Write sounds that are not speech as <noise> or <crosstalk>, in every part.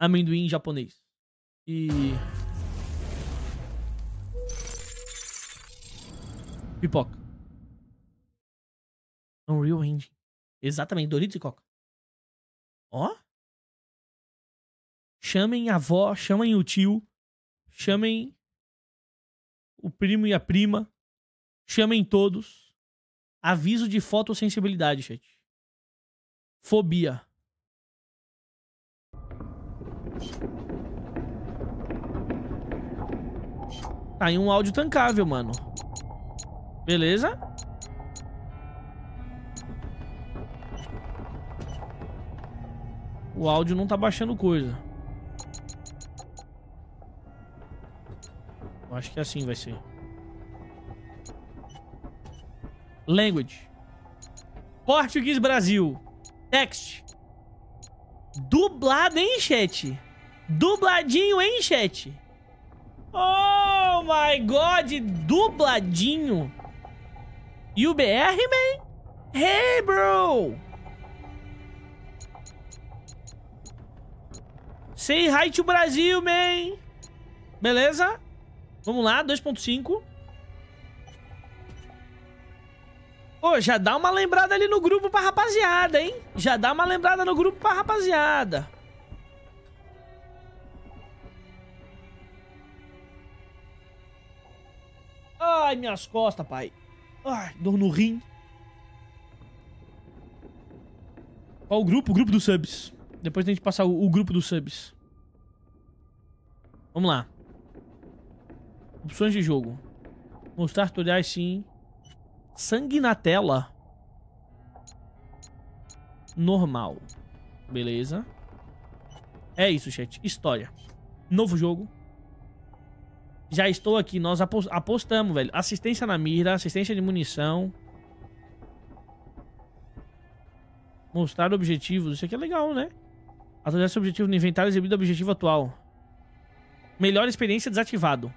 amendoim japonês. E. Pipoca. Unreal Engine. Exatamente, Doritos e Coca. Ó. Chamem a avó, chamem o tio, chamem o primo e a prima, chamem todos. Aviso de fotossensibilidade, chat. Fobia em tá um áudio tancável, mano. Beleza? O áudio não tá baixando coisa. Eu acho que é assim vai ser. Language. Português Brasil. Text. Dublado, hein, chat? Dubladinho, hein, chat? Oh my god, dubladinho. E o BR, man? Hey, bro! Say hi to Brasil, man! Beleza? Vamos lá, 2.5. Ô, já dá uma lembrada ali no grupo pra rapaziada, hein? Já dá uma lembrada no grupo pra rapaziada. Ai, minhas costas, pai. Ai, dor no rim. Qual o grupo? O grupo dos subs. Depois tem que passar o, o grupo dos subs. Vamos lá. Opções de jogo. Mostrar tutoriais, sim. Sangue na tela. Normal. Beleza. É isso, chat. História. Novo jogo. Já estou aqui, nós apostamos, velho. Assistência na mira, assistência de munição. Mostrar objetivos, isso aqui é legal, né? Atualizar seu objetivo no inventário exibido objetivo atual. Melhor experiência desativado.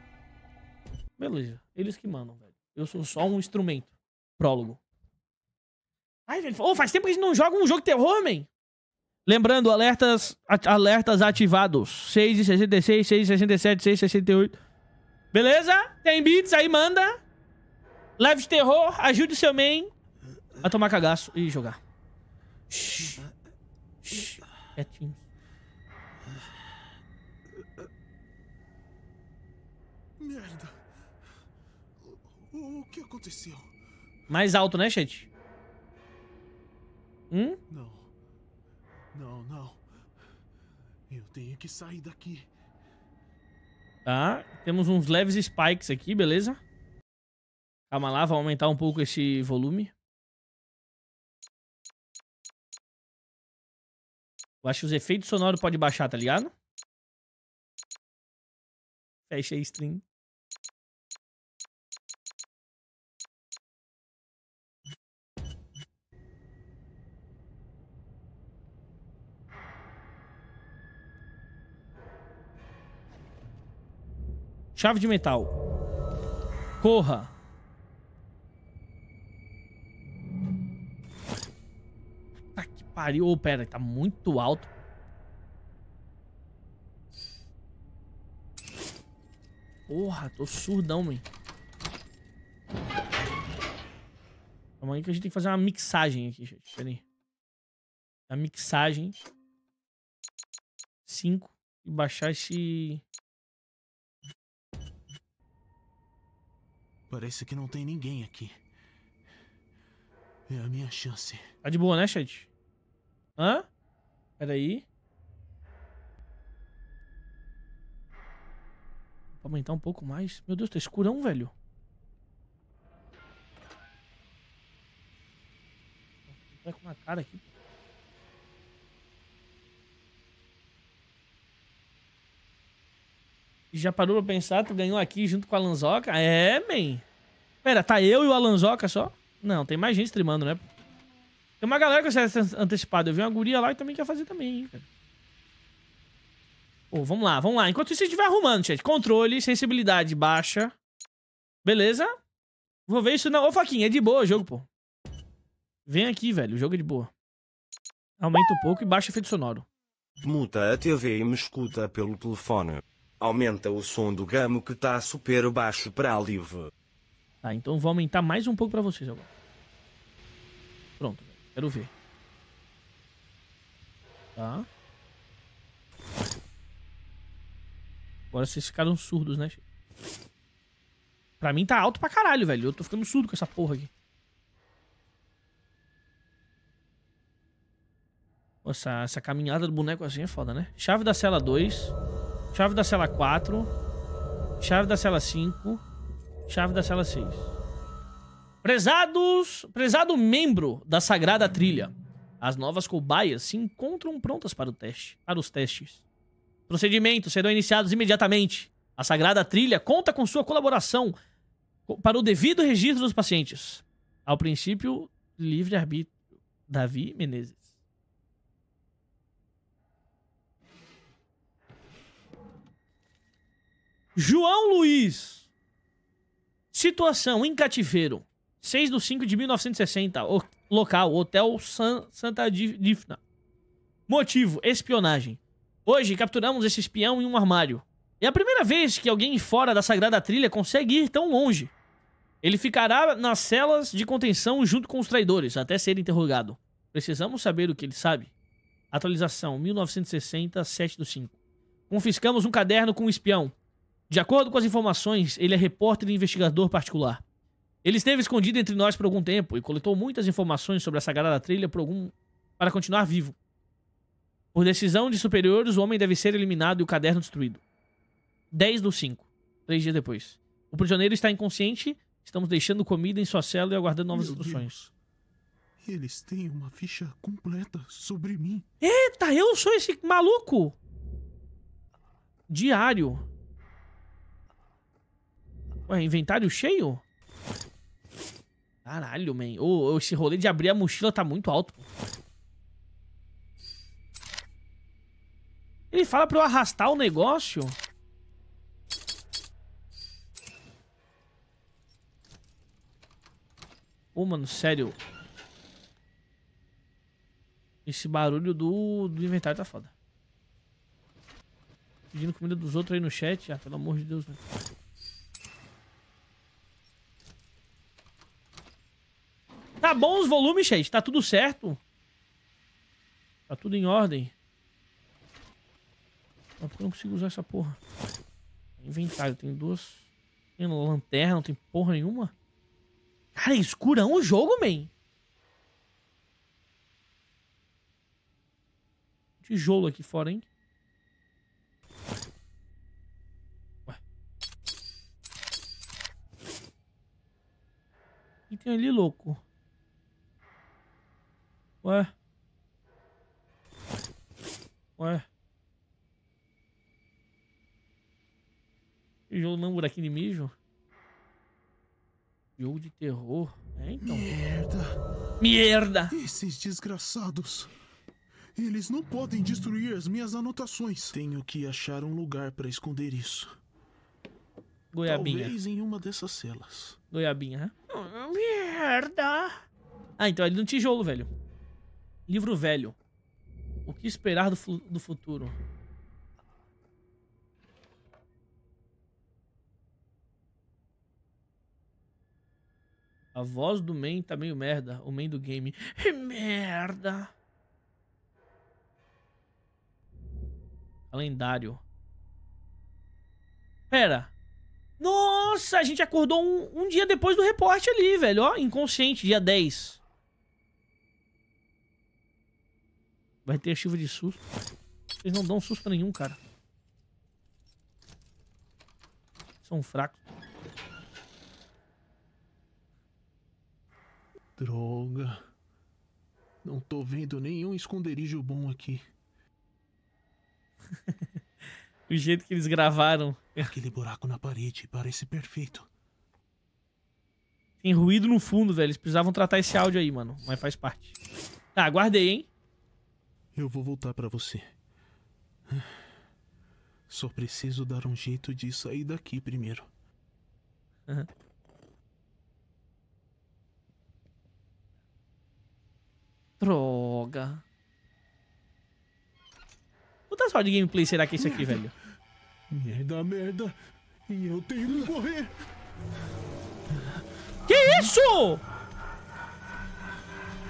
Beleza, eles que mandam, velho. Eu sou só um instrumento. Prólogo. Ai, velho, oh, faz tempo que a gente não joga um jogo de terror, man. Lembrando, alertas, alertas ativados. 6 e 66, 6 e 67, 6 e 68. Beleza? Tem beats aí, manda. Leve de terror, ajude o seu main a tomar cagaço e jogar. Shhh. Shhh. Quietinho. Merda. O que aconteceu? Mais alto, né, gente? Hum? Não. Não, não. Eu tenho que sair daqui. Tá? Temos uns leves spikes aqui, beleza? Calma lá, vamos aumentar um pouco esse volume. Eu acho que os efeitos sonoros pode baixar, tá ligado? Fecha aí, stream. Chave de metal. Corra. Tá que pariu. Oh, pera, tá muito alto. Porra, tô surdão, man. Calma aí que a gente tem que fazer uma mixagem aqui, gente. Pera aí. A mixagem. 5. E baixar esse... Parece que não tem ninguém aqui. É a minha chance. Tá de boa, né, chat? Hã? Peraí. Vou aumentar um pouco mais. Meu Deus, tá escurão, velho. Vai tá com uma cara aqui, pô. Já parou pra pensar? Tu ganhou aqui junto com a Lanzoca? É, man. Pera, tá eu e o Alanzoca só? Não, tem mais gente streamando, né? Tem uma galera com acesso antecipado. Eu vi uma guria lá e também quer fazer também, hein, cara. Pô, vamos lá, vamos lá. Enquanto isso, a gente vai arrumando, chat. Controle, sensibilidade baixa. Beleza? Vou ver isso não. Ô, Faquinha, é de boa o jogo, pô. Vem aqui, velho. O jogo é de boa. Aumenta um pouco e baixa efeito sonoro. Muta a TV e me escuta pelo telefone. Aumenta o som do gamo que tá super baixo para live. Tá, então vou aumentar mais um pouco para vocês agora. Pronto, quero ver. Tá. Agora vocês ficaram surdos, né? Pra mim tá alto pra caralho, velho. Eu tô ficando surdo com essa porra aqui. Nossa, essa caminhada do boneco assim é foda, né? Chave da cela 2. Chave da cela 4. Chave da cela 5. Chave da cela 6. Prezados, prezado membro da Sagrada Trilha. As novas cobaias se encontram prontas para o teste, para os testes. Procedimentos serão iniciados imediatamente. A Sagrada Trilha conta com sua colaboração para o devido registro dos pacientes. Ao princípio, livre-arbítrio. Davi Menezes. João Luiz. Situação em cativeiro. 6 de 5 de 1960. O local, Hotel San, Santa Difna. Motivo, espionagem. Hoje capturamos esse espião em um armário. É a primeira vez que alguém fora da Sagrada Trilha consegue ir tão longe. Ele ficará nas celas de contenção junto com os traidores, até ser interrogado. Precisamos saber o que ele sabe. Atualização 1960, 7 do 5. Confiscamos um caderno com um espião. De acordo com as informações, ele é repórter e investigador particular. Ele esteve escondido entre nós por algum tempo e coletou muitas informações sobre a sagrada trilha algum... para continuar vivo. Por decisão de superiores, o homem deve ser eliminado e o caderno destruído. 10 do 5, três dias depois. O prisioneiro está inconsciente, estamos deixando comida em sua cela e aguardando novas Meu instruções. Deus. Eles têm uma ficha completa sobre mim. Eita, eu sou esse maluco! Diário. Ué, inventário cheio? Caralho, man. Oh, esse rolê de abrir a mochila tá muito alto. Ele fala pra eu arrastar o negócio? Ô, oh, mano, sério. Esse barulho do, do inventário tá foda. Pedindo comida dos outros aí no chat. Ah, pelo amor de Deus, mano. Tá bom os volumes, gente? Tá tudo certo? Tá tudo em ordem. Mas por que eu não consigo usar essa porra? Inventário, tem duas... Tem lanterna, não tem porra nenhuma. Cara, é escurão o jogo, man. Tijolo aqui fora, hein? Ué. O que tem ali, louco? Ué? Ué? jogo não buraquinho de mijo? Jogo de terror? É então. Merda! Merda! Esses desgraçados. Eles não podem destruir as minhas anotações. Tenho que achar um lugar para esconder isso. Goiabinha. Talvez em uma dessas celas. Goiabinha. Merda! Ah, então é ali no tijolo, velho. Livro velho. O que esperar do, do futuro? A voz do Man tá meio merda. O Man do game. É <laughs> merda! Calendário. Pera. Nossa, a gente acordou um, um dia depois do reporte ali, velho. Ó, inconsciente, dia 10. Vai ter chuva de susto. Vocês não dão susto nenhum, cara. São fracos. Droga. Não tô vendo nenhum esconderijo bom aqui. <laughs> o jeito que eles gravaram. Aquele buraco na parede parece perfeito. Tem ruído no fundo, velho. Eles precisavam tratar esse áudio aí, mano. Mas faz parte. Tá, guardei, hein? Eu vou voltar para você. Só preciso dar um jeito de sair daqui primeiro. Uhum. Droga. Puta só de gameplay será que é isso aqui, merda. velho? Merda, merda. E eu tenho que correr. Que isso?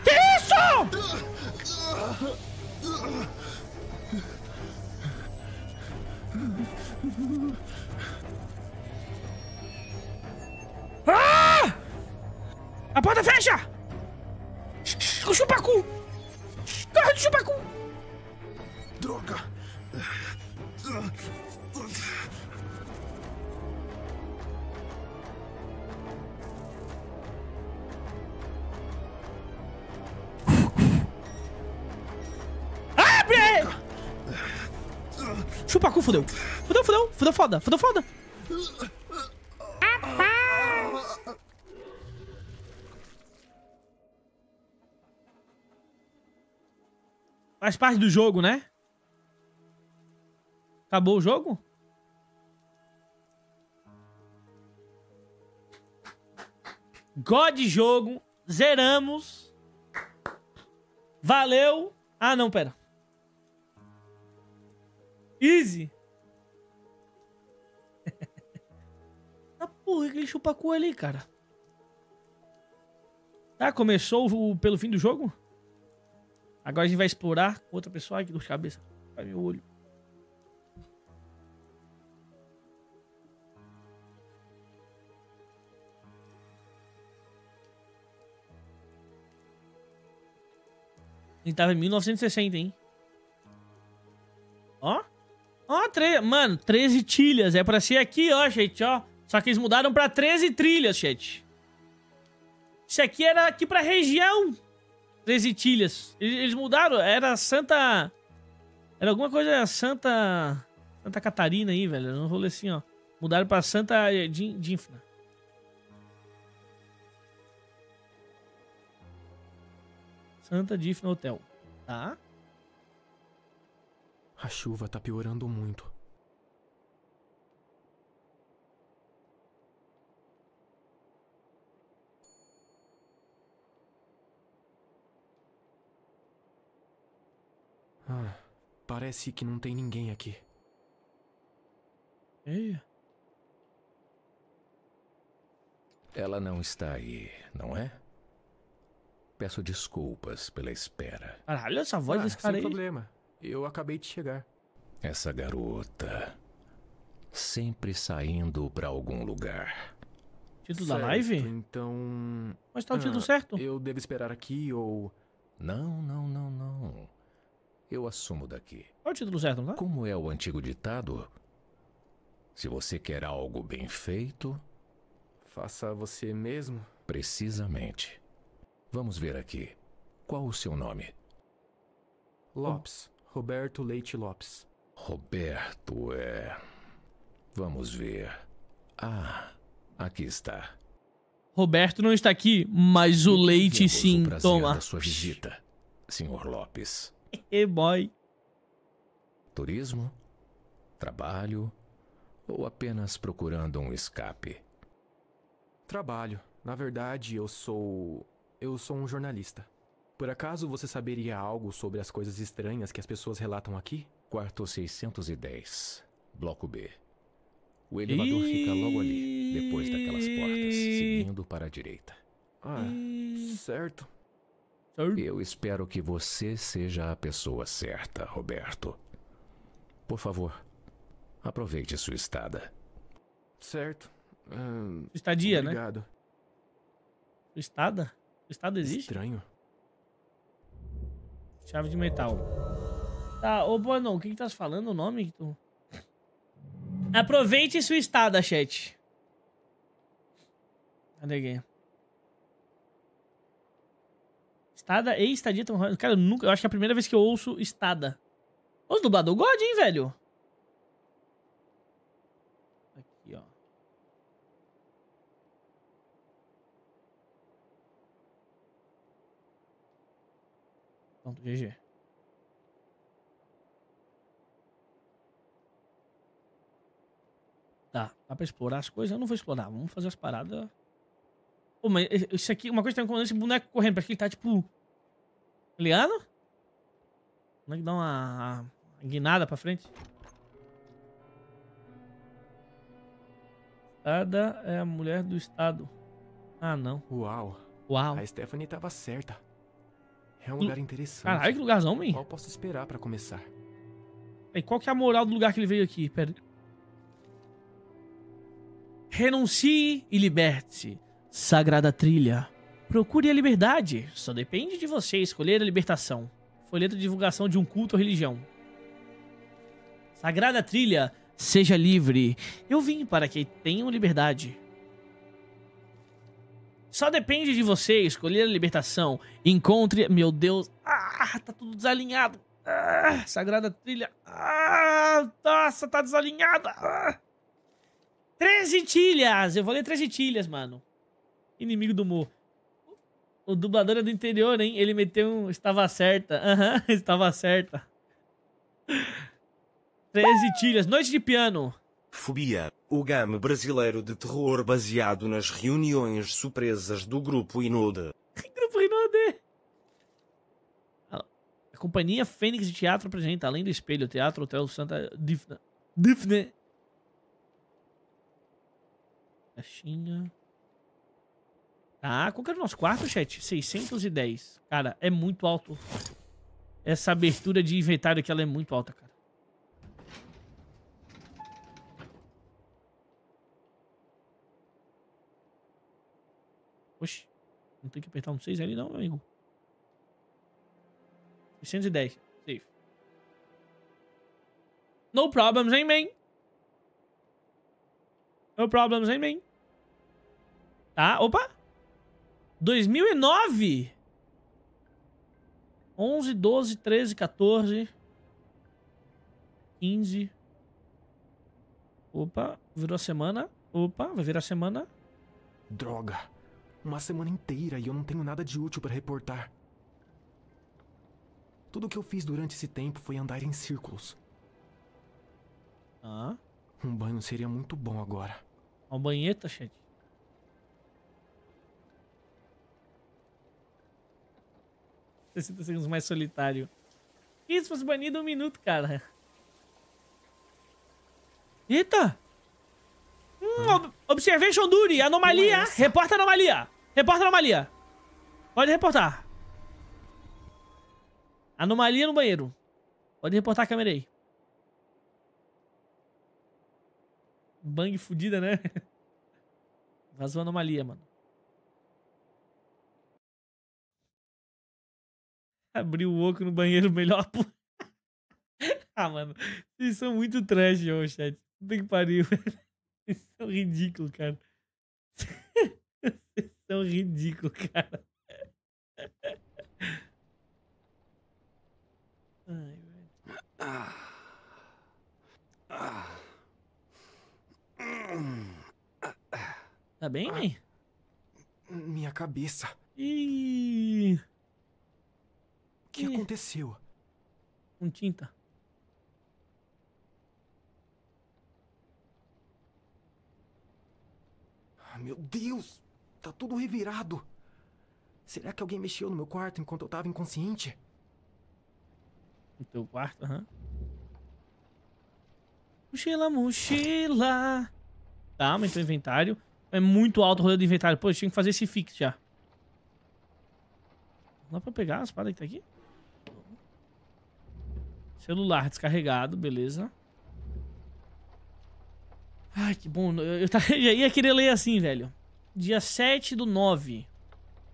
Que isso? Ah! A porta fecha! O chupacu! Corre do chupacu! Droga! Chupa cu, fudeu. Fudeu, fudeu. Fudeu foda. Fudeu foda. Faz parte do jogo, né? Acabou o jogo? God jogo. Zeramos. Valeu. Ah, não, pera. Easy. ah, <laughs> porra, aquele chupacu ali, cara. Tá, começou o, pelo fim do jogo? Agora a gente vai explorar outra pessoa aqui dos cabeça. Vai meu olho. Ele tava em 1960, hein? Ó. Ó, tre... mano, 13 trilhas É pra ser aqui, ó, gente, ó. Só que eles mudaram pra 13 trilhas, gente. Isso aqui era aqui pra região. 13 trilhas Eles mudaram, era Santa... Era alguma coisa Santa... Santa Catarina aí, velho. não vou rolê assim, ó. Mudaram pra Santa Dinfna. Santa Dinfna Hotel. Tá? A chuva tá piorando muito. Ah, parece que não tem ninguém aqui. Ei. Ela não está aí, não é? Peço desculpas pela espera. Caralho, essa voz ah, desse cara sem aí. problema. Eu acabei de chegar. Essa garota. Sempre saindo para algum lugar. Título certo, da live? Então. Mas tá o ah, título certo? Eu devo esperar aqui ou. Não, não, não, não. Eu assumo daqui. É o título certo, não tá? Como é o antigo ditado? Se você quer algo bem feito. Faça você mesmo? Precisamente. Vamos ver aqui. Qual o seu nome? Lopes. Roberto Leite Lopes. Roberto é. Vamos ver. Ah, aqui está. Roberto não está aqui, mas o Leite sim. O Toma. Da sua visita, Sr. Lopes. <laughs> E boy. Turismo? Trabalho? Ou apenas procurando um escape? Trabalho. Na verdade, eu sou. Eu sou um jornalista. Por acaso você saberia algo sobre as coisas estranhas que as pessoas relatam aqui? Quarto 610, bloco B. O elevador e... fica logo ali, depois daquelas portas, seguindo para a direita. Ah, certo. Eu espero que você seja a pessoa certa, Roberto. Por favor, aproveite sua estada. Certo. Hum, Estadia, né? obrigado. né? Estada? Estada existe? Estranho. Chave de metal. Tá, ô Bono, o que que tá falando o nome? Tu... Aproveite sua estada, chat. Cadê aqui? Estada e estadia Cara, eu, nunca... eu acho que é a primeira vez que eu ouço estada. Os dublador God, hein, velho? Pronto, GG. Tá, dá pra explorar as coisas? Eu não vou explorar, vamos fazer as paradas. Pô, mas isso aqui, uma coisa que tá incomodando esse boneco correndo, parece que ele tá tipo. Tá Liano? Como é que dá uma, uma guinada pra frente? Estada é a mulher do Estado. Ah, não. Uau. Uau. A Stephanie tava certa. É um lugar interessante. Caralho, que lugarzão, hein? Qual posso esperar para começar? E qual que é a moral do lugar que ele veio aqui? Pera. Renuncie e liberte-se. Sagrada trilha. Procure a liberdade. Só depende de você escolher a libertação. Folheto de divulgação de um culto ou religião. Sagrada trilha, seja livre. Eu vim para que tenham liberdade. Só depende de você escolher a libertação. Encontre. Meu Deus. Ah, tá tudo desalinhado. Ah, sagrada trilha. Ah, nossa, tá desalinhada. Ah. 13 tilhas. Eu vou ler 13 tilhas, mano. Inimigo do Mu. O dublador é do interior, hein? Ele meteu um. Estava certa. Aham, uhum, <laughs> estava certa. 13 tilhas. Noite de piano. Fobia o game brasileiro de terror baseado nas reuniões surpresas do Grupo Que <laughs> Grupo Inude! A Companhia Fênix de Teatro apresenta Além do Espelho, Teatro Hotel Santa Difna. Difne. Caixinha. Ah, qual que era o nosso quarto, chat? 610. Cara, é muito alto. Essa abertura de inventário que ela é muito alta, cara. Oxi, não tem que apertar um 6 ali não, meu amigo. 610. Safe. No problems, hein, man? No problems, hein, man? Tá, opa. 2009. 11, 12, 13, 14. 15. Opa, virou a semana. Opa, vai virar a semana. Droga. Uma semana inteira e eu não tenho nada de útil para reportar. Tudo que eu fiz durante esse tempo foi andar em círculos. Ah? Um banho seria muito bom agora. Uma banheta, tá, chat. Você segundos é mais solitário. E se fosse banido um minuto, cara? Eita! Hum, Ob Observation Duty, é anomalia. Reporta anomalia. Reporta a anomalia. Pode reportar. Anomalia no banheiro. Pode reportar a câmera aí. Bang fudida, né? <laughs> Vazou anomalia, mano. Abriu o oco no banheiro melhor. <laughs> ah, mano. Vocês são muito trash, ô chat. Puta que pariu. <laughs> Vocês são ridículos, cara tão ridículo, cara. Ai, velho. Ah. Ah. Tá bem, ah. mãe? Minha cabeça. E... O que e... aconteceu? Com tinta. Ah, meu Deus! Tá tudo revirado. Será que alguém mexeu no meu quarto enquanto eu tava inconsciente? No teu quarto, aham. Uhum. Mochila, mochila. Tá, aumentou o inventário. É muito alto o rolê do inventário. Pô, eu tinha que fazer esse fix já. Não dá pra pegar a espada que tá aqui? Celular descarregado, beleza. Ai, que bom. Eu, eu, <laughs> eu, ia querer ler assim, velho dia 7 do 9.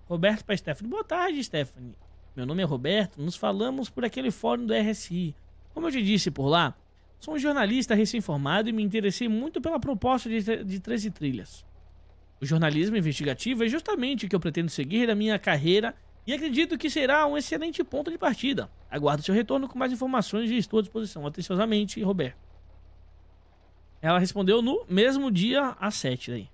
Roberto para Stephanie. Boa tarde, Stephanie. Meu nome é Roberto. Nos falamos por aquele fórum do RSI. Como eu te disse por lá, sou um jornalista recém-formado e me interessei muito pela proposta de, de 13 trilhas. O jornalismo investigativo é justamente o que eu pretendo seguir na minha carreira e acredito que será um excelente ponto de partida. Aguardo seu retorno com mais informações e estou à disposição. Atenciosamente, Roberto. Ela respondeu no mesmo dia às 7 daí.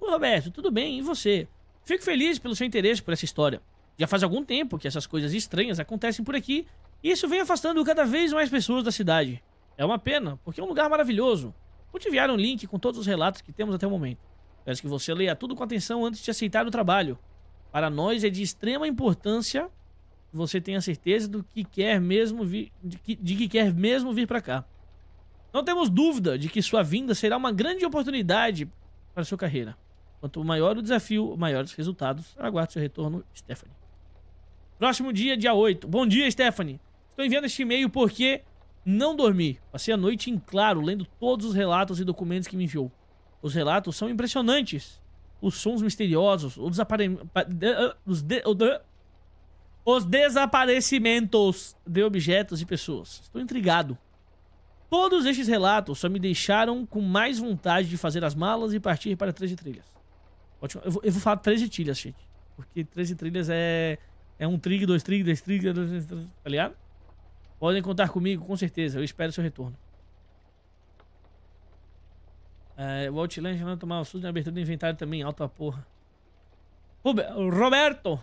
Ô Roberto, tudo bem? E você? Fico feliz pelo seu interesse por essa história. Já faz algum tempo que essas coisas estranhas acontecem por aqui e isso vem afastando cada vez mais pessoas da cidade. É uma pena, porque é um lugar maravilhoso. Vou te enviar um link com todos os relatos que temos até o momento. Peço que você leia tudo com atenção antes de aceitar o trabalho. Para nós é de extrema importância que você tenha certeza do que quer mesmo vir, de, que, de que quer mesmo vir para cá. Não temos dúvida de que sua vinda será uma grande oportunidade para sua carreira. Quanto maior o desafio, maiores resultados. Aguardo seu retorno, Stephanie. Próximo dia, dia 8. Bom dia, Stephanie. Estou enviando este e-mail porque não dormi. Passei a noite em claro, lendo todos os relatos e documentos que me enviou. Os relatos são impressionantes. Os sons misteriosos, os, desapare... Ah, os, de... os desaparecimentos de objetos e pessoas. Estou intrigado. Todos estes relatos só me deixaram com mais vontade de fazer as malas e partir para Três de Trilhas. Ótimo. Eu vou, eu vou falar 13 trilhas, gente. Porque 13 trilhas é, é um trig, dois trig, três trig, dois trig, dois, tá ligado? Podem contar comigo, com certeza. Eu espero seu retorno. É, o Outland vai tomar o susto na abertura do inventário também, alta porra. Roberto!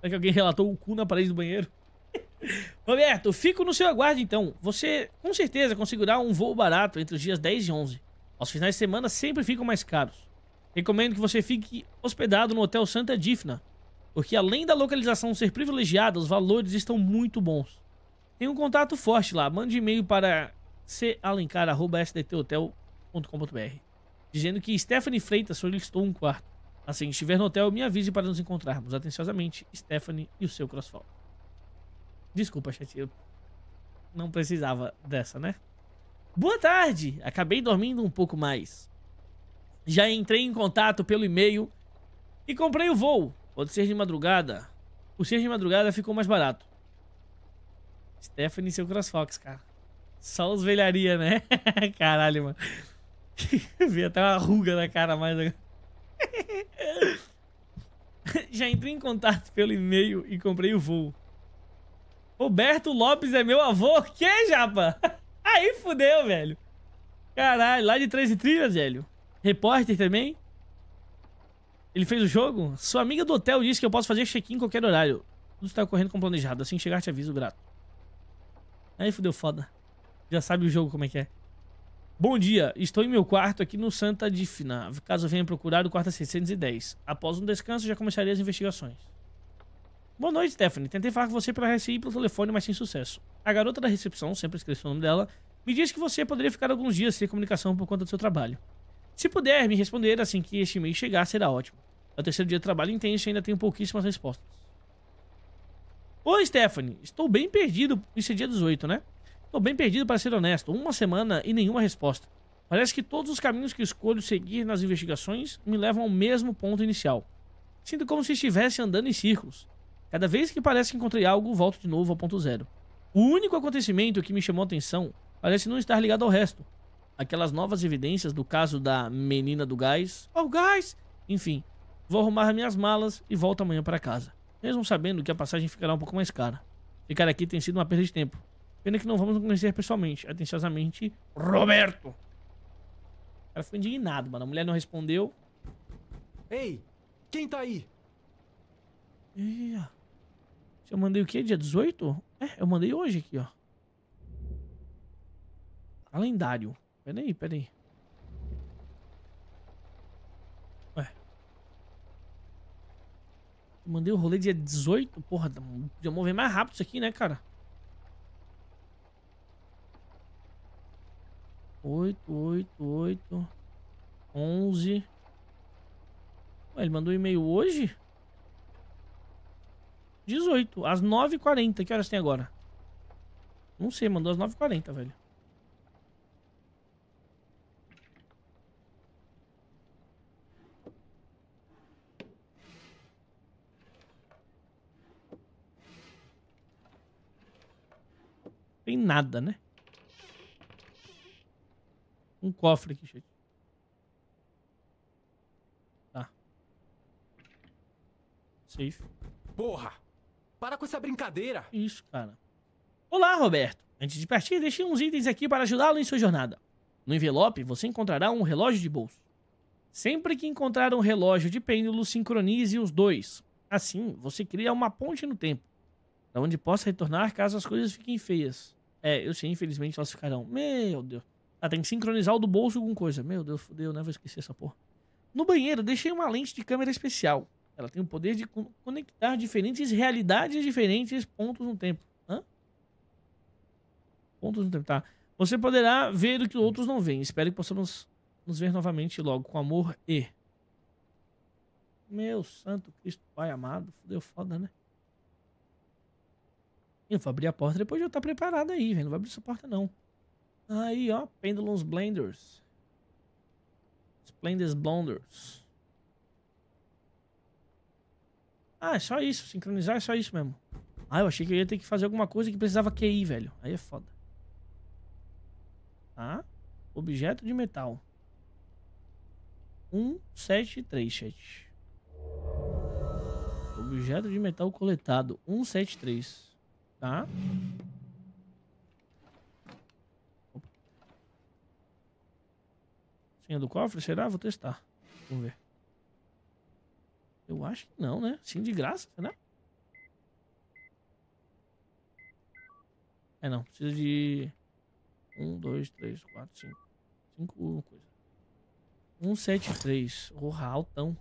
Será que alguém relatou o cu na parede do banheiro? <laughs> Roberto, fico no seu aguardo então. Você com certeza conseguirá um voo barato entre os dias 10 e 11. Aos finais de semana sempre ficam mais caros. Recomendo que você fique hospedado no Hotel Santa Difna, porque além da localização ser privilegiada, os valores estão muito bons. Tem um contato forte lá, mande e-mail para calencar.sdthotel.com.br dizendo que Stephanie Freitas solicitou um quarto. Assim que estiver no hotel, me avise para nos encontrarmos. Atenciosamente, Stephanie e o seu crossfall. Desculpa, chat, eu não precisava dessa, né? Boa tarde! Acabei dormindo um pouco mais já entrei em contato pelo e-mail e comprei o voo. Pode ser de madrugada. O ser de madrugada ficou mais barato. Stephanie e seu CrossFox, cara. Só os velharia, né? <laughs> Caralho, mano. <laughs> Vi até uma ruga na cara mais agora. <laughs> Já entrei em contato pelo e-mail e comprei o voo. Roberto Lopes é meu avô? Que, japa? Aí fudeu, velho. Caralho, lá de 13 trilhas, velho. Repórter também. Ele fez o jogo? Sua amiga do hotel disse que eu posso fazer check-in em qualquer horário. Tudo está correndo como planejado. Assim que chegar, te aviso, grato. Aí fudeu foda. Já sabe o jogo como é que é. Bom dia, estou em meu quarto aqui no Santa Difna. Caso venha procurar, o quarto é 610. Após um descanso, já começarei as investigações. Boa noite, Stephanie. Tentei falar com você para receber pelo telefone, mas sem sucesso. A garota da recepção, sempre esqueci o nome dela, me disse que você poderia ficar alguns dias sem comunicação por conta do seu trabalho. Se puder me responder assim que este mês chegar, será ótimo. É o terceiro dia de trabalho intenso e ainda tenho pouquíssimas respostas. Oi, Stephanie. Estou bem perdido. Isso é dia 18, né? Estou bem perdido, para ser honesto. Uma semana e nenhuma resposta. Parece que todos os caminhos que escolho seguir nas investigações me levam ao mesmo ponto inicial. Sinto como se estivesse andando em círculos. Cada vez que parece que encontrei algo, volto de novo ao ponto zero. O único acontecimento que me chamou a atenção parece não estar ligado ao resto aquelas novas evidências do caso da menina do gás. oh, gás! Enfim, vou arrumar minhas malas e volto amanhã para casa. Mesmo sabendo que a passagem ficará um pouco mais cara. Ficar aqui tem sido uma perda de tempo. Pena que não vamos nos conhecer pessoalmente. Atenciosamente, Roberto. O cara ficou indignado, mano. A mulher não respondeu. Ei, quem tá aí? Ia. Eu mandei o quê? Dia 18? É, eu mandei hoje aqui, ó. Calendário. Peraí, peraí. Ué. mandei o rolê dia 18? Porra, podia mover mais rápido isso aqui, né, cara? 8, 8, 8, 11. Ué, ele mandou um e-mail hoje? 18, às 9h40. Que horas tem agora? Não sei, mandou às 9h40, velho. Tem nada, né? Um cofre aqui, gente. Tá. Safe. Porra! Para com essa brincadeira! Isso, cara. Olá, Roberto. Antes de partir, deixei uns itens aqui para ajudá-lo em sua jornada. No envelope, você encontrará um relógio de bolso. Sempre que encontrar um relógio de pêndulo, sincronize os dois. Assim, você cria uma ponte no tempo, da onde possa retornar caso as coisas fiquem feias. É, eu sei, infelizmente elas ficarão. Meu Deus. Ah, tem que sincronizar o do bolso com coisa. Meu Deus, fodeu, né? Vou esquecer essa porra. No banheiro, deixei uma lente de câmera especial. Ela tem o poder de conectar diferentes realidades diferentes pontos no tempo. Hã? Pontos no tempo, tá. Você poderá ver o que outros não veem. Espero que possamos nos ver novamente logo, com amor e. Meu santo Cristo, Pai amado. Fudeu foda, né? Eu vou abrir a porta depois de eu estar preparado aí, velho. Não vai abrir essa porta, não. Aí, ó. Pendulums Blenders. Splenders Blonders. Ah, é só isso. Sincronizar é só isso mesmo. Ah, eu achei que eu ia ter que fazer alguma coisa que precisava QI, velho. Aí é foda. Tá? Objeto de metal. 173, chat. Objeto de metal coletado. 173. Um, Tá. Senha do cofre, será? Vou testar. Vamos ver. Eu acho que não, né? Sim, de graça, né É, não. Precisa de... Um, dois, três, quatro, cinco. Cinco coisa Um, sete, três. Porra, altão.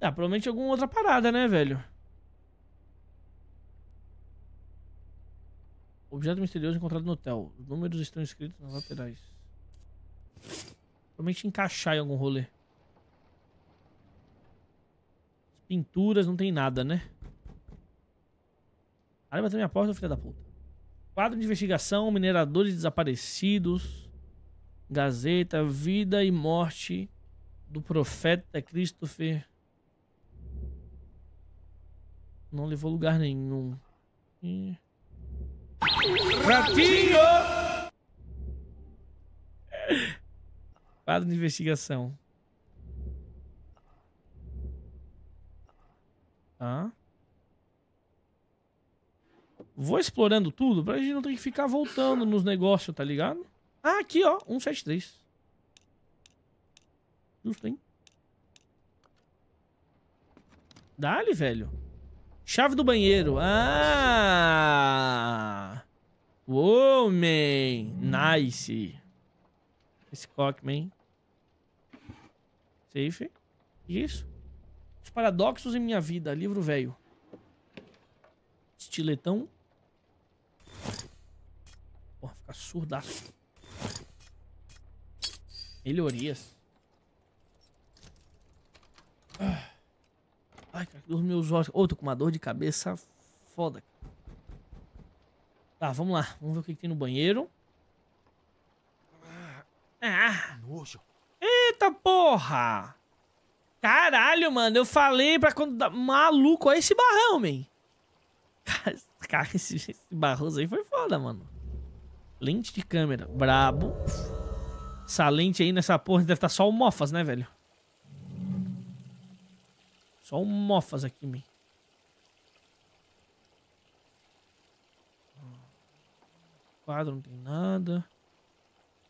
Ah, provavelmente alguma outra parada, né, velho? Objeto misterioso encontrado no hotel. Os números estão escritos nas laterais. Provavelmente encaixar em algum rolê. Pinturas, não tem nada, né? Cara, bateu minha porta, filha da puta. Quadro de investigação, mineradores desaparecidos. Gazeta, vida e morte do profeta Christopher. Não levou lugar nenhum. Ih. Ratinho! Quadro de investigação. Hã? Vou explorando tudo pra gente não ter que ficar voltando nos negócios, tá ligado? Ah, aqui, ó. 173. Justo, hein? Dá-lhe, velho. Chave do banheiro. Ah! homem, Nice! Esse Cockman. Safe. Isso. Os paradoxos em minha vida. Livro velho. Estiletão. Porra, fica surdaço. Melhorias. Ah. Ai, dos meus olhos. Ô, oh, tô com uma dor de cabeça foda. Tá, vamos lá. Vamos ver o que, que tem no banheiro. Ah! Nojo. Eita porra! Caralho, mano, eu falei pra quando. Maluco, olha esse barrão, man. Cara, esse, esse barroso aí foi foda, mano. Lente de câmera, brabo. Essa lente aí nessa porra deve estar tá só o Mofas, né, velho? Só um mofas aqui, mim. Ah, quadro não tem nada.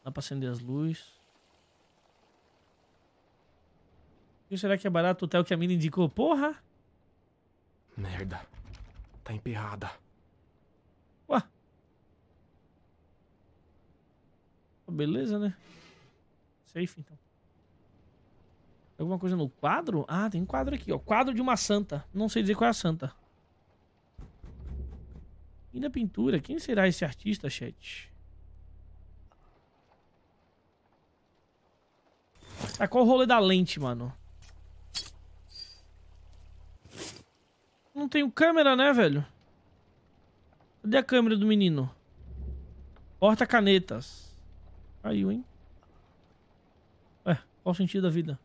Dá pra acender as luzes. que será que é barato o hotel que a mina indicou? Porra! Merda. Tá emperrada. Ué. Beleza, né? Safe, então. Alguma coisa no quadro? Ah, tem um quadro aqui, ó. Quadro de uma santa. Não sei dizer qual é a santa. E na pintura, quem será esse artista, chat? Ah, qual o rolê da lente, mano? Não tenho câmera, né, velho? Cadê a câmera do menino? Porta canetas. Caiu, hein? Ué, qual o sentido da vida?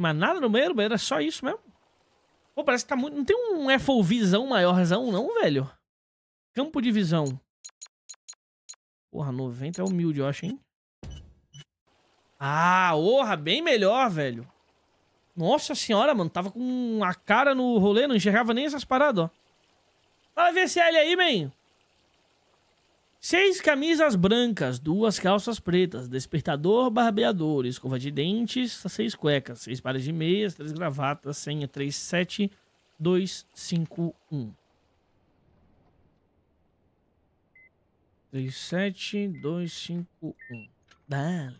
Mas nada no banheiro? O banheiro é só isso mesmo? Pô, parece que tá muito... Não tem um FOVzão maiorzão não, velho? Campo de visão. Porra, 90 é humilde, eu acho, hein? Ah, porra, bem melhor, velho. Nossa senhora, mano, tava com a cara no rolê, não enxergava nem essas paradas, ó. Fala VCL aí, man. Seis camisas brancas, duas calças pretas, despertador, barbeador, escova de dentes, seis cuecas, seis pares de meias, três gravatas, senha 37251. 37251. Dá.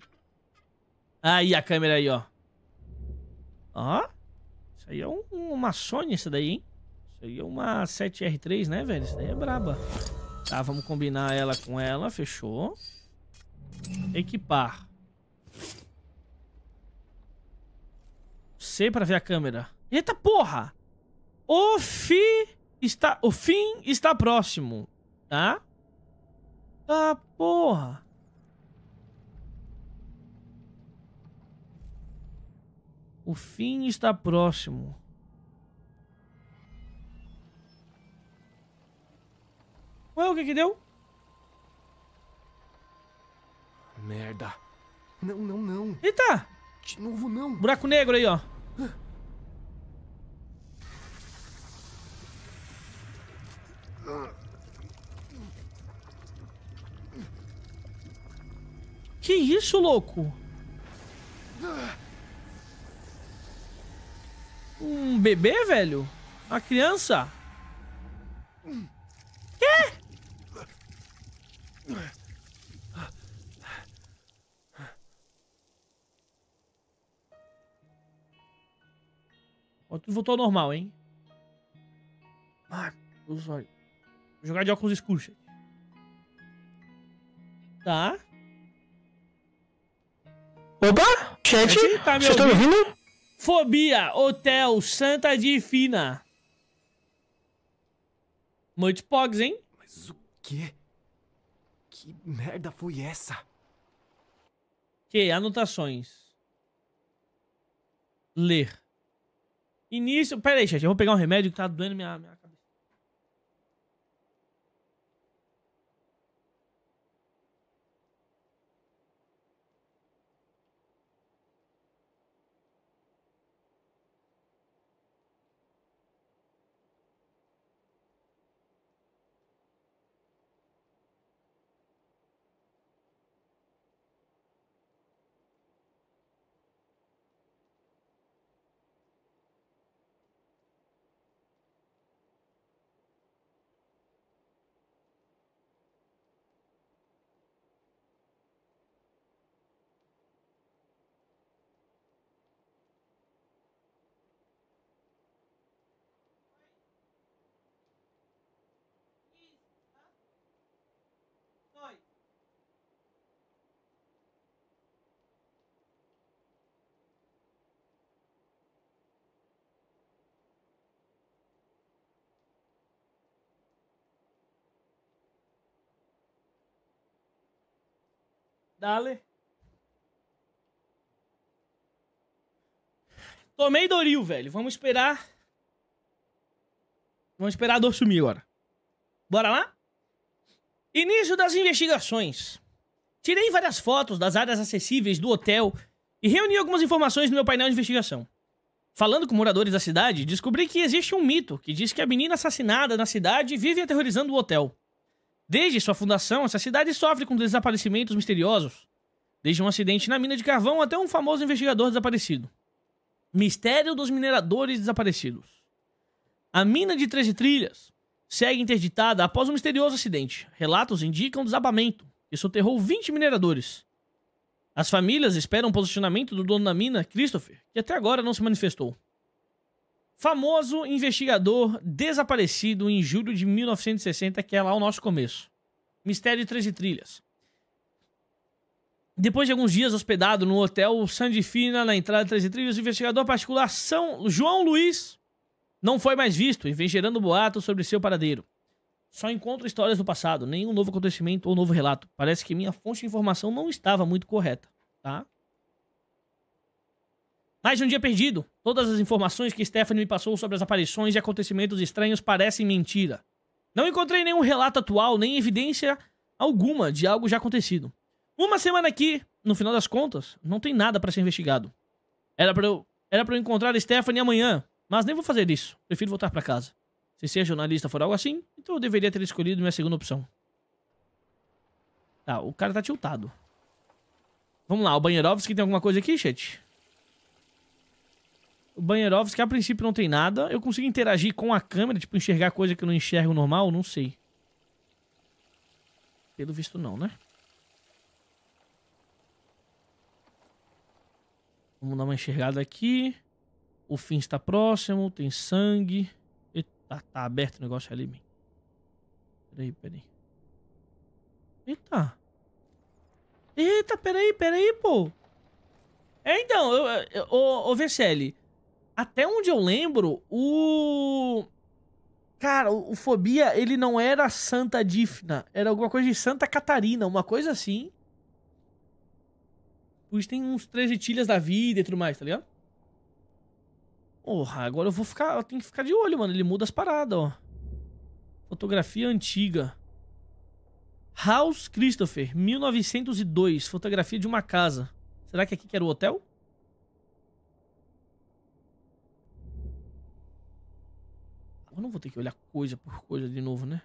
Aí a câmera aí, ó. Ó. Isso aí é um, uma Sony, isso daí, hein? Isso aí é uma 7R3, né, velho? Isso daí é braba. Tá, vamos combinar ela com ela. Fechou. Equipar. C pra ver a câmera. Eita porra! O fi está... O fim está próximo. Tá? Tá ah, porra. O fim está próximo. Ué, o que que deu? Merda. Não, não, não. Eita! De novo não. Buraco negro aí, ó. Que isso, louco? Um bebê, velho? Uma criança? Quê? Ó, tudo voltou ao normal, hein? Ah, os olhos. Vou jogar de óculos escuros. Tá. Opa, chat, tá me vocês estão ouvindo? Fobia, Hotel, Santa Difina. Muitos pogs, hein? Mas o quê? Que merda foi essa? Que é anotações. Ler. Início. Pera aí, chat. Eu vou pegar um remédio que tá doendo minha, minha Dale. Tomei Doril, velho. Vamos esperar. Vamos esperar a dor sumir agora. Bora lá? Início das investigações. Tirei várias fotos das áreas acessíveis do hotel e reuni algumas informações no meu painel de investigação. Falando com moradores da cidade, descobri que existe um mito que diz que a menina assassinada na cidade vive aterrorizando o hotel. Desde sua fundação, essa cidade sofre com desaparecimentos misteriosos, desde um acidente na mina de carvão até um famoso investigador desaparecido. Mistério dos mineradores desaparecidos. A mina de 13 trilhas segue interditada após um misterioso acidente. Relatos indicam desabamento, que soterrou 20 mineradores. As famílias esperam o posicionamento do dono da mina, Christopher, que até agora não se manifestou. Famoso investigador desaparecido em julho de 1960, que é lá o nosso começo. Mistério de 13 Trilhas. Depois de alguns dias hospedado no hotel Fina na entrada de 13 Trilhas, o investigador particular São João Luiz não foi mais visto e vem gerando boatos sobre seu paradeiro. Só encontro histórias do passado, nenhum novo acontecimento ou novo relato. Parece que minha fonte de informação não estava muito correta, tá? Mais um dia perdido. Todas as informações que Stephanie me passou sobre as aparições e acontecimentos estranhos parecem mentira. Não encontrei nenhum relato atual, nem evidência alguma de algo já acontecido. Uma semana aqui, no final das contas, não tem nada para ser investigado. Era para eu, era pra eu encontrar Stephanie amanhã, mas nem vou fazer isso. Prefiro voltar para casa. Se ser jornalista for algo assim, então eu deveria ter escolhido minha segunda opção. Tá, o cara tá tiltado. Vamos lá, o Banheirovski tem alguma coisa aqui, chat? Banheirovs, que a princípio não tem nada. Eu consigo interagir com a câmera, tipo, enxergar coisa que eu não enxergo normal? Não sei. Pelo visto não, né? Vamos dar uma enxergada aqui. O fim está próximo, tem sangue. Eita, tá aberto o negócio ali, bem. Peraí, peraí. Eita. Eita, peraí, peraí, pô. É, então, eu, eu, o, o VCL, até onde eu lembro, o. Cara, o, Fobia, ele não era Santa Difna, Era alguma coisa de Santa Catarina, uma coisa assim. Pois tem uns 13 tilhas da vida e tudo mais, tá ligado? Porra, agora eu vou ficar. Eu tenho que ficar de olho, mano. Ele muda as paradas, ó. Fotografia antiga. House Christopher, 1902. Fotografia de uma casa. Será que aqui que era o hotel? Eu não vou ter que olhar coisa por coisa de novo, né?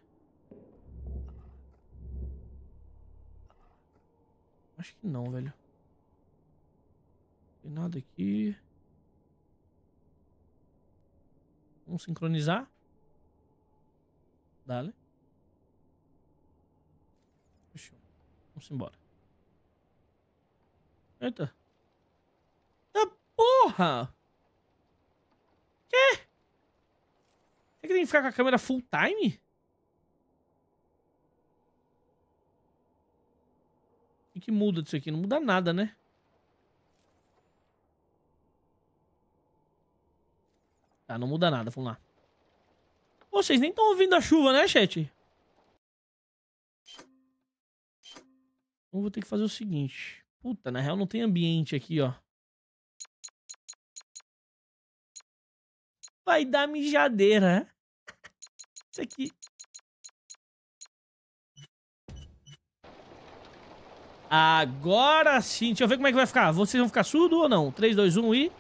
Acho que não, velho. Não tem nada aqui. Vamos sincronizar. Dale. Fechou. Vamos embora. Eita. Eita porra! É que tem que ficar com a câmera full time? O que muda disso aqui? Não muda nada, né? Tá, não muda nada. Vamos lá. vocês nem estão ouvindo a chuva, né, chat? Então vou ter que fazer o seguinte. Puta, na real não tem ambiente aqui, ó. Vai dar mijadeira, né? Isso aqui. Agora sim. Deixa eu ver como é que vai ficar. Vocês vão ficar surdo ou não? 3, 2, 1 e...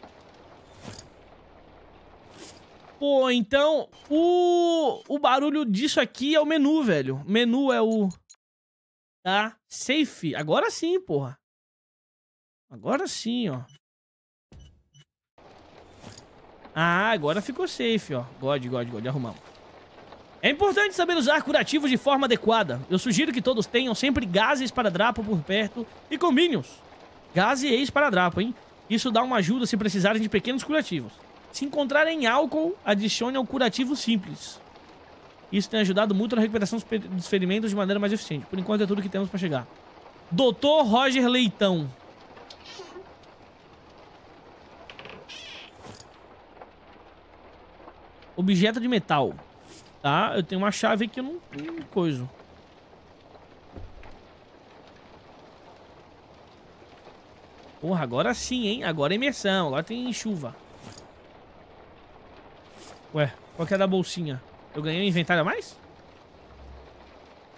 Pô, então o, o barulho disso aqui é o menu, velho. Menu é o... Tá? Safe. Agora sim, porra. Agora sim, ó. Ah, agora ficou safe, ó. God, God, God. Arrumamos. É importante saber usar curativos de forma adequada. Eu sugiro que todos tenham sempre gases para drapo por perto e minions. Gase e ex hein? Isso dá uma ajuda se precisarem de pequenos curativos. Se encontrarem álcool, adicione ao curativo simples. Isso tem ajudado muito na recuperação dos ferimentos de maneira mais eficiente. Por enquanto é tudo que temos para chegar. Doutor Roger Leitão. Objeto de metal. Tá? Eu tenho uma chave que eu não, não coiso. Porra, agora sim, hein? Agora é imersão. Lá tem chuva. Ué, qual que é da bolsinha? Eu ganhei um inventário a mais?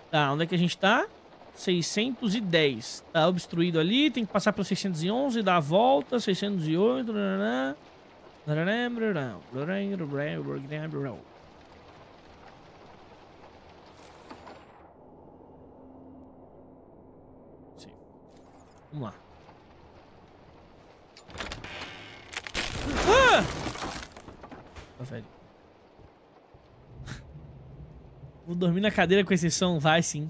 Tá, onde é que a gente tá? 610. Tá obstruído ali, tem que passar pro 611, dar a volta, 608... Vamos lá. Ah! Oh, velho. <laughs> Vou dormir na cadeira com exceção, vai sim.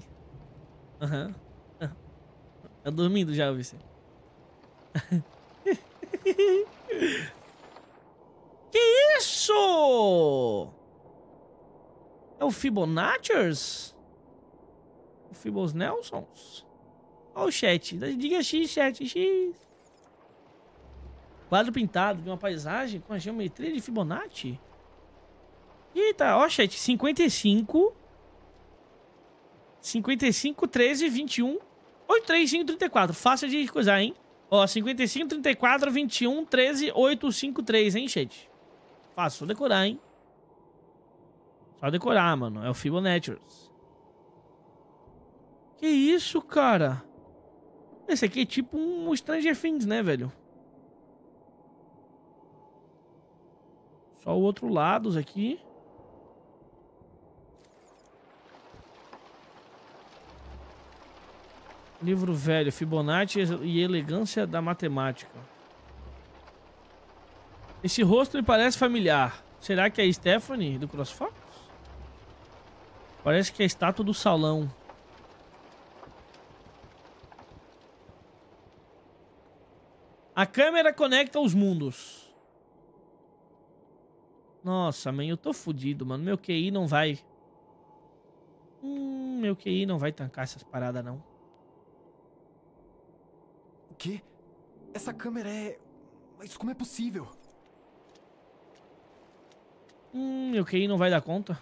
Aham. Uhum. Tá dormindo já, vice. <laughs> que isso? É o Fibonacciers? O Fibos Nelsons? Olha o chat. Diga X, chat. X. Quadro pintado de uma paisagem com a geometria de Fibonacci. Eita, ó, chat. 55. 55, 13, 21. 8, 3, 5, 34. Fácil de coisar, hein? Ó, 55, 34, 21, 13, 8, 5, 3, hein, chat? Fácil, só decorar, hein? Só decorar, mano. É o Fibonacci. Que isso, cara? Esse aqui é tipo um Stranger Things, né, velho? Só o outro lado aqui. Livro velho, Fibonacci e Elegância da Matemática. Esse rosto me parece familiar. Será que é a Stephanie do CrossFox? Parece que é a estátua do salão. A câmera conecta os mundos. Nossa, mãe, eu tô fudido, mano. Meu QI não vai... Hum, meu QI não vai tancar essas paradas, não. O quê? Essa câmera é... Mas como é possível? Hum, meu QI não vai dar conta.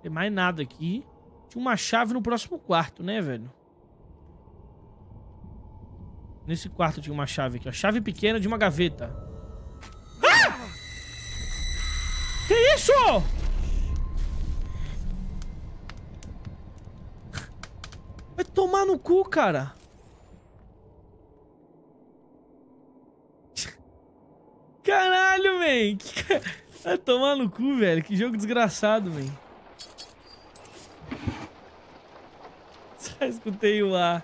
Tem mais nada aqui. Tinha uma chave no próximo quarto, né, velho? Nesse quarto tinha uma chave aqui. A chave pequena de uma gaveta. Ah! Que isso? Vai tomar no cu, cara. Caralho, velho. <laughs> Vai tomar no cu, velho. Que jogo desgraçado, velho. Escutei o A.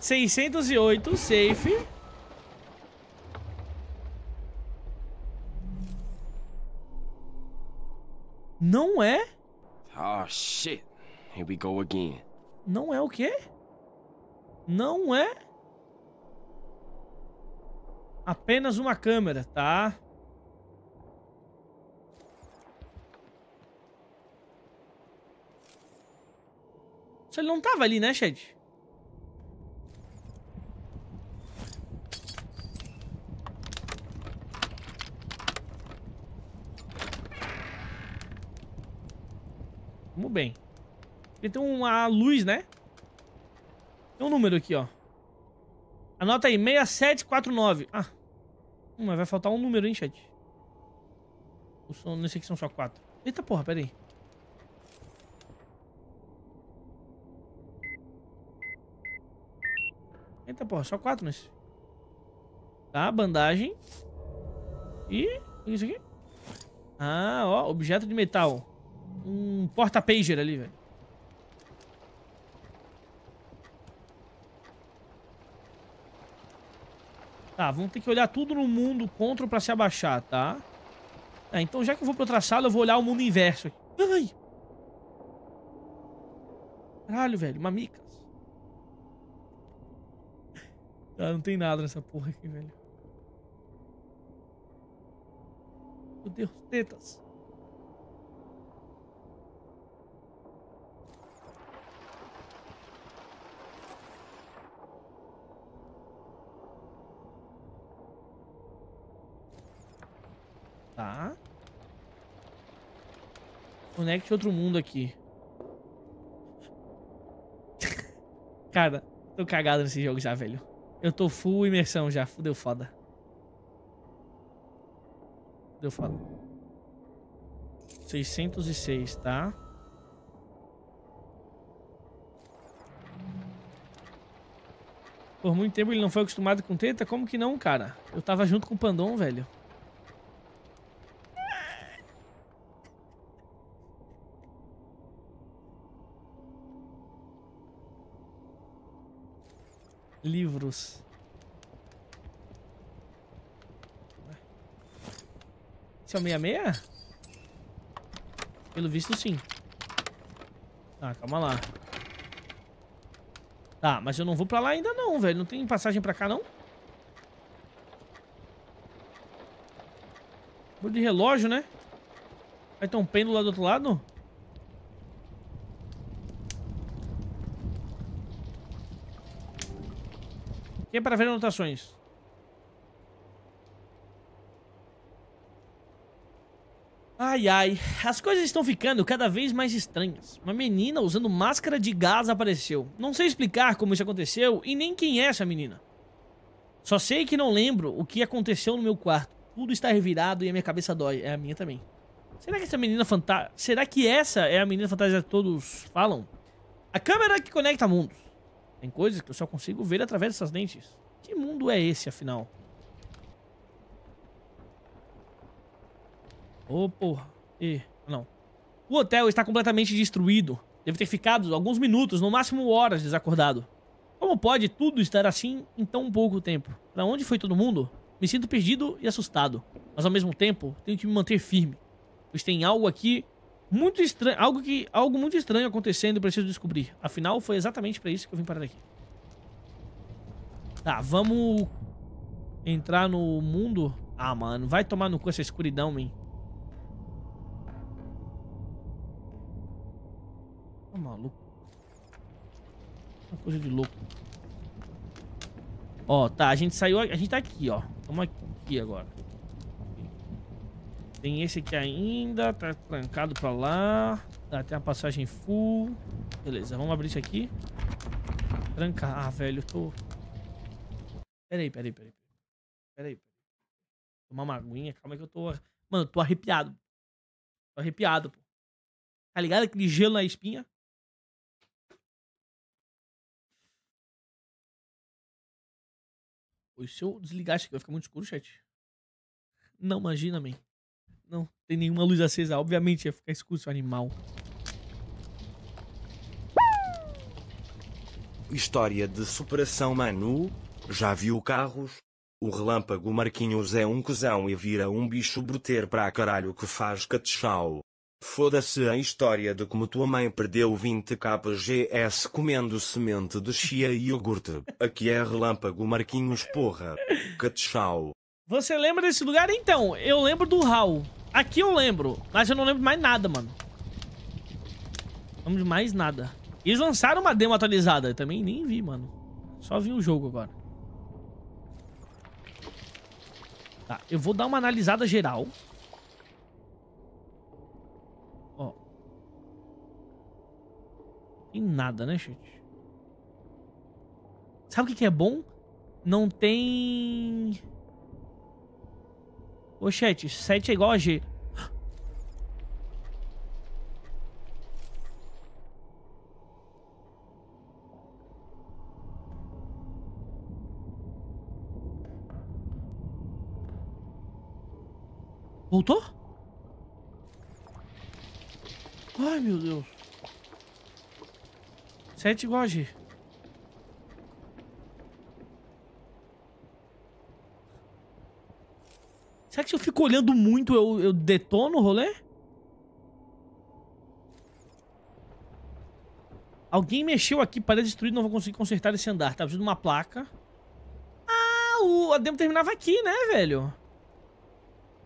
608, safe. Não é? Oh, shit. Here we go again. Não é o quê? Não é? Apenas uma câmera, tá? Só ele não tava ali, né, Shed? Vamos bem. Ele tem uma luz, né? Tem um número aqui, ó. Anota aí, 6749. Ah. Hum, mas vai faltar um número, hein, chat? Nesse aqui são só quatro. Eita porra, pera aí. Eita porra, só quatro nesse. Né? Tá, bandagem. E. O que é isso aqui? Ah, ó, objeto de metal. Um porta-pager ali, velho. Tá, vamos ter que olhar tudo no mundo contra pra se abaixar, tá? Ah, então já que eu vou pra outra sala, eu vou olhar o mundo inverso aqui. Ai! Caralho, velho, uma mica. Ah, não tem nada nessa porra aqui, velho. Meu Deus, tetas. Tá. Conecte outro mundo aqui. <laughs> Cara, tô cagado nesse jogo já, velho. Eu tô full imersão já. fudeu foda. Deu foda. 606, tá? Por muito tempo ele não foi acostumado com teta? Como que não, cara? Eu tava junto com o Pandon, velho. livros. Esse é o 66? Pelo visto, sim. Tá, calma lá. Tá, mas eu não vou pra lá ainda não, velho. Não tem passagem pra cá, não? vou de relógio, né? Vai ter um pêndulo lá do outro lado? Quem é para ver anotações? Ai, ai. As coisas estão ficando cada vez mais estranhas. Uma menina usando máscara de gás apareceu. Não sei explicar como isso aconteceu e nem quem é essa menina. Só sei que não lembro o que aconteceu no meu quarto. Tudo está revirado e a minha cabeça dói. É a minha também. Será que essa menina fantasma... Será que essa é a menina fantasia que todos falam? A câmera que conecta mundos. Tem coisas que eu só consigo ver através dessas lentes. Que mundo é esse, afinal? Ô, oh, porra. E, não. O hotel está completamente destruído. Deve ter ficado alguns minutos, no máximo horas, desacordado. Como pode tudo estar assim em tão pouco tempo? Para onde foi todo mundo? Me sinto perdido e assustado, mas ao mesmo tempo tenho que me manter firme, pois tem algo aqui muito estranho, algo que algo muito estranho acontecendo, preciso descobrir. Afinal, foi exatamente para isso que eu vim parar aqui. Tá, vamos entrar no mundo. Ah, mano, vai tomar no cu essa escuridão, hein? Tá maluco. Uma coisa de louco. Ó, tá, a gente saiu, a gente tá aqui, ó. vamos aqui agora. Tem esse aqui ainda, tá trancado pra lá. Dá até uma passagem full. Beleza, vamos abrir isso aqui. Trancar. Ah, velho, eu tô... Peraí, peraí, peraí. Peraí. Tomar uma aguinha, calma que eu tô... Mano, eu tô arrepiado. Tô arrepiado, pô. Tá ligado aquele gelo na espinha? Pois se eu desligar isso aqui, vai ficar muito escuro, chat. Não, imagina, man. Não, tem nenhuma luz acesa. Obviamente ia ficar escuro, seu animal. História de superação, Manu. Já viu carros? O relâmpago Marquinhos é um cuzão e vira um bicho bruter pra caralho que faz catchau. Foda-se a história de como tua mãe perdeu 20 KGS comendo semente de chia e iogurte. Aqui é relâmpago Marquinhos, porra. Catchau. Você lembra desse lugar? Então, eu lembro do Raul. Aqui eu lembro, mas eu não lembro mais nada, mano. Não lembro de mais nada. Eles lançaram uma demo atualizada. Eu também nem vi, mano. Só vi o jogo agora. Tá, eu vou dar uma analisada geral. Ó. Tem nada, né, gente? Sabe o que é bom? Não tem... Ô, chat, 7 é igual a G. Voltou? Ai, meu Deus. 7 é igual a G. Será que se eu fico olhando muito, eu, eu detono o rolê? Alguém mexeu aqui, para destruir? não vou conseguir consertar esse andar. Tá precisando de uma placa. Ah, o demo terminava aqui, né, velho?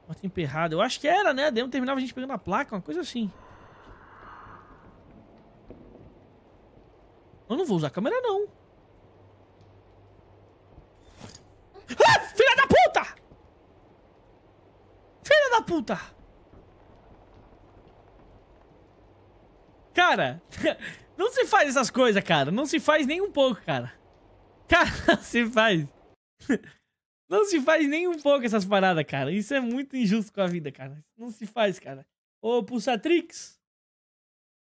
Uma emperrada. Eu acho que era, né? A demo terminava a gente pegando a placa, uma coisa assim. Eu não vou usar a câmera, não. Ah, puta! Cara, <laughs> não se faz essas coisas, cara. Não se faz nem um pouco, cara. Cara, <laughs> não se faz. <laughs> Não se faz nem um pouco essas paradas, cara. Isso é muito injusto com a vida, cara. Não se faz, cara. Ô, Pulsatrix.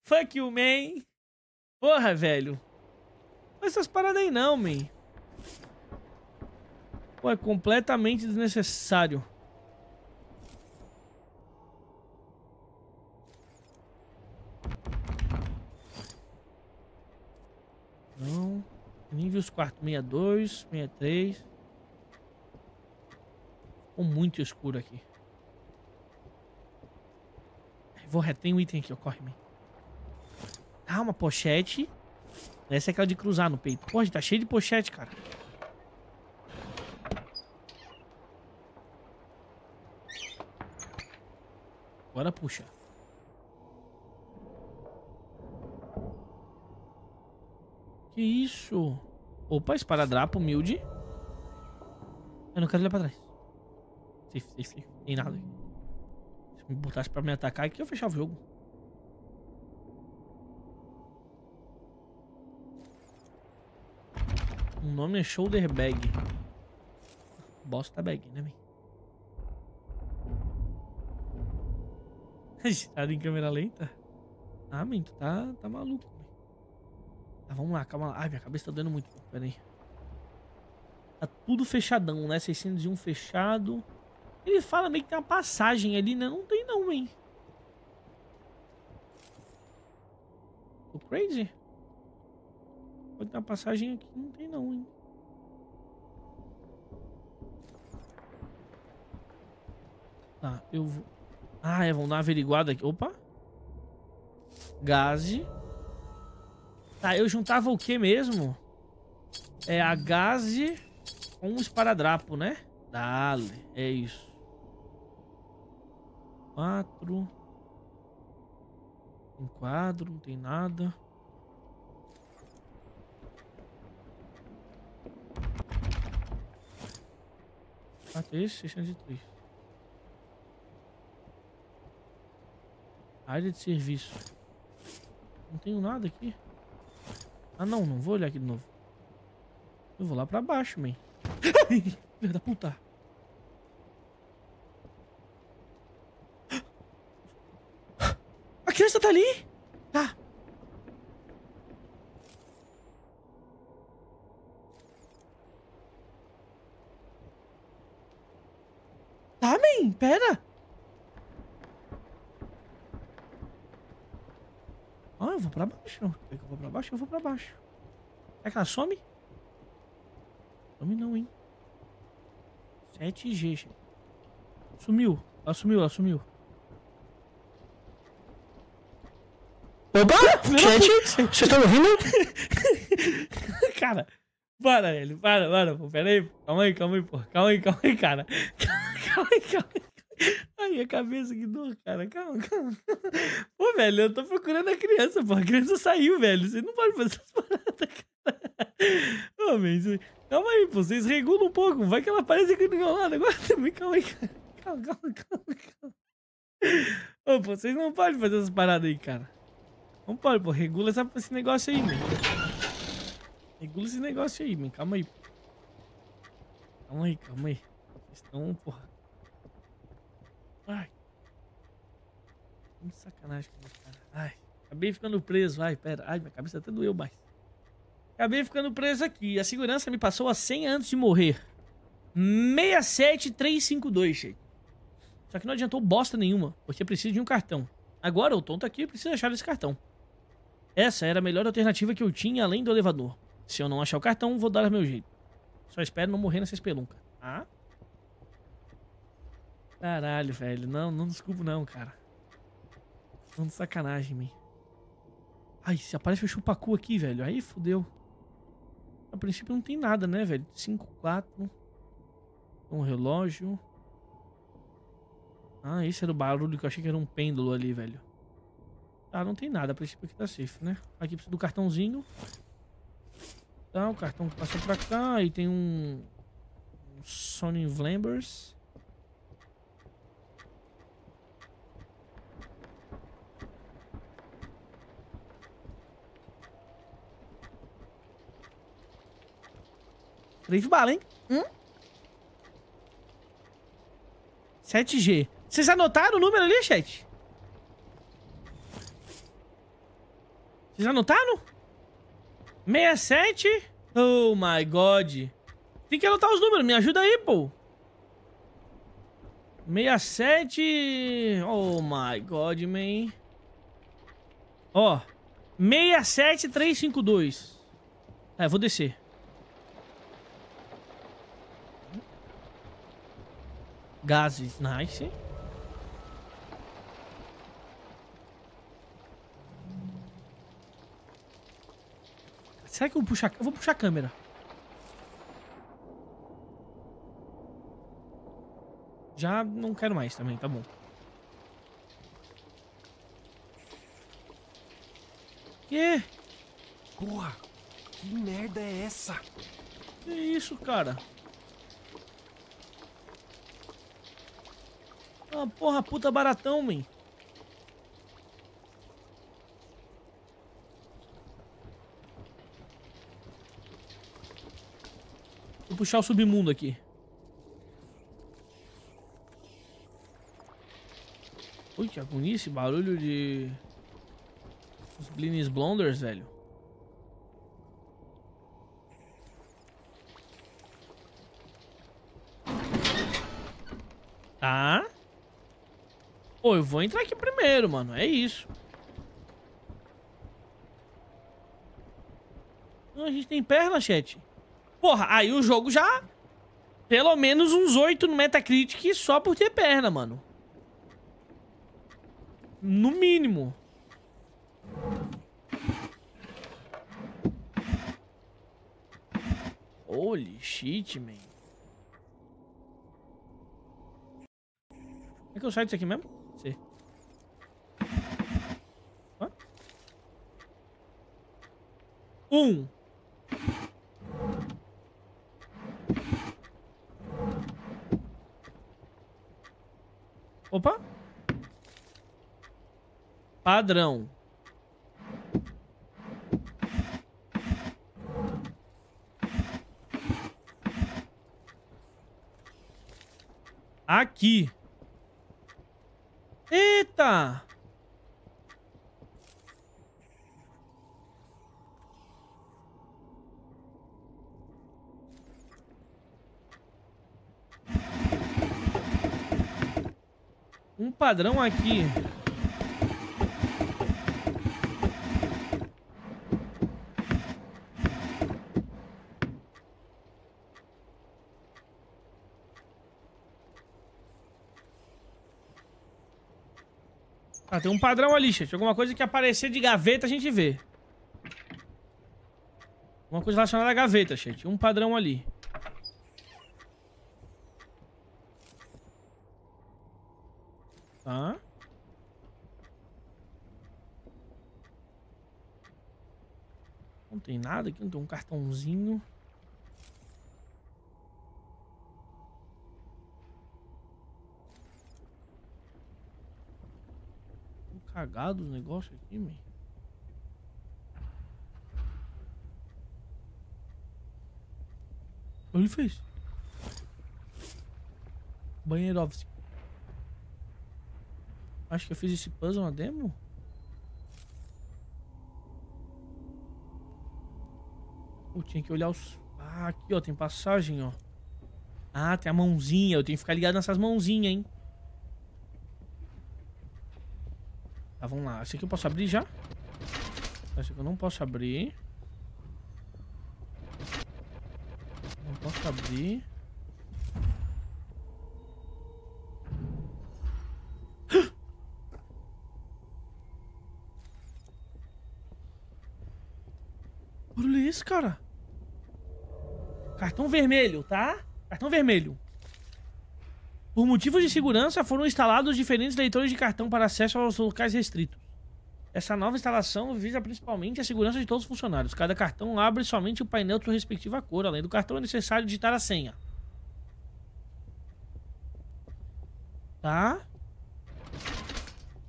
Fuck you, man. Porra, velho. Mas essas paradas aí não, man. Pô, é completamente desnecessário. Não. Níveis 62, 63. Ficou muito escuro aqui. Vou retém um item aqui, ó. Corre, me Ah, uma pochete. Essa é aquela de cruzar no peito. Pô, tá cheio de pochete, cara. Agora puxa. Que isso? Opa, esparadrapo humilde. Eu não quero olhar pra trás. Safe, safe. Tem nada Se me botasse pra me atacar aqui, eu fechava o jogo. O nome é Shoulder Bag. Bosta bag, né, velho? <laughs> em câmera lenta? Ah, man, tu tá, tá maluco, Tá, vamos lá, calma lá. Ai, minha cabeça tá doendo muito. Pera aí. Tá tudo fechadão, né? 601 fechado. Ele fala meio que tem uma passagem ali, né? Não tem não, hein? Tô crazy? Pode dar passagem aqui. Não tem não, hein? Tá, eu vou... Ah, é, vamos dar uma averiguada aqui. Opa. Gaze. Tá, eu juntava o que mesmo? É a gaze com o esparadrapo, né? Dale, é isso. Quatro. Tem quadro, não tem nada. é de três, Área de serviço. Não tenho nada aqui. Ah, não, não vou olhar aqui de novo. Eu vou lá pra baixo, man. <laughs> Filha da puta. A criança tá ali? Tá. Tá, man. Pera. pra baixo, que eu vou pra baixo? Eu vou pra baixo. Será que ela some? Some não, hein? 7G, Sumiu. Ela sumiu, ela sumiu. Opa! Gente, <laughs> vocês estão ouvindo? <laughs> cara, para, velho. Para, para, pô. Pera aí. Calma aí, calma aí, pô. Calma aí, calma aí, cara. <laughs> Calma aí, calma aí. <laughs> Aí a cabeça que dor, cara. Calma, calma. <laughs> Pô, velho, eu tô procurando a criança, pô. A criança saiu, velho. Você não pode fazer essas <laughs> paradas, cara. Ô, mas... calma aí, pô. Vocês regulam um pouco. Vai que ela aparece aqui do meu lado agora também. Calma aí, cara. Calma, calma, calma, calma. Ô, pô, vocês não podem fazer essas paradas aí, cara. Não pode, pô. Regula essa, esse negócio aí, meu. Regula esse negócio aí, meu. Calma aí. Pô. Calma aí, calma aí. Vocês estão, porra. Ai. Que sacanagem com cara. Ai. Acabei ficando preso. Ai, pera. Ai, minha cabeça até doeu mais. Acabei ficando preso aqui. A segurança me passou a 100 antes de morrer. 67352, gente. Só que não adiantou bosta nenhuma, porque preciso de um cartão. Agora o tonto aqui precisa achar esse cartão. Essa era a melhor alternativa que eu tinha além do elevador. Se eu não achar o cartão, vou dar meu jeito. Só espero não morrer nessa espelunca. Ah? Caralho, velho. Não, não desculpo não, cara. Não de sacanagem, man. Ai, se aparece o chupacu aqui, velho. Aí fodeu. A princípio não tem nada, né, velho? 5, 4. Um relógio. Ah, esse era o barulho que eu achei que era um pêndulo ali, velho. Ah, não tem nada. A princípio aqui tá safe, né? Aqui precisa do cartãozinho. Tá, o cartão que passou pra cá. Aí tem um... um Sony Vlambers. Três balas, hein? Hum? 7G. Vocês anotaram o número ali, chat? Vocês anotaram? 67. Oh my god. Tem que anotar os números, me ajuda aí, pô. 67. Oh my god, man. Ó. 67352. É, vou descer. Gases, nice. Será que eu vou puxar? Eu vou puxar a câmera. Já não quero mais também, tá bom. Que? Porra, que merda é essa? Que isso, cara? Uma porra puta baratão, man. Vou puxar o submundo aqui. Ui, que agonia esse barulho de... Os Blinis Blonders, velho. Pô, eu vou entrar aqui primeiro, mano. É isso. A gente tem perna, chat. Porra, aí o jogo já... Pelo menos uns 8 no Metacritic só por ter perna, mano. No mínimo. Holy shit, man. Como é que eu saio disso aqui mesmo? Um. Opa. Padrão. Aqui. Eita! um padrão aqui. Ah, tem um padrão ali, chefe. Alguma coisa que aparecer de gaveta a gente vê. Uma coisa relacionada à gaveta, gente. Um padrão ali. tem nada aqui, não tem um cartãozinho. Tô cagado os negócios aqui, meu. Ele fez. Banheiro office. Acho que eu fiz esse puzzle na demo. Eu tinha que olhar os... Ah, aqui, ó, tem passagem, ó. Ah, tem a mãozinha. Eu tenho que ficar ligado nessas mãozinhas, hein. Tá, vamos lá. Esse aqui eu posso abrir já? Esse aqui eu não posso abrir. Não posso abrir. <gasps> barulho é esse, cara? Cartão vermelho, tá? Cartão vermelho. Por motivos de segurança, foram instalados diferentes leitores de cartão para acesso aos locais restritos. Essa nova instalação visa principalmente a segurança de todos os funcionários. Cada cartão abre somente o painel de sua respectiva cor. Além do cartão, é necessário digitar a senha. Tá?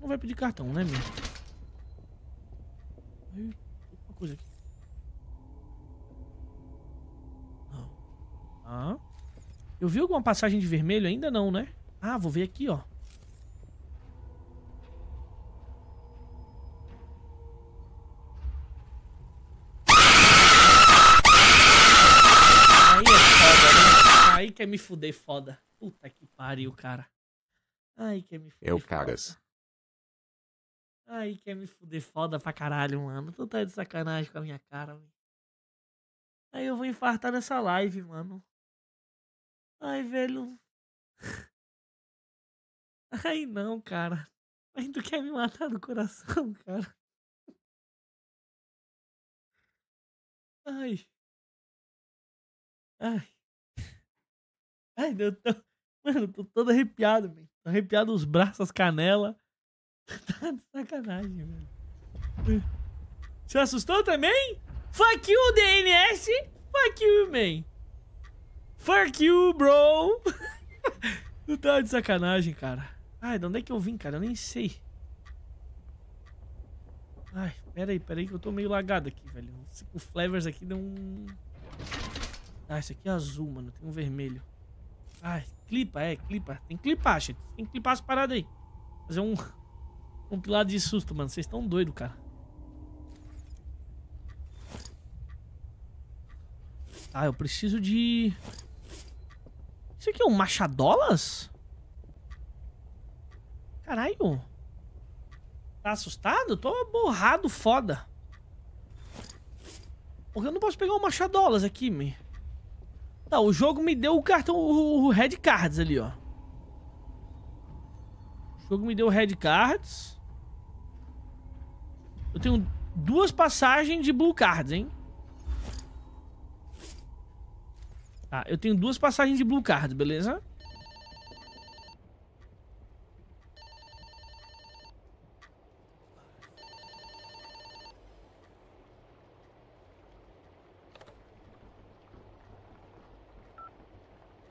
Não vai pedir cartão, né, meu? Uma coisa aqui. Ah. Eu vi alguma passagem de vermelho? Ainda não, né? Ah, vou ver aqui, ó. Aí é foda, né? Aí quer me fuder foda. Puta que pariu, cara. Aí quer me fuder Eu, foda. caras. Aí quer me fuder foda pra caralho, mano. Tu tá de sacanagem com a minha cara, Aí eu vou infartar nessa live, mano. Ai, velho. Ai, não, cara. Ai, tu quer me matar do coração, <laughs> cara. Ai. Ai. Ai, eu tô... Mano, tô todo arrepiado, velho. Tô arrepiado os braços, as canelas. <laughs> Tá de sacanagem, velho. Se assustou também? Fuck you, DNS! Fuck you, man! Fuck you, bro! Não <laughs> tá de sacanagem, cara. Ai, de onde é que eu vim, cara? Eu nem sei. Ai, peraí, aí, aí que eu tô meio lagado aqui, velho. O Flavors aqui deu um... Ah, esse aqui é azul, mano. Tem um vermelho. Ai, clipa, é, clipa. Tem que clipar, gente. Tem que clipar as paradas aí. Fazer um... <laughs> Um pilado de susto, mano. Vocês estão doidos, cara. Ah, eu preciso de... Isso aqui é um machadolas? Caralho. Tá assustado? Tô borrado foda. Porque eu não posso pegar um machadolas aqui, me. Tá, o jogo me deu o cartão, o, o red cards ali, ó. O jogo me deu red cards. Eu tenho duas passagens de blue cards, hein? Tá, eu tenho duas passagens de Blue Card, beleza?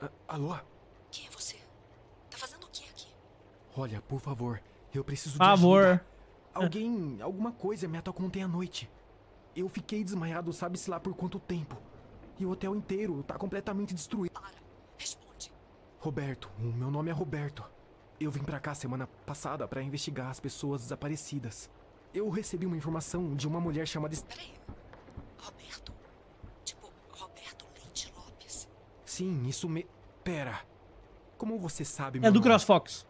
Ah, alô? Quem é você? Tá fazendo o que aqui? Olha, por favor, eu preciso de favor. ajuda. Alguém, alguma coisa me atacou ontem à noite. Eu fiquei desmaiado sabe-se lá por quanto tempo. E o hotel inteiro tá completamente destruído. Para, responde. Roberto, o meu nome é Roberto. Eu vim para cá semana passada para investigar as pessoas desaparecidas. Eu recebi uma informação de uma mulher chamada. Peraí. Roberto? Tipo, Roberto Leite Lopes? Sim, isso me. Pera. Como você sabe, É do nome? CrossFox.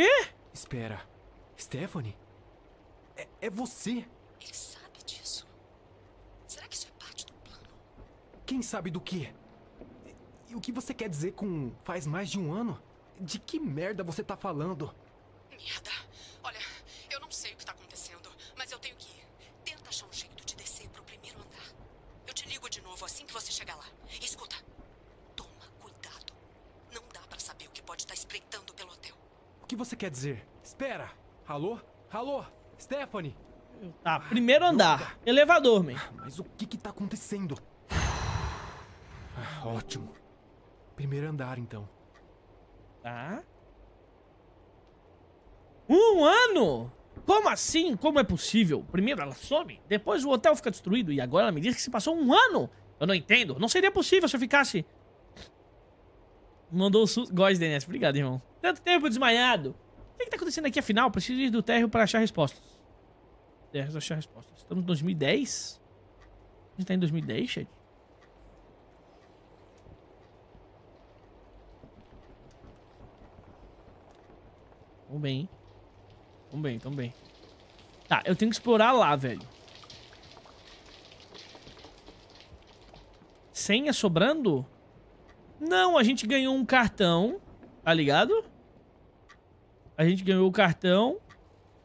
Quê? Espera. Stephanie? É, é você? Ele sabe disso. Será que isso é parte do plano? Quem sabe do quê? E o que você quer dizer com faz mais de um ano? De que merda você tá falando? quer dizer? Espera! Alô? Alô? Stephanie? Tá, primeiro andar. Elevador, man. Ah, mas o que que tá acontecendo? Ah, ótimo. Primeiro andar, então. Tá. Um ano? Como assim? Como é possível? Primeiro ela some, depois o hotel fica destruído e agora ela me diz que se passou um ano? Eu não entendo. Não seria possível se eu ficasse... Mandou o susto. Góis, DNS. Obrigado, irmão. Tanto tempo desmaiado que está acontecendo aqui afinal? Preciso ir do térreo para achar respostas. Térreo para achar respostas. Estamos em 2010? A gente está em 2010, chefe? Tão bem, hein? Tão bem, tão bem. Tá, eu tenho que explorar lá, velho. Senha sobrando? Não, a gente ganhou um cartão, tá ligado? A gente ganhou o cartão.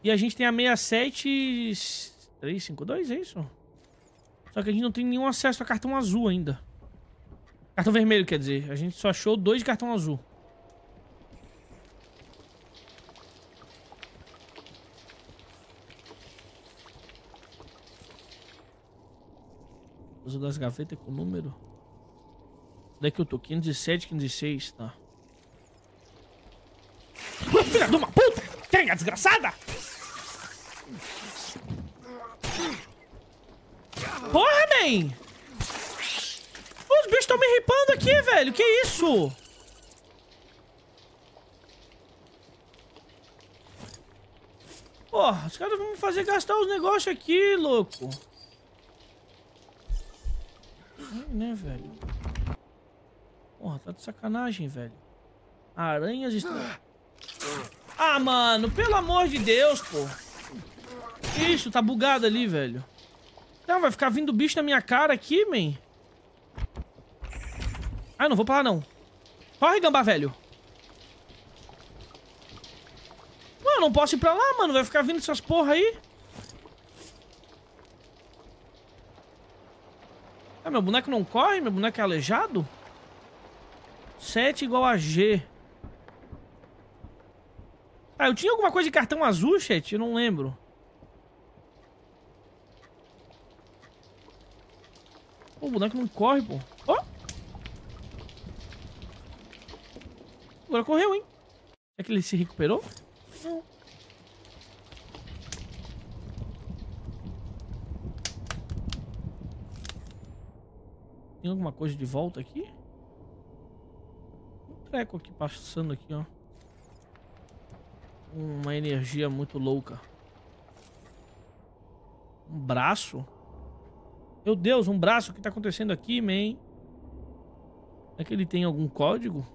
E a gente tem a 67352, é isso? Só que a gente não tem nenhum acesso a cartão azul ainda. Cartão vermelho, quer dizer. A gente só achou dois de cartão azul. Uso das gavetas com número. Onde é que eu tô? 507, 506, tá. Filha de uma puta! Tenha, desgraçada! Porra, man! Os bichos estão me ripando aqui, velho. Que isso? Porra, os caras vão me fazer gastar os negócios aqui, louco. Né, velho? Porra, tá de sacanagem, velho. Aranhas estão... Ah, mano, pelo amor de Deus, pô. Isso, tá bugado ali, velho. Não, vai ficar vindo bicho na minha cara aqui, man. Ah, não vou pra lá, não. Corre, gambá, velho. Não, eu não posso ir pra lá, mano. Vai ficar vindo essas porra aí. Ah, meu boneco não corre? Meu boneco é aleijado? 7 igual a G. Ah, eu tinha alguma coisa de cartão azul, chat? Eu não lembro. Pô, o boneco não corre, pô. Ó! Oh! Agora correu, hein? Será que ele se recuperou? Tem alguma coisa de volta aqui? Um treco aqui passando aqui, ó uma energia muito louca. Um braço? Meu Deus, um braço. O que tá acontecendo aqui, man? É que ele tem algum código?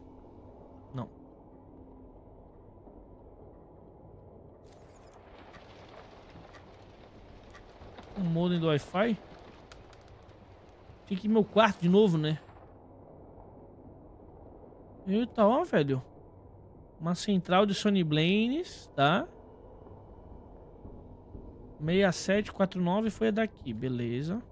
Não. O um modem do Wi-Fi? Fiquei em meu quarto de novo, né? Eita, ó, velho. Uma central de Sony Blanes, tá? 6749 foi a daqui, beleza.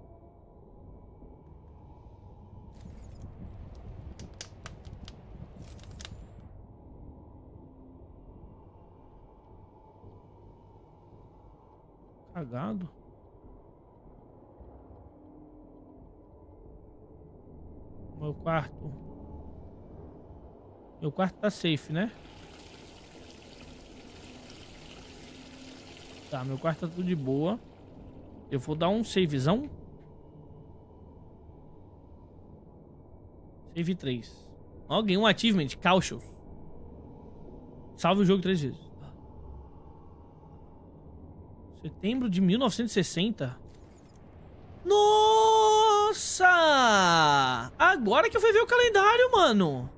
Cagado. Meu quarto. Meu quarto tá safe, né? Tá, meu quarto tá tudo de boa. Eu vou dar um savezão. Save 3. Ó, um achievement, Cautious. Salve o jogo três vezes. Setembro de 1960. Nossa! Agora que eu fui ver o calendário, mano.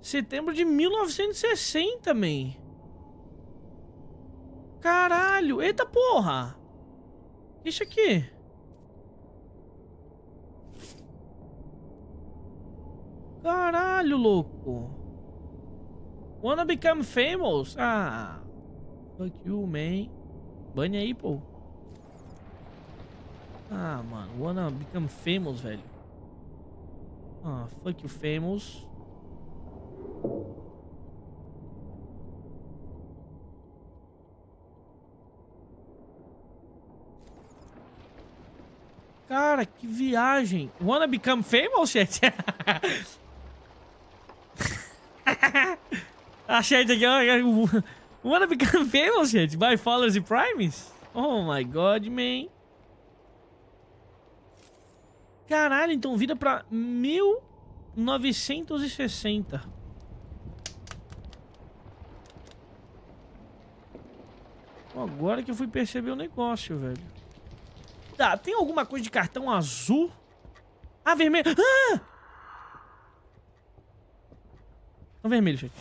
Setembro de 1960, man. Caralho! Eita porra! Isso aqui. Caralho, louco. Wanna become famous? Ah. Fuck you, man. Bane aí, pô. Ah, mano. Wanna become famous, velho. Ah, fuck you, famous. Cara, que viagem. Wanna become famous, A <laughs> chat aqui, ó. Wanna become famous, By followers e primes? Oh my god, man. Caralho, então vira pra 1960. Agora que eu fui perceber o negócio, velho. Tá, tem alguma coisa de cartão azul? Ah, vermelho. Ah! Então vermelho, gente.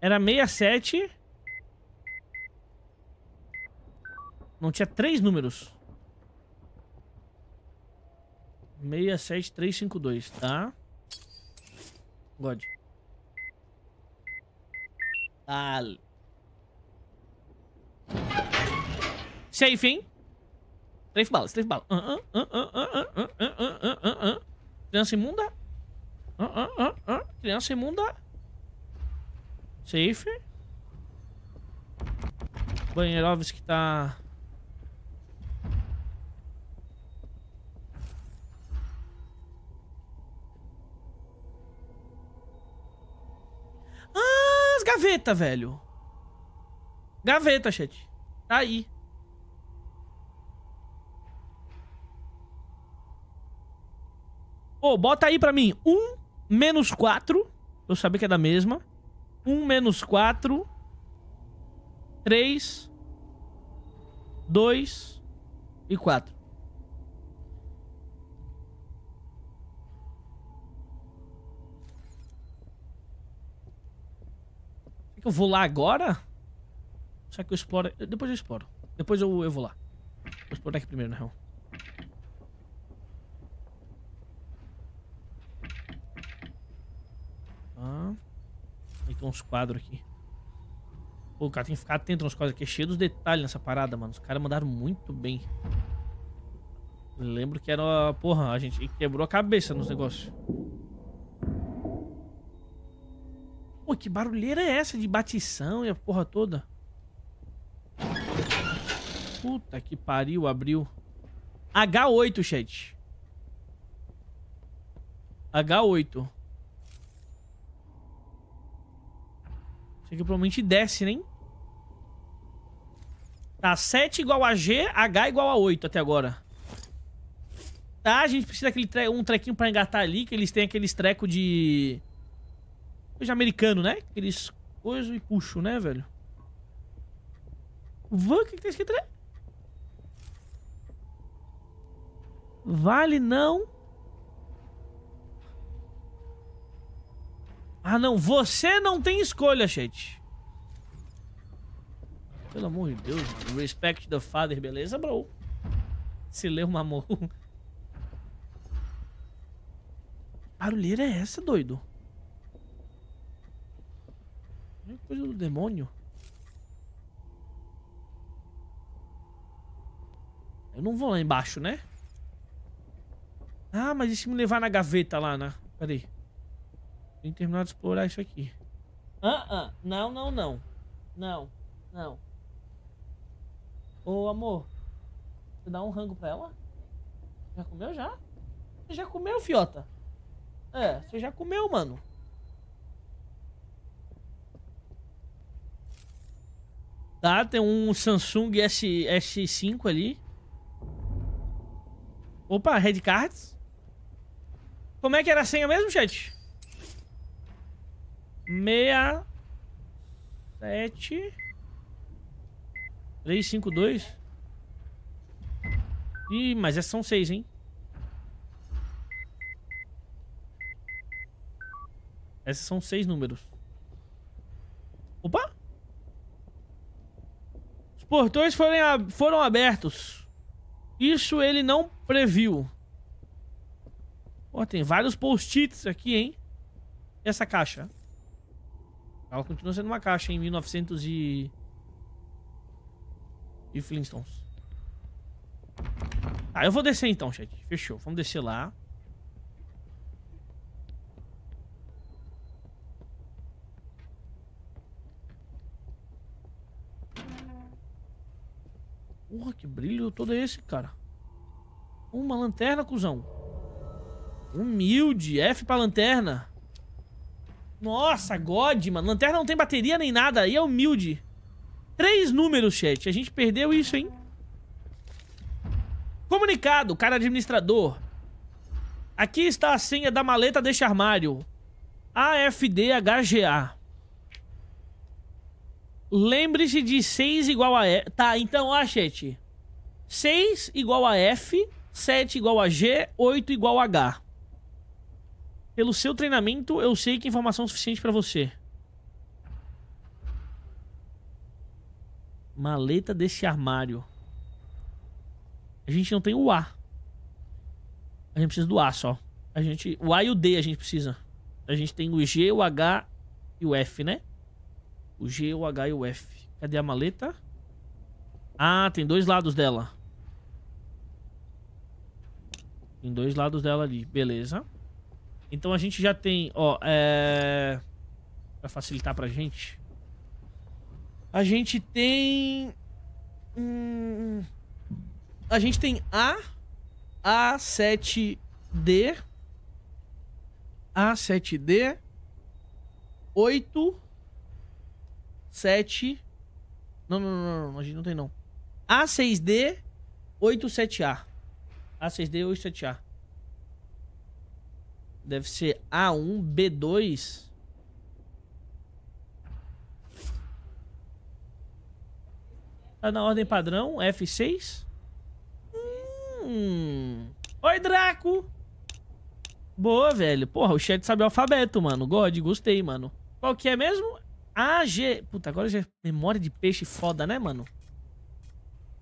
Era 67. Não tinha três números. 67352, tá? God al Safe, hein? Três balas, três balas. Uh, uh, uh, Criança imunda. Criança imunda. Safe. Banheirovski tá gaveta, velho. Gaveta, chat. Tá aí. Pô, oh, bota aí pra mim. 1 um menos 4. Eu sabia que é da mesma. 1 um menos 4. 3. 2 e 4. que eu vou lá agora? Será que eu exploro? Depois eu exploro. Depois eu, eu vou lá. Vou explorar aqui primeiro, na real. Tá. Aí tem uns quadros aqui. Pô, cara, tem que ficar atento nas coisas aqui. É cheio dos detalhes nessa parada, mano. Os caras mandaram muito bem. lembro que era... Porra, a gente quebrou a cabeça nos negócios. Pô, que barulheira é essa de batição e a porra toda? Puta que pariu, abriu. H8, chat. H8. Isso aqui provavelmente desce, né? Tá, 7 igual a G, H igual a 8 até agora. Tá, a gente precisa daquele tre um trequinho pra engatar ali, que eles têm aqueles trecos de... Coisa americano, né? Eles coisa e puxo, né, velho? o que, que tá escrito ali? Né? Vale não. Ah, não. Você não tem escolha, chat. Pelo amor de Deus. Mano. Respect the father, beleza, bro? Se uma mão. <laughs> Barulheira é essa, doido? É coisa do demônio. Eu não vou lá embaixo, né? Ah, mas e se me levar na gaveta lá, na... Né? Peraí. Tem que terminar de explorar isso aqui. Ah, uh ah. -uh. Não, não, não. Não, não. Ô, amor. Você dá um rango pra ela? Já comeu, já? Você já comeu, fiota? É, você já comeu, mano. Tá, tem um Samsung S, S5 ali. Opa, Red Cards. Como é que era a senha mesmo, chat? Meia... Sete... cinco, dois... Ih, mas essas é são seis, hein? Esses são seis números. Opa! portões foram, foram abertos. Isso ele não previu. Ó, tem vários post-its aqui, hein? Essa caixa. Ela continua sendo uma caixa em 1900 e... E Flintstones. Tá, eu vou descer então, chat. Fechou. Vamos descer lá. Porra, que brilho todo é esse, cara? Uma lanterna, cuzão. Humilde. F pra lanterna. Nossa, God, mano. Lanterna não tem bateria nem nada. Aí é humilde. Três números, chat. A gente perdeu isso, hein? Comunicado, cara administrador. Aqui está a senha da maleta deste armário. AFDHGA. Lembre-se de 6 tá, então, igual a F. Tá, então, ó, gente 6 igual a F, 7 igual a G, 8 igual a H. Pelo seu treinamento, eu sei que é informação suficiente para você. Maleta desse armário. A gente não tem o A. A gente precisa do A só. A gente, o A e o D a gente precisa. A gente tem o G, o H e o F, né? O G, o H e o F. Cadê a maleta? Ah, tem dois lados dela. Tem dois lados dela ali. Beleza. Então a gente já tem, ó, é... Pra facilitar pra gente. A gente tem... Hum... A gente tem A, A7D, A7D, 8, 7. Não, não, não, não, a gente não tem não. A6D 87A. A6D 87A. Deve ser A1, B2. Tá na ordem padrão, F6. Hum. Oi, Draco! Boa, velho. Porra, o chat sabe o alfabeto, mano. God, gostei, mano. Qual que é mesmo? AG. Puta, agora já é memória de peixe foda, né, mano?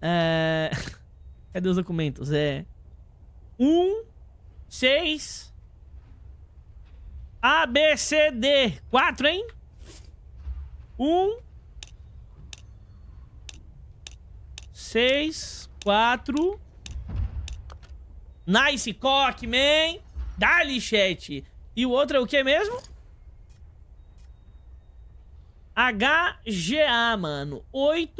É. <laughs> Cadê os documentos? É. 1, 6. A, B, C, D. 4, hein? 1. 6, 4. Nice cock, man. Dá-lhe, chat. E o outro é o que mesmo? HGA, mano. 8.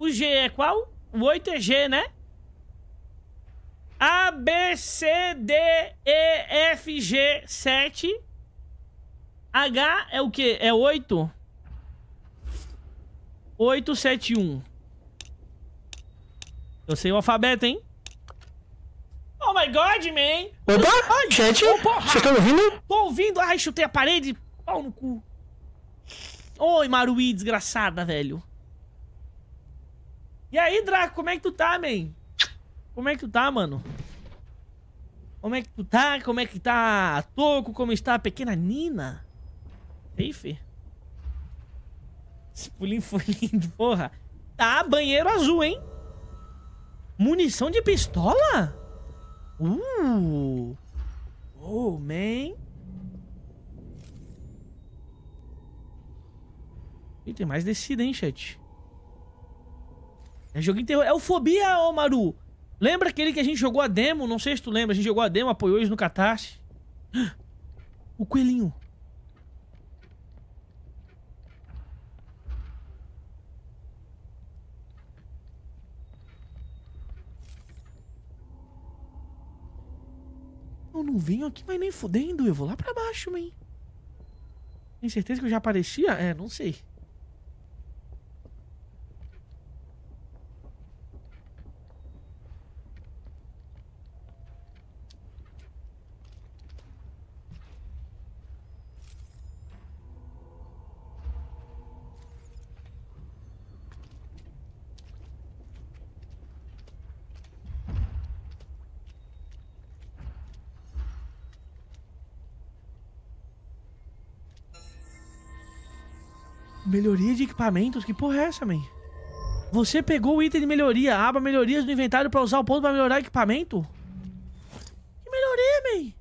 O G é qual? O 8 é G, né? A, B, C, D, E, F, G, 7. H é o quê? É 8? 8, 7, 1. Eu sei o alfabeto, hein? Oh my god, man! Opa! Ai, gente! Vocês estão ouvindo? Tô ouvindo! Ai, chutei a parede! Pau no cu! Oi, Maruí, desgraçada, velho. E aí, Draco, como é que tu tá, man? Como é que tu tá, mano? Como é que tu tá? Como é que tá a Toco? Como está a pequena Nina? Safe? Esse pulinho foi lindo, porra. Tá, banheiro azul, hein? Munição de pistola? Uh! Oh, man. E tem mais descida, hein, chat? É jogo inteiro. É o Fobia, ô Maru! Lembra aquele que a gente jogou a demo? Não sei se tu lembra. A gente jogou a demo, apoiou eles no Catarse. <gasps> O coelhinho. Eu não venho aqui, mas nem fodendo. Eu vou lá pra baixo, man. Tem certeza que eu já aparecia? É, não sei. Melhoria de equipamentos? Que porra é essa, man? Você pegou o item de melhoria, aba melhorias no inventário pra usar o ponto pra melhorar equipamento? Que melhoria, man?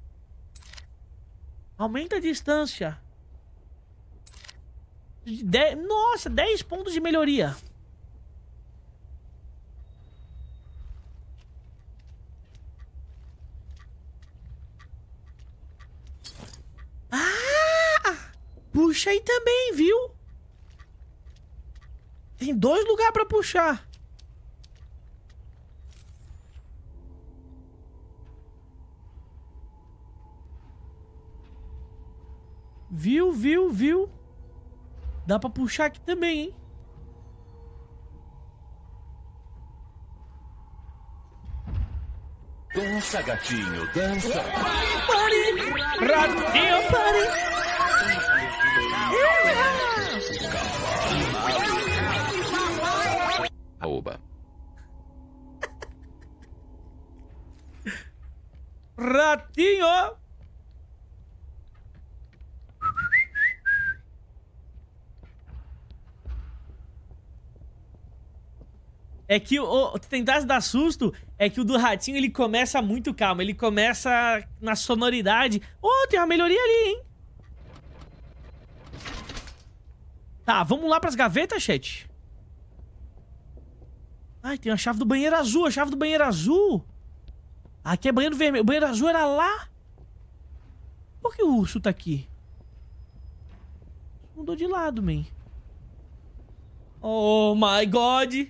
Aumenta a distância. De... Nossa, 10 pontos de melhoria. Ah! Puxa aí também, viu? Tem dois lugares pra puxar. Viu, viu, viu. Dá pra puxar aqui também, hein? Dança, gatinho, dança. Pare, pare, pare. Oba. Ratinho! É que o tentar dar susto é que o do ratinho ele começa muito calmo, ele começa na sonoridade. Oh, tem uma melhoria ali, hein? Tá, vamos lá pras gavetas, chat. Ai, tem a chave do banheiro azul, a chave do banheiro azul. Aqui é banheiro vermelho. O banheiro azul era lá? Por que o urso tá aqui? Mudou de lado, man. Oh my god!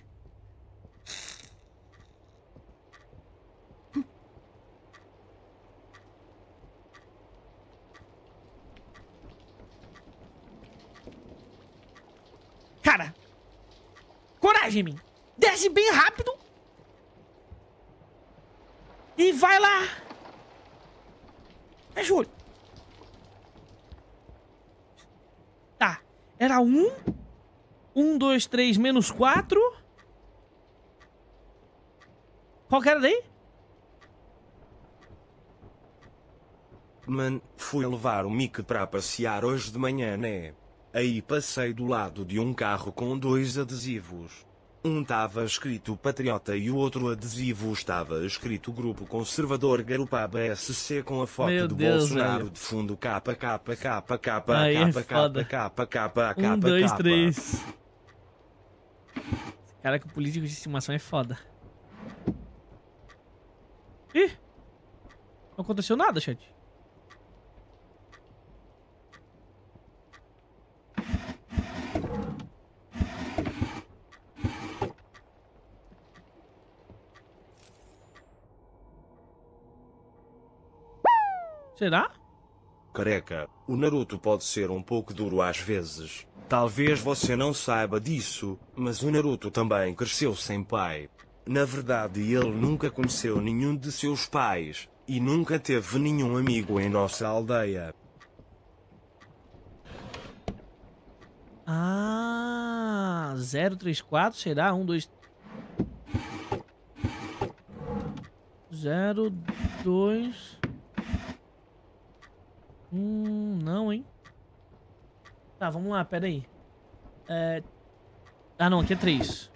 Cara! Coragem, man! Desce bem rápido. E vai lá. É Júlio. Tá. Era um. Um, dois, três, menos quatro. Qual que era daí? Man, fui levar o Mick para passear hoje de manhã, né? Aí passei do lado de um carro com dois adesivos. Um estava escrito Patriota e o outro adesivo estava escrito Grupo Conservador Garupaba SC com a foto Meu do Deus, Bolsonaro de fundo capa capa capa capa é capa capa, capa capa capa capa um, dois, capa. três. Caraca, o político de estimação é foda. Ih! Não aconteceu nada, chat. Será? Careca, o Naruto pode ser um pouco duro às vezes. Talvez você não saiba disso, mas o Naruto também cresceu sem pai. Na verdade, ele nunca conheceu nenhum de seus pais, e nunca teve nenhum amigo em nossa aldeia. Ah, 034 será? 1, 2, 0, 2... Hum, não, hein? Tá, vamos lá, pera aí. É... Ah, não, aqui é três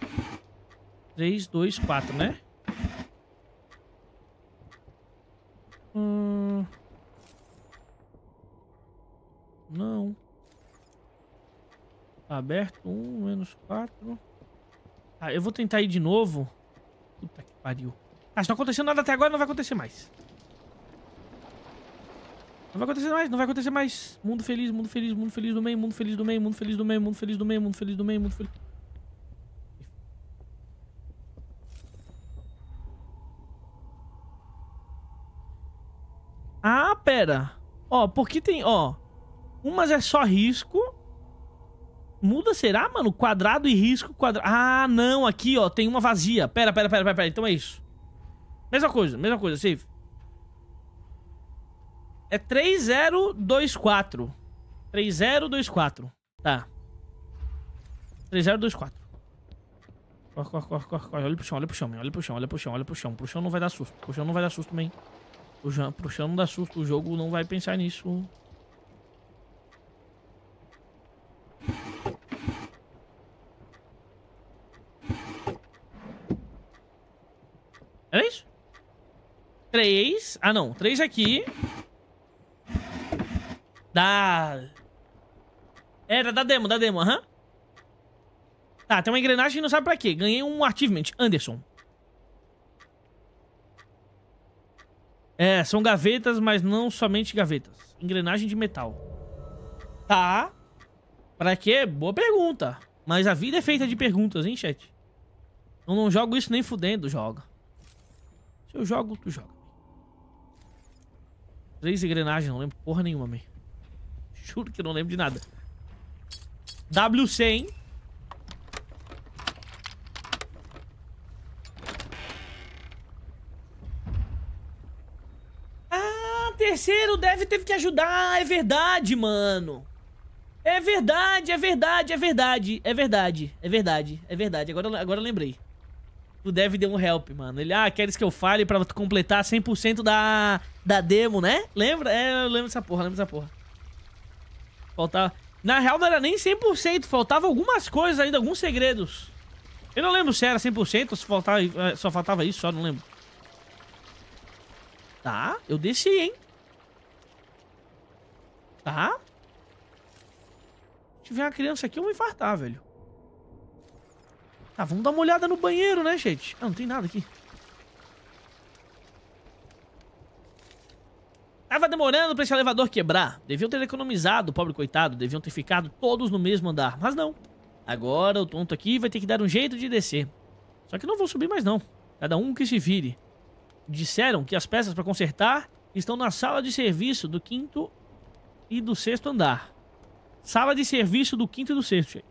três dois quatro né? Hum... Não. Tá aberto. um, menos quatro Ah, eu vou tentar ir de novo. Puta que pariu. Ah, se não aconteceu nada até agora, não vai acontecer mais. Não vai acontecer mais, não vai acontecer mais. Mundo feliz, mundo feliz, mundo feliz do meio, mundo feliz do meio, mundo feliz do meio, mundo feliz do meio, mundo feliz do meio, mundo feliz. Ah, pera. Ó, porque tem, ó. Umas é só risco. Muda, será, mano? Quadrado e risco, quadrado. Ah, não, aqui, ó, tem uma vazia. Pera, pera, pera, pera, pera. Então é isso. Mesma coisa, mesma coisa, safe. É 3024. 3024. Tá. 3024. Corre, corre, corre, corre, corre. Olha pro chão, olha pro chão, man. olha pro chão, olha pro chão, olha pro chão. Pro chão não vai dar susto. Pro chão não vai dar susto, man. Pro chão, pro chão não dá susto. O jogo não vai pensar nisso. Era isso? Três. Ah, não. Três aqui. Da... Era é, da demo, da demo, aham. Uhum. Tá, tem uma engrenagem que não sabe pra quê. Ganhei um achievement, Anderson. É, são gavetas, mas não somente gavetas. Engrenagem de metal. Tá. Pra quê? Boa pergunta. Mas a vida é feita de perguntas, hein, chat? Eu não jogo isso nem fudendo, joga. Se eu jogo, tu joga. Três engrenagens, não lembro porra nenhuma, man. Juro que não lembro de nada. W100. Ah, terceiro, deve teve que ajudar. É verdade, mano. É verdade, é verdade, é verdade, é verdade, é verdade, é verdade. Agora, agora eu lembrei. O Dev deu um help, mano. Ele, ah, queres que eu fale pra tu completar 100% da, da demo, né? Lembra? É, eu lembro dessa porra, lembro dessa porra. Faltava... Na real, não era nem 100%. Faltava algumas coisas ainda, alguns segredos. Eu não lembro se era 100% ou se faltava, eh, só faltava isso, só não lembro. Tá, eu desci, hein? Tá. Se tiver uma criança aqui, eu vou infartar, velho. Tá, vamos dar uma olhada no banheiro, né, gente? Ah, não tem nada aqui. Tava demorando pra esse elevador quebrar. Deviam ter economizado, pobre coitado. Deviam ter ficado todos no mesmo andar. Mas não. Agora o tonto aqui vai ter que dar um jeito de descer. Só que não vou subir mais não. Cada um que se vire. Disseram que as peças pra consertar estão na sala de serviço do quinto e do sexto andar. Sala de serviço do quinto e do sexto, gente.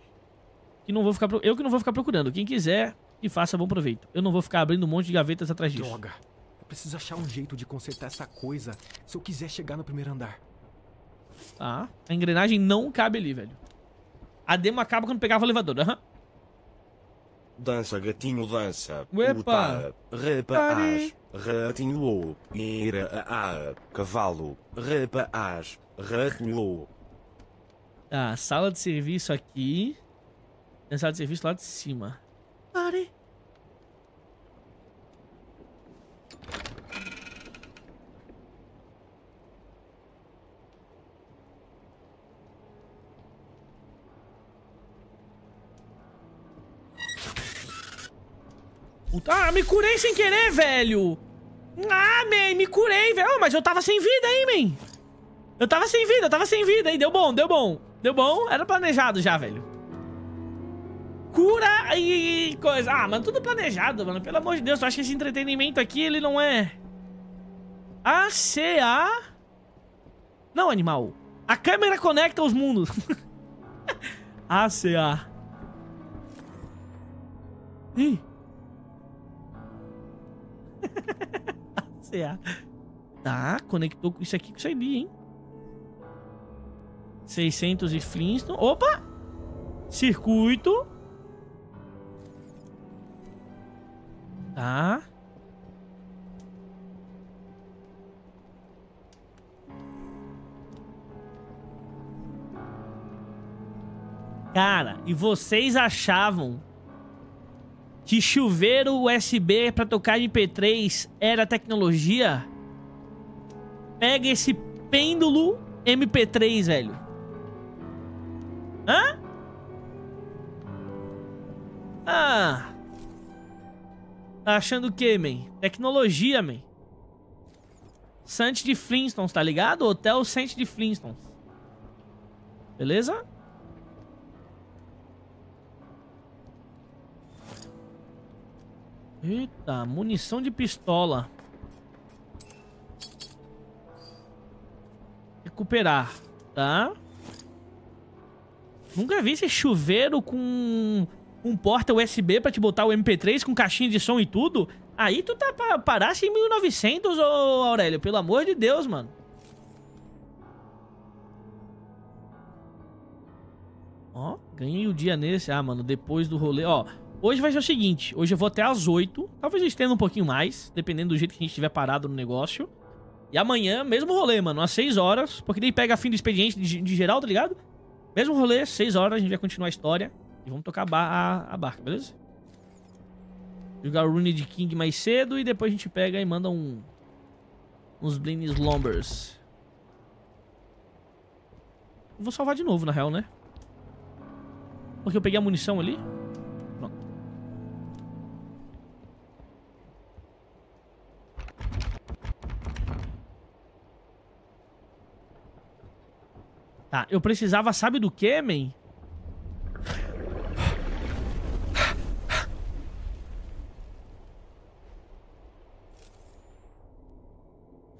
Que não vou ficar, eu que não vou ficar procurando. Quem quiser, que faça bom proveito. Eu não vou ficar abrindo um monte de gavetas atrás disso. Droga preciso achar um jeito de consertar essa coisa se eu quiser chegar no primeiro andar. Tá. A engrenagem não cabe ali, velho. A demo acaba quando pegava o elevador, aham. Uhum. Dança, gatinho, dança. Uepa! as. ratinho, ira, a, cavalo, repa, as. ratinho. Tá, sala de serviço aqui. Tem sala de serviço lá de cima. Pare. puta. Ah, me curei sem querer, velho. Ah, man, me curei, velho. Oh, mas eu tava sem vida, hein, man. Eu tava sem vida, eu tava sem vida, hein. Deu bom, deu bom. Deu bom, era planejado já, velho. Cura e coisa. Ah, mano, tudo planejado, mano. Pelo amor de Deus, eu acho que esse entretenimento aqui, ele não é... ACA... Não, animal. A câmera conecta os mundos. ACA. <laughs> Ih... CA. <laughs> Tá, conectou isso aqui com isso ali, hein? 600 e Flintstone. Opa! Circuito. Tá. Cara, e vocês achavam que chuveiro USB para tocar MP3 era tecnologia, pega esse pêndulo MP3, velho. Hã? Ah. Tá achando o quê, man? Tecnologia, man. Sante de Flintstones, tá ligado? Hotel Sante de Flintstones. Beleza? Eita, munição de pistola. Recuperar, tá? Nunca vi esse chuveiro com um porta USB pra te botar o MP3 com caixinha de som e tudo. Aí tu tá pra parasse em 1900, ô Aurélio. Pelo amor de Deus, mano. Ó, ganhei o dia nesse. Ah, mano, depois do rolê, ó. Hoje vai ser o seguinte, hoje eu vou até às 8, talvez eu estenda um pouquinho mais, dependendo do jeito que a gente estiver parado no negócio. E amanhã, mesmo rolê, mano, às 6 horas, porque daí pega fim do expediente de, de geral, tá ligado? Mesmo rolê, 6 horas, a gente vai continuar a história e vamos tocar a, a, a barca, beleza? Jogar o Rune de King mais cedo e depois a gente pega e manda um... Uns Blin Slumbers. Vou salvar de novo, na real, né? Porque eu peguei a munição ali. Tá, eu precisava, sabe do que, man?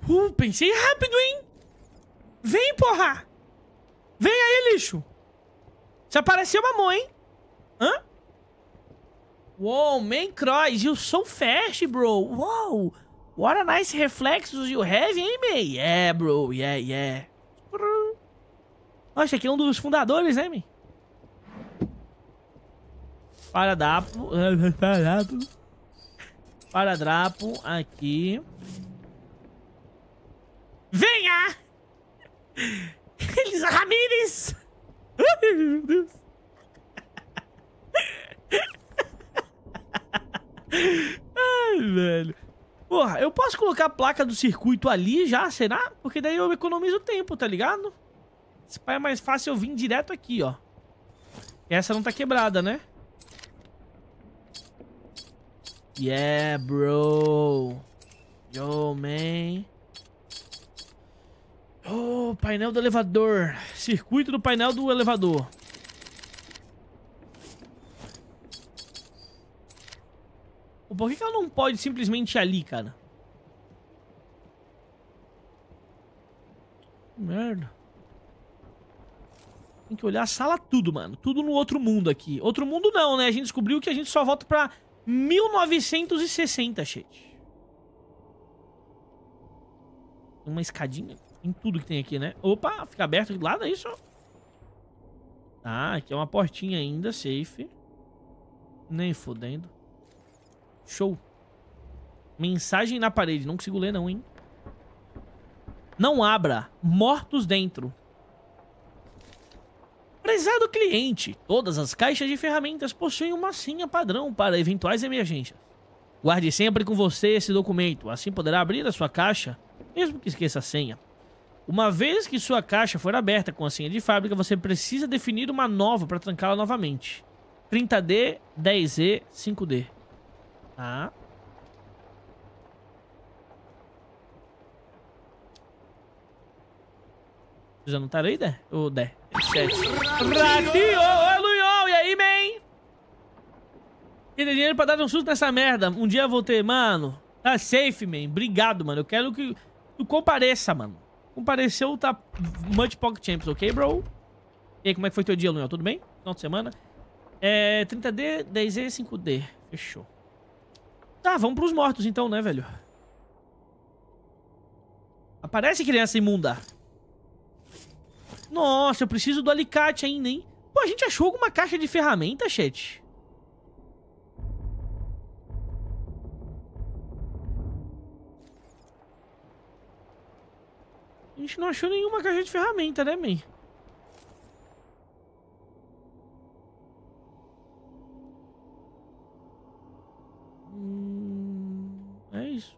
Uh, pensei rápido, hein? Vem, porra! Vem aí, lixo! Você apareceu, mão, hein? Hã? Wow, man cross, you so fast, bro! Wow! What a nice reflexos you have, hein, man? Yeah, bro, yeah, yeah. Nossa, aqui é um dos fundadores, né, men? Paradrapo. Paradrapo. Paradrapo aqui. Venha! <laughs> Elisa Ramírez! Ai, meu Deus. <laughs> Ai, velho. Porra, eu posso colocar a placa do circuito ali já, será? Porque daí eu economizo tempo, tá ligado? Se pá, é mais fácil eu vir direto aqui, ó. Essa não tá quebrada, né? Yeah, bro. Yo, man. Oh, painel do elevador. Circuito do painel do elevador. Por que, que ela não pode simplesmente ir ali, cara? Merda. Tem que olhar a sala tudo, mano. Tudo no outro mundo aqui. Outro mundo não, né? A gente descobriu que a gente só volta pra 1960, gente. Uma escadinha em tudo que tem aqui, né? Opa, fica aberto aqui do lado, é isso? Tá, aqui é uma portinha ainda, safe. Nem fodendo. Show. Mensagem na parede. Não consigo ler não, hein? Não abra. Mortos dentro. Apesar do cliente, todas as caixas de ferramentas possuem uma senha padrão para eventuais emergências. Guarde sempre com você esse documento, assim poderá abrir a sua caixa, mesmo que esqueça a senha. Uma vez que sua caixa for aberta com a senha de fábrica, você precisa definir uma nova para trancá-la novamente. 30D, 10E, 5D. Tá? Já não aí, Dé? Ou Dé? Sete. Oi, Aluiol, e aí, man? Queria dinheiro pra dar um susto nessa merda. Um dia eu vou ter, mano. Tá safe, man. Obrigado, mano. Eu quero que tu compareça, mano. Compareceu, tá Much Pocket Champs, ok, bro? E aí, como é que foi teu dia, Aluiol? Tudo bem? Final de semana? É 30D, 10E, 5D. Fechou. Tá, vamos pros mortos então, né, velho? Aparece criança imunda. Nossa, eu preciso do alicate ainda, hein? Pô, a gente achou alguma caixa de ferramenta, chat? A gente não achou nenhuma caixa de ferramenta, né, man? Hum, é isso.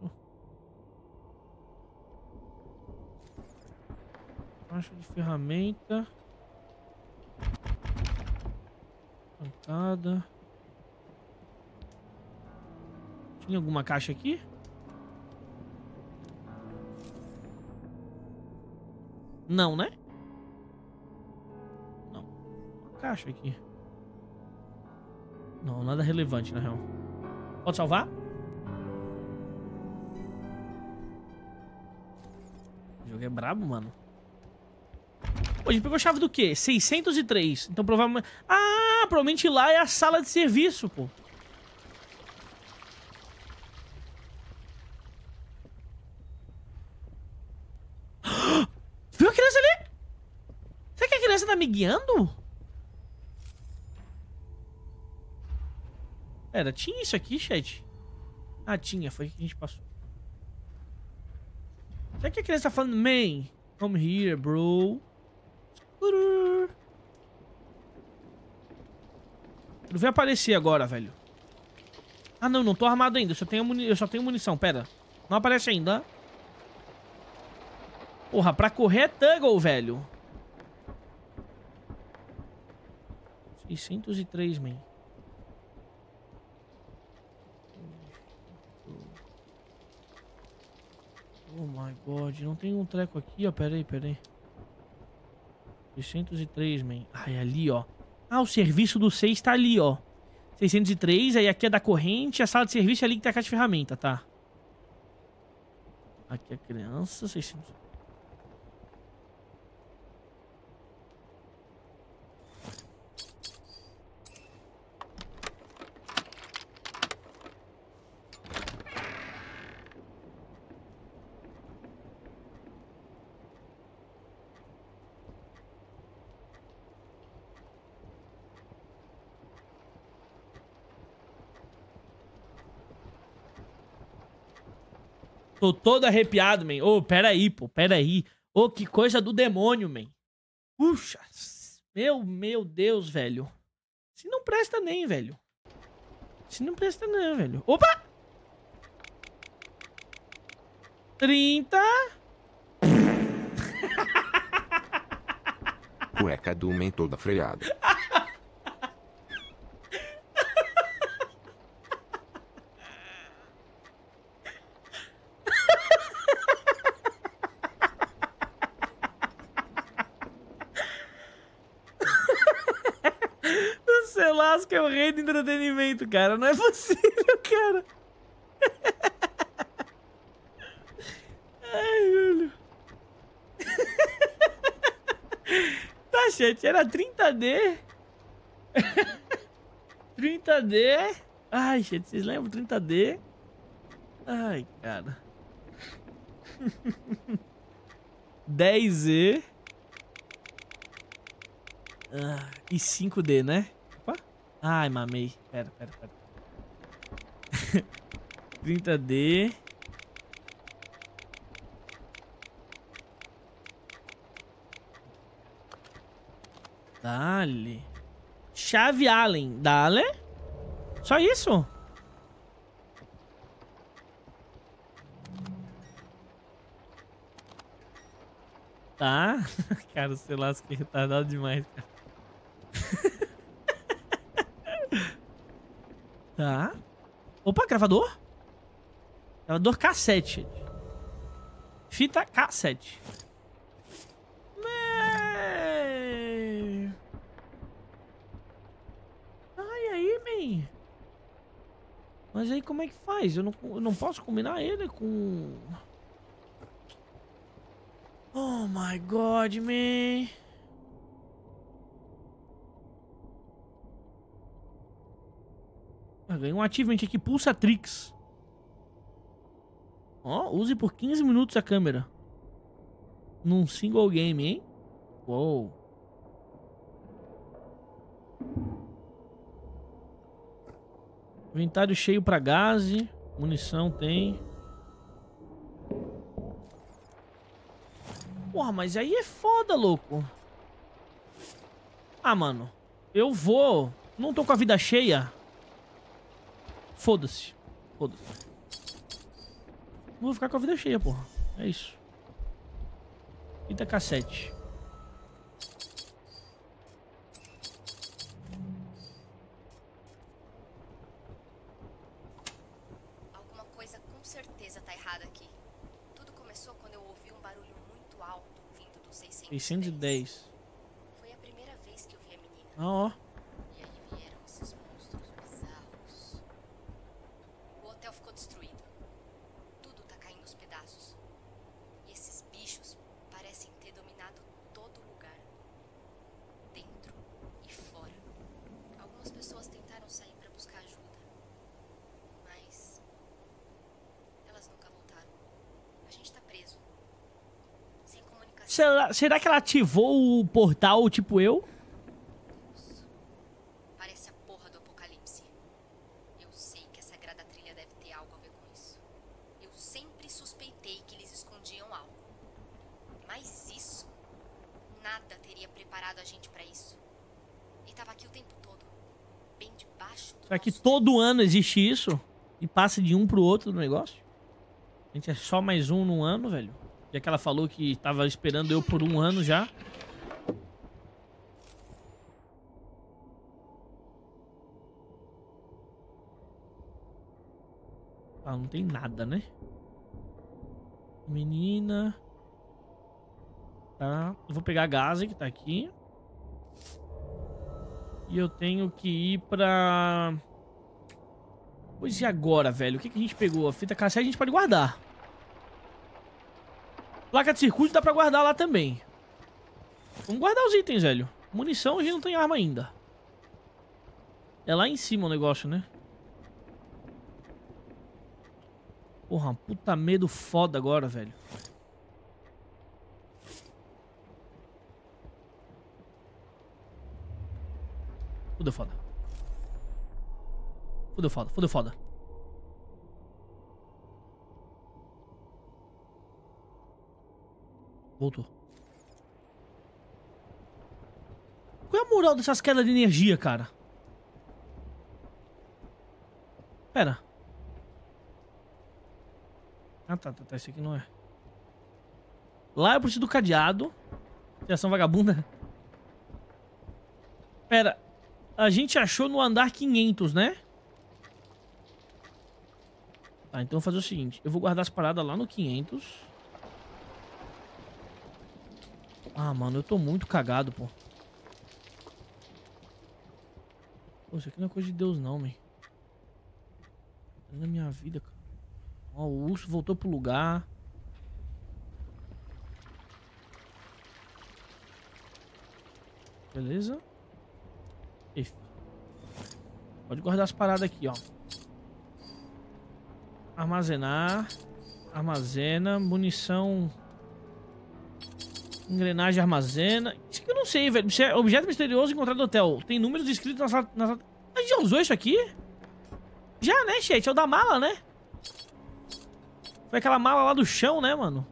Caixa de ferramenta. Pancada. Tinha alguma caixa aqui? Não, né? Não. Uma caixa aqui. Não, nada relevante, na real. Pode salvar? O jogo é brabo, mano. Pô, a gente pegou chave do quê? 603. Então provavelmente... Ah, provavelmente lá é a sala de serviço, pô. <gasps> Viu a criança ali? Será que a criança tá me guiando? Pera, tinha isso aqui, chat? Ah, tinha. Foi o que a gente passou. Será que a criança tá falando... Man, come here, bro. Não vem aparecer agora, velho. Ah, não, não tô armado ainda. Eu só tenho, muni eu só tenho munição, pera. Não aparece ainda. Porra, pra correr é Tuggle, velho. 603, man. Oh my god, não tem um treco aqui, ó. Pera aí, pera aí. 603, man. Ai, ali, ó. Ah, o serviço do 6 tá ali, ó. 603, aí aqui é da corrente, a sala de serviço é ali que tá a caixa de ferramenta, tá? Aqui é a criança, 603. Tô todo arrepiado, man. Ô, oh, peraí, pô, peraí. Ô, oh, que coisa do demônio, man. Puxa, meu, meu Deus, velho. Se não presta nem, velho. Se não presta não, velho. Opa! 30. <laughs> Cueca do men toda freada. meio do entretenimento, cara. Não é possível, <laughs> cara. Ai, velho. <laughs> Tá, gente, era 30D. 30D. <laughs> Ai, gente, vocês lembram 30D? Ai, cara. 10E. Ah, e 5D, né? Ai, mamei. Pera, pera, pera. 30D. <laughs> Dale. Chave Allen. Dale? Só isso? Tá. <laughs> cara, o lá, que é retardado demais, cara. Tá. Opa, gravador? Gravador cassete. Fita cassete. Ai, aí, man. Mas aí como é que faz? Eu não, eu não posso combinar ele com... Oh my god, man. Ah, ganhei um achievement aqui, Pulsatrix. Ó, oh, use por 15 minutos a câmera. Num single game, hein? Uou. Inventário cheio pra gase. Munição tem. Porra, mas aí é foda, louco. Ah, mano. Eu vou. Não tô com a vida cheia. Foda-se. Foda-se. Vou ficar com a vida cheia, porra. É isso. Fita cassete. Alguma coisa com certeza tá errada aqui. Tudo começou quando eu ouvi um barulho muito alto vindo 610. Foi a primeira vez que eu vi a menina. Ah, ó. será que ela ativou o portal tipo eu? Parece a porra do apocalipse. Eu sei que essa grada trilha deve ter algo a ver com isso. Eu sempre suspeitei que eles escondiam algo. Mas isso nada teria preparado a gente para isso. E tava aqui o tempo todo, bem debaixo. Será que todo ano existe isso e passa de um pro outro no negócio? A gente é só mais um no ano, velho. Já é que ela falou que estava esperando eu por um ano já. Ah, não tem nada, né? Menina. Tá. Eu vou pegar a Gaza que tá aqui. E eu tenho que ir pra... Pois e agora, velho? O que, que a gente pegou? A fita cassete a gente pode guardar. Placa de circuito dá pra guardar lá também. Vamos guardar os itens, velho. Munição a gente não tem arma ainda. É lá em cima o negócio, né? Porra, puta medo foda agora, velho. Fudeu foda. Fudeu foda, fudeu foda. Voltou. Qual é a moral dessas quedas de energia, cara? Pera. Ah, tá, tá, tá. Esse aqui não é. Lá eu preciso do cadeado. Criação vagabunda. Pera. A gente achou no andar 500, né? Tá, então eu vou fazer o seguinte. Eu vou guardar as paradas lá no 500. Ah, mano, eu tô muito cagado, pô. Pô, isso aqui não é coisa de Deus não, man. Na minha vida, cara. Ó, o urso voltou pro lugar. Beleza. Efe. Pode guardar as paradas aqui, ó. Armazenar. Armazena. Munição Engrenagem armazena. Isso que eu não sei, velho. Isso é objeto misterioso encontrado no hotel. Tem números escritos na sala, na sala... A gente já usou isso aqui? Já, né, chat? É o da mala, né? Foi aquela mala lá do chão, né, mano?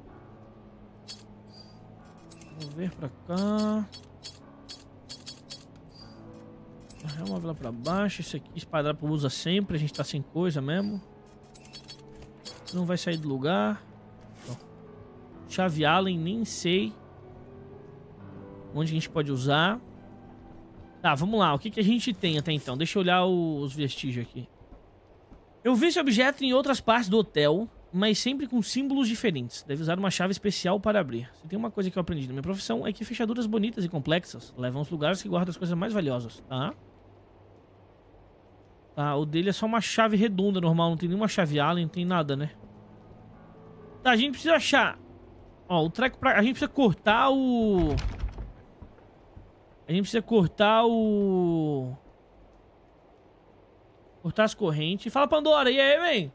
Vou ver pra cá. Remove lá pra baixo. Isso aqui, espadar usa sempre. A gente tá sem coisa mesmo. Não vai sair do lugar. Chave Allen, nem sei. Onde a gente pode usar. Tá, vamos lá. O que, que a gente tem até então? Deixa eu olhar os vestígios aqui. Eu vi esse objeto em outras partes do hotel, mas sempre com símbolos diferentes. Deve usar uma chave especial para abrir. Se tem uma coisa que eu aprendi na minha profissão é que fechaduras bonitas e complexas levam os lugares que guardam as coisas mais valiosas, tá? Tá, o dele é só uma chave redonda normal, não tem nenhuma chave Allen, não tem nada, né? Tá, a gente precisa achar... Ó, o treco pra... A gente precisa cortar o... A gente precisa cortar o... Cortar as correntes. Fala, Pandora, e aí, man?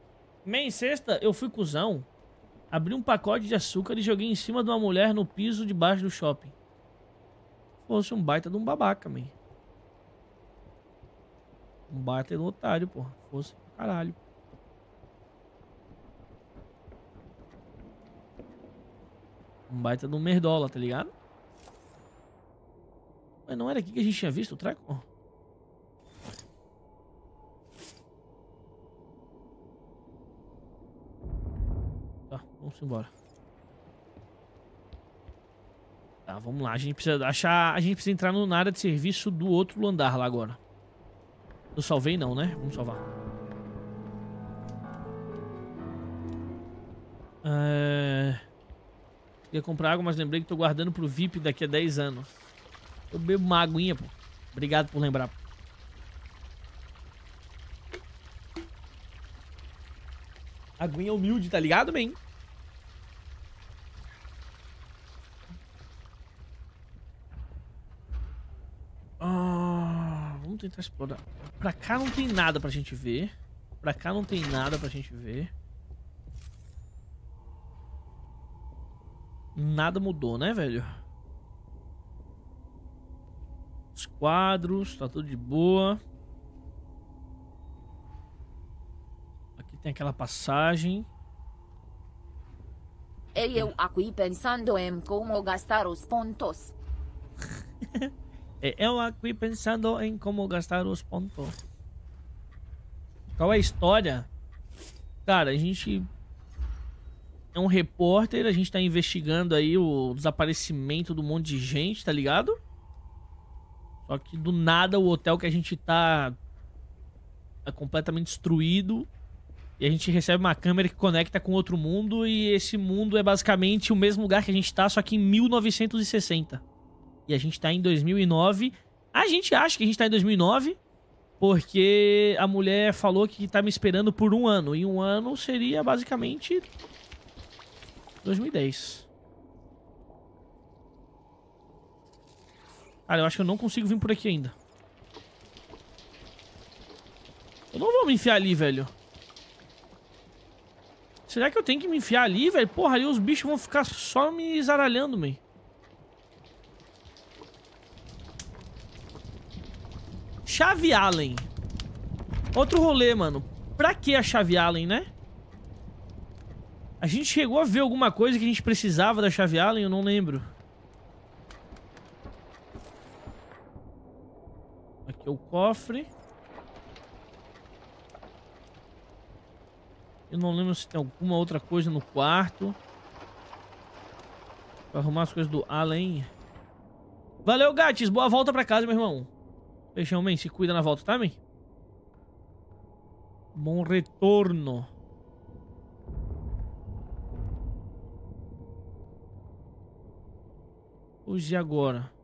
Man, sexta, eu fui cuzão. Abri um pacote de açúcar e joguei em cima de uma mulher no piso de baixo do shopping. Fosse um baita de um babaca, man. Um baita de um otário, porra. Fosse caralho. Um baita de um merdola, tá ligado? Mas não era aqui que a gente tinha visto o treco? Tá, vamos embora. Tá, vamos lá. A gente precisa achar... A gente precisa entrar no, na área de serviço do outro andar lá agora. Eu salvei não, né? Vamos salvar. É... comprar água, mas lembrei que tô guardando pro VIP daqui a 10 anos. Eu bebo uma aguinha, pô. Obrigado por lembrar. Aguinha humilde, tá ligado, bem? Ah, vamos tentar explorar. Pra cá não tem nada pra gente ver. Pra cá não tem nada pra gente ver. Nada mudou, né, velho? Os quadros, tá tudo de boa. Aqui tem aquela passagem. E eu aqui pensando em como gastar os pontos. <laughs> É, eu aqui pensando em como gastar os pontos. Qual é a história? Cara, a gente é um repórter, a gente tá investigando aí o desaparecimento do monte de gente, tá ligado? Só que do nada o hotel que a gente tá é completamente destruído e a gente recebe uma câmera que conecta com outro mundo e esse mundo é basicamente o mesmo lugar que a gente tá, só que em 1960. E a gente tá em 2009. A gente acha que a gente tá em 2009 porque a mulher falou que tá me esperando por um ano. E um ano seria basicamente 2010. Cara, eu acho que eu não consigo vir por aqui ainda. Eu não vou me enfiar ali, velho. Será que eu tenho que me enfiar ali, velho? Porra, ali os bichos vão ficar só me zaralhando, mãe. Chave Allen. Outro rolê, mano. Pra que a chave Allen, né? A gente chegou a ver alguma coisa que a gente precisava da chave Allen? Eu não lembro. Aqui é o cofre. Eu não lembro se tem alguma outra coisa no quarto. Pra arrumar as coisas do além. Valeu, Gates. Boa volta pra casa, meu irmão. Fechão, man. Se cuida na volta, tá, man? Bom retorno. e agora.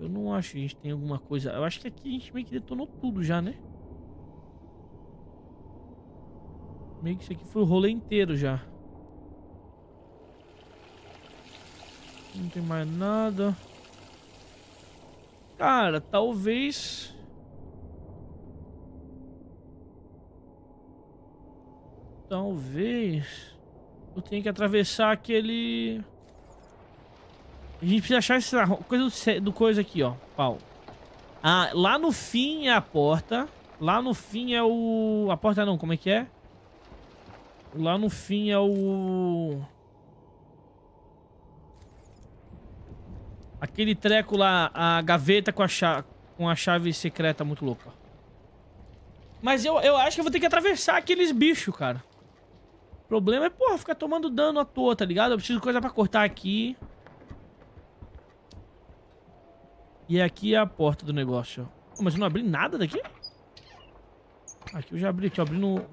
Eu não acho que a gente tem alguma coisa. Eu acho que aqui a gente meio que detonou tudo já, né? Meio que isso aqui foi o rolê inteiro já. Não tem mais nada. Cara, talvez... Talvez... Eu tenho que atravessar aquele... A gente precisa achar essa coisa do, do coisa aqui, ó. Pau. Ah, lá no fim é a porta. Lá no fim é o... A porta não, como é que é? Lá no fim é o... Aquele treco lá, a gaveta com a chave, com a chave secreta muito louca. Mas eu, eu acho que eu vou ter que atravessar aqueles bichos, cara. O problema é, porra, ficar tomando dano à toa, tá ligado? Eu preciso de coisa pra cortar aqui. E aqui é a porta do negócio. Oh, mas eu não abri nada daqui? Aqui eu já abri, aqui eu abri no...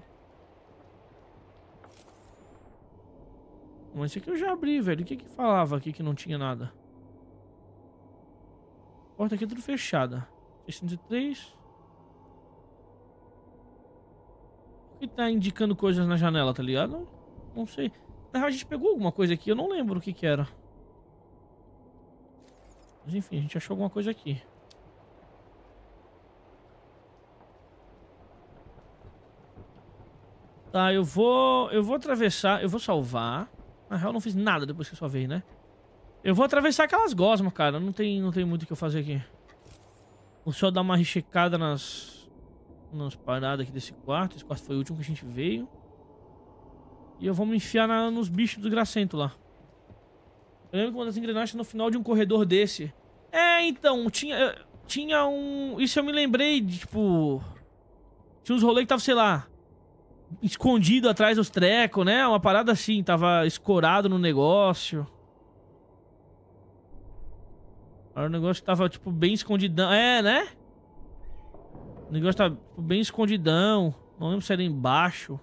Mas aqui eu já abri, velho. O que que falava aqui que não tinha nada? Porta aqui é tudo fechada. 603. O que tá indicando coisas na janela, tá ligado? Não sei. Na real, a gente pegou alguma coisa aqui, eu não lembro o que que era. Mas enfim, a gente achou alguma coisa aqui. Tá, eu vou... Eu vou atravessar... Eu vou salvar. Na real, não fiz nada depois que eu salvei, né? Eu vou atravessar aquelas gosmas, cara. Não tem, não tem muito o que eu fazer aqui. Vou só dar uma rechecada nas... Nas paradas aqui desse quarto. Esse quarto foi o último que a gente veio. E eu vou me enfiar na, nos bichos do gracento lá. Eu lembro que uma das engrenagens tá no final de um corredor desse é, então, tinha, tinha um... Isso eu me lembrei de, tipo... Tinha uns rolês que tava, sei lá, escondido atrás dos trecos, né? Uma parada assim, tava escorado no negócio. o negócio tava, tipo, bem escondidão. É, né? O negócio tá tipo, bem escondidão. Não lembro se era embaixo.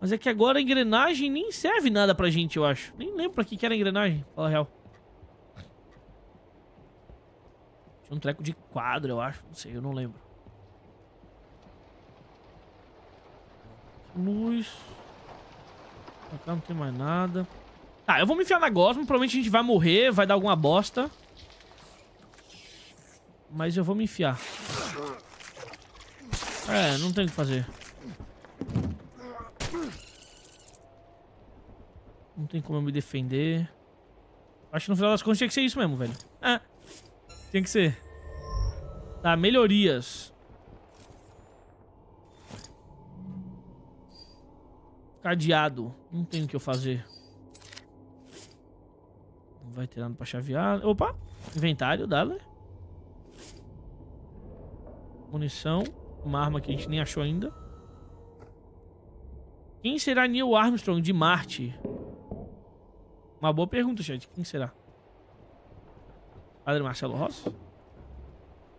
Mas é que agora a engrenagem nem serve nada pra gente, eu acho. Nem lembro pra que, que era a engrenagem, fala a real. Tinha um treco de quadro, eu acho. Não sei, eu não lembro. Luz. Pra cá não tem mais nada. Tá, eu vou me enfiar na gosma. Provavelmente a gente vai morrer, vai dar alguma bosta. Mas eu vou me enfiar. É, não tem o que fazer. Não tem como eu me defender. Acho que no final das contas tinha que ser isso mesmo, velho. Ah, tinha que ser. Tá, melhorias. Cadeado. Não tem o que eu fazer. Não vai ter nada pra chavear. Opa! Inventário, dá, né? Munição. Uma arma que a gente nem achou ainda. Quem será Neil Armstrong de Marte? Uma boa pergunta, gente. Quem será? Padre Marcelo Rossi?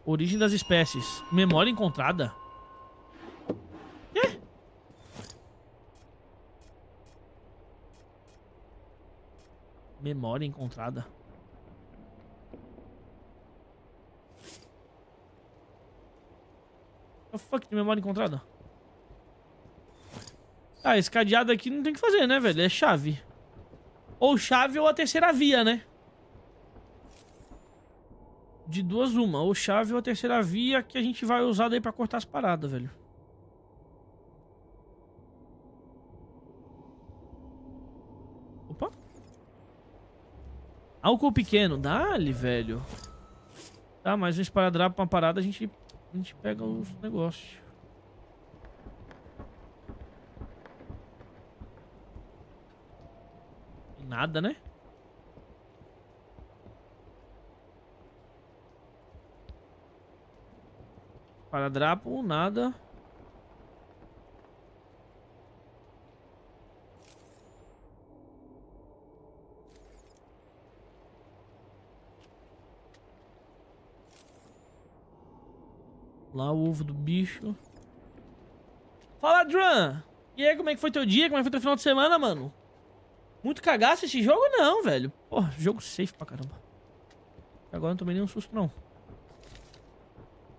Origem das espécies. Memória encontrada? Quê? É? Memória encontrada. The fuck de memória encontrada? ah, esse cadeado aqui não tem o que fazer, né, velho? É chave. Ou chave ou a terceira via, né? De duas uma. Ou chave ou a terceira via que a gente vai usar daí pra cortar as paradas, velho. Opa. Álcool pequeno. Dá-lhe, velho. Tá, mais um esparadrapo, uma parada, a gente, a gente pega os negócios. Nada, né? Paradrapo, nada. Lá o ovo do bicho. Fala, Drum! E aí, como é que foi teu dia? Como é que foi teu final de semana, mano? Muito cagaço esse jogo não, velho. Pô, jogo safe pra caramba. Agora não tomei nenhum susto, não.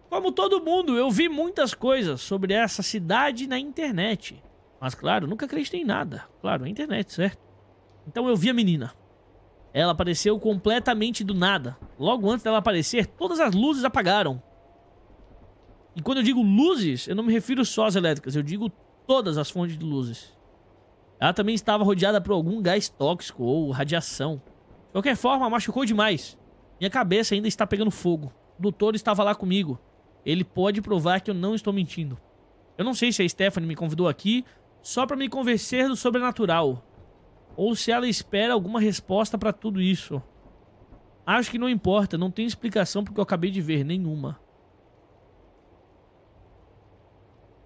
Como todo mundo, eu vi muitas coisas sobre essa cidade na internet. Mas, claro, nunca acreditei em nada. Claro, a internet, certo? Então eu vi a menina. Ela apareceu completamente do nada. Logo antes dela aparecer, todas as luzes apagaram. E quando eu digo luzes, eu não me refiro só às elétricas, eu digo todas as fontes de luzes. Ela também estava rodeada por algum gás tóxico ou radiação. De qualquer forma, machucou demais. Minha cabeça ainda está pegando fogo. O doutor estava lá comigo. Ele pode provar que eu não estou mentindo. Eu não sei se a Stephanie me convidou aqui só para me convencer do sobrenatural. Ou se ela espera alguma resposta para tudo isso. Acho que não importa, não tem explicação porque eu acabei de ver nenhuma.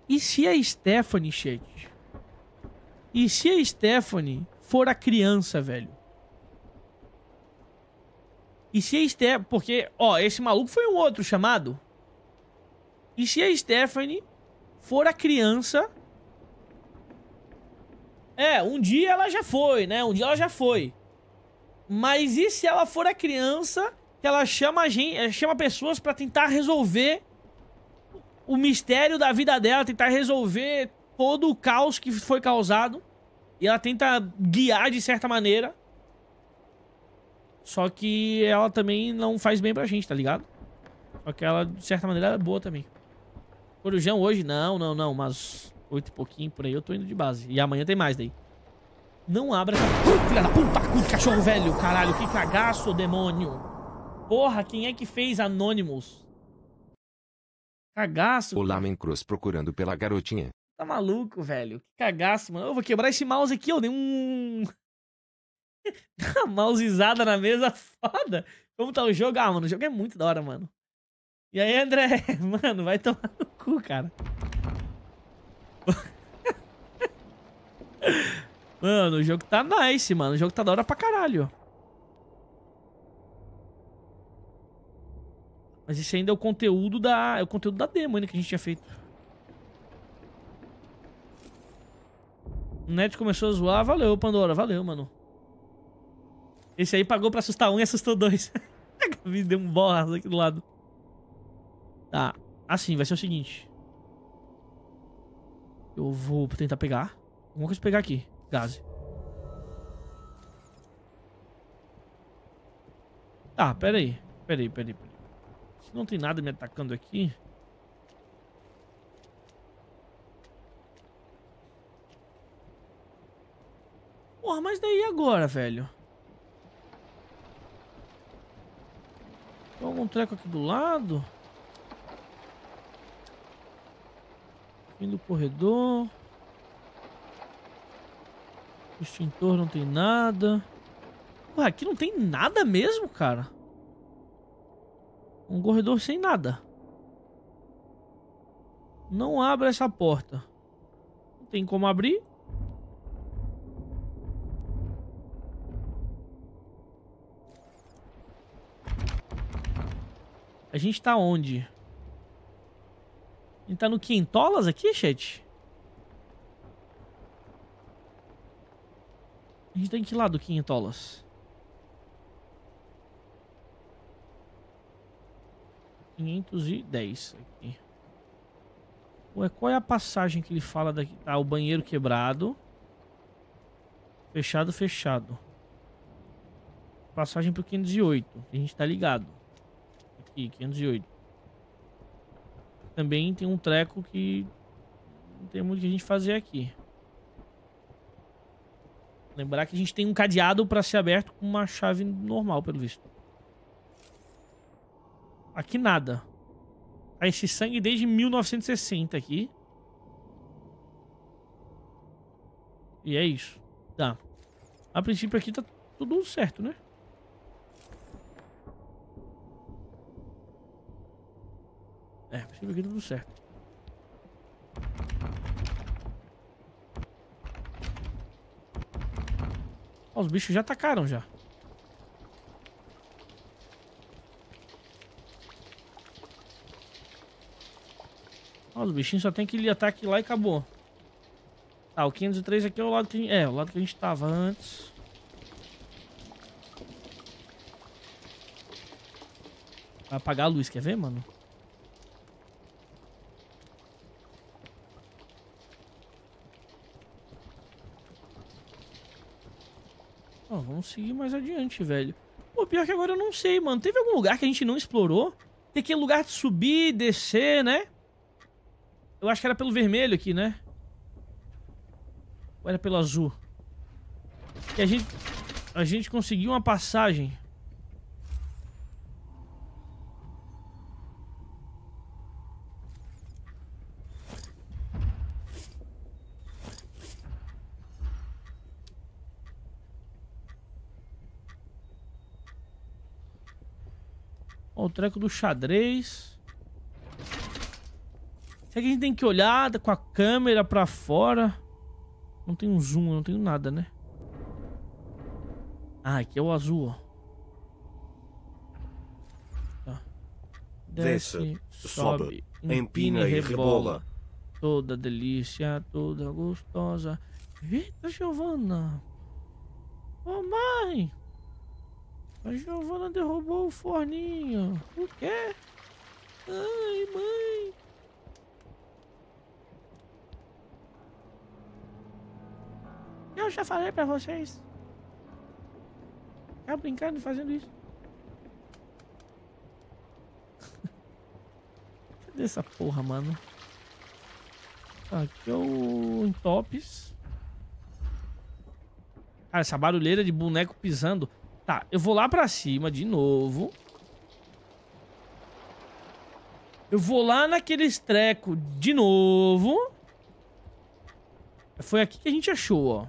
E se a Stephanie, gente, e se a Stephanie for a criança, velho? E se a Stephanie. Porque, ó, esse maluco foi um outro chamado. E se a Stephanie for a criança. É, um dia ela já foi, né? Um dia ela já foi. Mas e se ela for a criança que ela chama a gente, eh, chama pessoas para tentar resolver o mistério da vida dela, tentar resolver todo o caos que foi causado e ela tenta guiar de certa maneira. Só que ela também não faz bem pra gente, tá ligado? Só que ela, de certa maneira, é boa também. Corujão hoje? Não, não, não. Mas oito e pouquinho por aí eu tô indo de base. E amanhã tem mais daí. Não abra essa... Uh, filha da puta, cu de cachorro velho, caralho. Que cagaço, demônio. Porra, quem é que fez Anonymous? Cagaço. Olá, Mencruz procurando pela garotinha. Tá maluco, velho? Que cagaço, mano. Eu vou quebrar esse mouse aqui, ó. dei um... <laughs> Dá mousezada na mesa, foda. Como tá o jogo? Ah, mano, o jogo é muito da hora, mano. E aí, André? <laughs> Mano, vai tomar no cu, cara. <laughs> Mano, o jogo tá nice, mano. O jogo tá da hora pra caralho. Mas esse ainda é o conteúdo da... É o conteúdo da demo ainda que a gente tinha feito. O Ned começou a zoar. Valeu, Pandora. Valeu, mano. Esse aí pagou pra assustar um e assustou dois. <laughs> a deu um borraço aqui do lado. Tá. Assim, vai ser o seguinte. Eu vou tentar pegar. Alguma coisa pegar aqui. Gaze. Tá, pera aí, pera aí, pera aí. Se não tem nada me atacando aqui... Porra, mas daí agora, velho? Tem algum treco aqui do lado? Fim do corredor. extintor não tem nada. Ué, aqui não tem nada mesmo, cara. Um corredor sem nada. Não abra essa porta. Não tem como abrir. A gente tá onde? A gente tá no Quintolas aqui, chat? A gente tem tá em que ir lá do Quintolas. Quinhentos e dez aqui. Ué, qual é a passagem que ele fala daqui? Tá, ah, o banheiro quebrado. Fechado, fechado. Passagem pro 508. A gente tá ligado aqui, 508. Também tem um treco que não tem muito que a gente fazer aqui. Lembrar que a gente tem um cadeado para ser aberto com uma chave normal, pelo visto. Aqui nada. Tá esse sangue desde 1960 aqui. E é isso. Tá. A princípio aqui tá tudo certo, né? É, ver que tudo certo. Ó, os bichos já atacaram já. Ó, os bichinhos só tem que ir ataque lá e acabou. Tá, o 503 aqui é o lado que a gente, é, o lado que a gente tava antes. Vai apagar a luz, quer ver, mano? seguir mais adiante, velho. Pô, pior que agora eu não sei, mano. Teve algum lugar que a gente não explorou? Tem aquele lugar de subir, descer, né? Eu acho que era pelo vermelho aqui, né? Ou era pelo azul? Que a gente... A gente conseguiu uma passagem. treco do xadrez. Será que a gente tem que olhar com a câmera pra fora? Não tem um zoom, não tenho nada, né? Ah, aqui é o azul, ó. Tá. Desce, sobe, empina, e rebola. rebola. Toda delícia, toda gostosa. Eita, Giovana. Ô, oh, mãe! A Giovana derrubou o forninho. O quê? Ai, mãe. Eu já falei pra vocês. Tá brincando fazendo isso. <laughs> Cadê essa porra, mano? Aqui é o Tops. Cara, essa barulheira de boneco pisando. Tá, eu vou lá pra cima de novo. Eu vou lá naquele estreco de novo. Foi aqui que a gente achou, ó.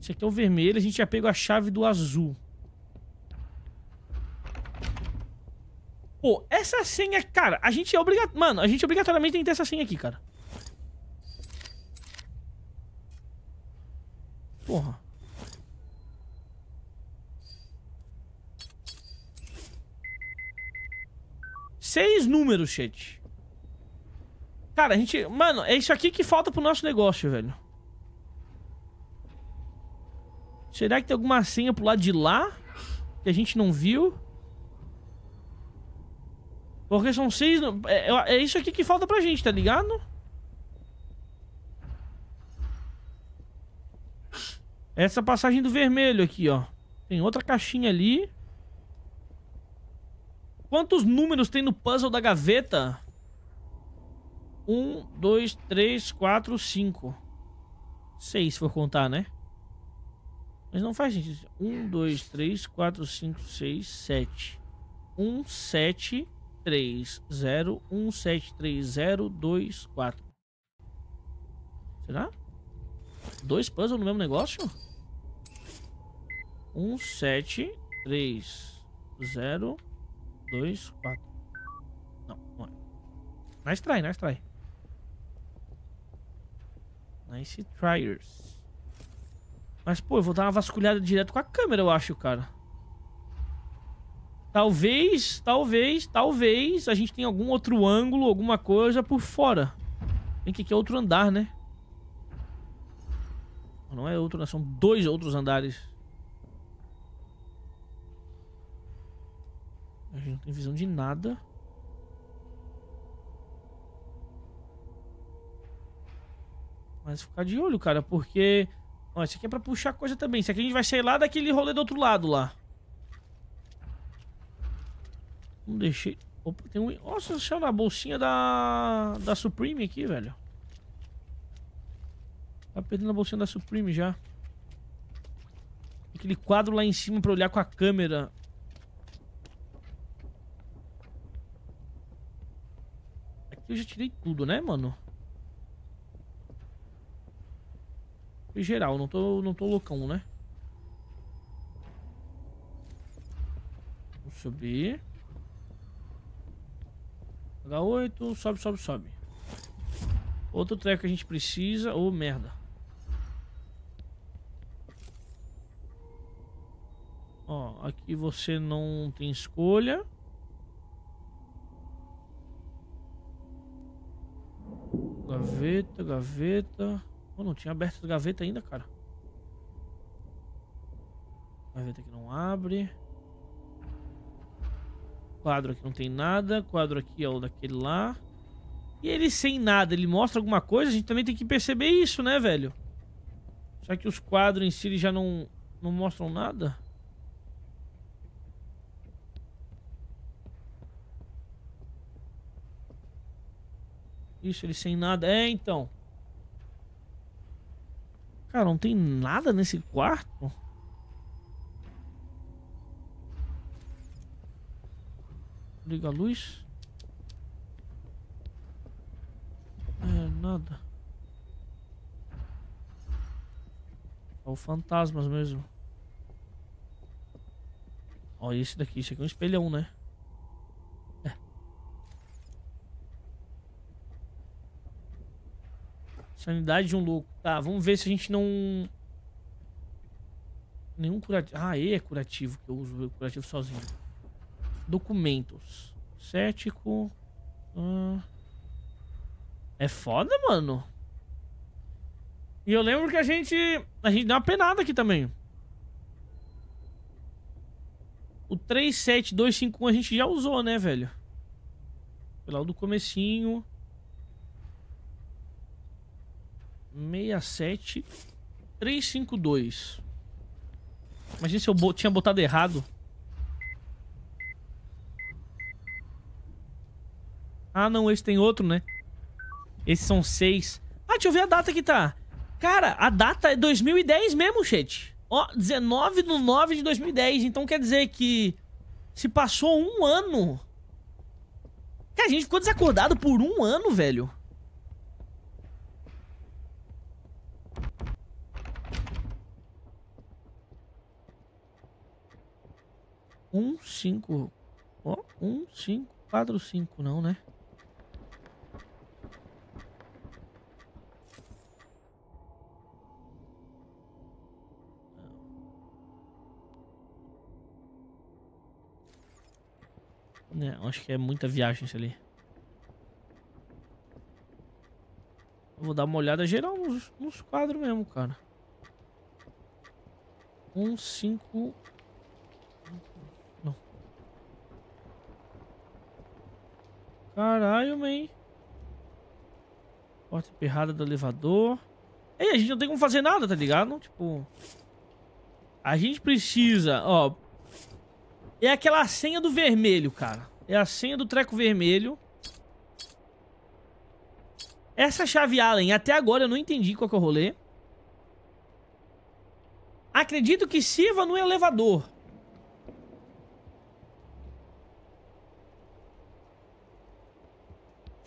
Esse aqui é o vermelho, a gente já pegou a chave do azul. Pô, essa senha, cara, a gente é obrigado Mano, a gente obrigatoriamente tem que ter essa senha aqui, cara. Porra. seis números, chat. Cara, a gente... Mano, é isso aqui que falta pro nosso negócio, velho. Será que tem alguma senha pro lado de lá? Que a gente não viu? Porque são seis... É, é, é isso aqui que falta pra gente, tá ligado? Essa passagem do vermelho aqui, ó. Tem outra caixinha ali. Quantos números tem no puzzle da gaveta? Um, dois, três, quatro, cinco. Seis, se for contar, né? Mas não faz sentido. Um, dois, três, quatro, cinco, seis, sete. Um, sete, três, zero, um, sete, três, zero, dois, quatro. Será? Dois puzzles no mesmo negócio? Um, sete, três, zero, dois, quatro. Não, não é. Nice try, nice try. Nice tryers. Mas, pô, eu vou dar uma vasculhada direto com a câmera, eu acho, cara. Talvez, talvez, talvez a gente tenha algum outro ângulo, alguma coisa por fora. Tem que aqui é outro andar, né? Não é outro, são dois outros andares. A gente não tem visão de nada. Mas ficar de olho, cara, porque... Ó, isso aqui é pra puxar coisa também. Isso aqui a gente vai sair lá daquele rolê do outro lado lá. Não deixei... Opa, tem um... Nossa senhora, na bolsinha da... Da Supreme aqui, velho. Tá perdendo a bolsinha da Supreme já. Aquele quadro lá em cima pra olhar com a câmera. Eu já tirei tudo, né, mano? Em geral, não tô, não tô loucão, né? Vou subir. H8, sobe, sobe, sobe. Outro treco que a gente precisa. Ô, oh, merda. Ó, aqui você não tem escolha. Gaveta, gaveta. oh não tinha aberto a gaveta ainda, cara. Gaveta que não abre. Quadro aqui não tem nada. Quadro aqui é o daquele lá. E ele sem nada, ele mostra alguma coisa? A gente também tem que perceber isso, né, velho? Só que os quadros em si já não, não mostram nada. Isso, ele sem nada. É, então. Cara, não tem nada nesse quarto? Liga a luz. É, nada. Só é fantasmas mesmo. Ó, esse daqui. Isso aqui é um espelhão, né? Sanidade de um louco. Tá, vamos ver se a gente não... Nenhum curativo. Ah, E é curativo, que eu uso curativo sozinho. Documentos. Cético. Ah. É foda, mano. E eu lembro que a gente... A gente deu uma penada aqui também. O 37251 a gente já usou, né, velho? Foi lá do comecinho. 67 352. Imagina se eu bo tinha botado errado. Ah, não, esse tem outro, né? Esses são seis. Ah, deixa eu ver a data que tá. Cara, a data é 2010 mesmo, chat. Ó, 19 de 9 de 2010. Então quer dizer que se passou um ano. Cara, a gente ficou desacordado por um ano, velho. um cinco, ó, um cinco, quatro cinco não, né? Não, é, acho que é muita viagem isso ali. Eu vou dar uma olhada geral nos, nos quadros mesmo, cara. Um cinco Caralho, man. Porta emperrada do elevador. Aí a gente não tem como fazer nada, tá ligado? Tipo... A gente precisa, ó... É aquela senha do vermelho, cara. É a senha do treco vermelho. Essa chave Allen, até agora eu não entendi qual que é o rolê. Acredito que sirva no elevador.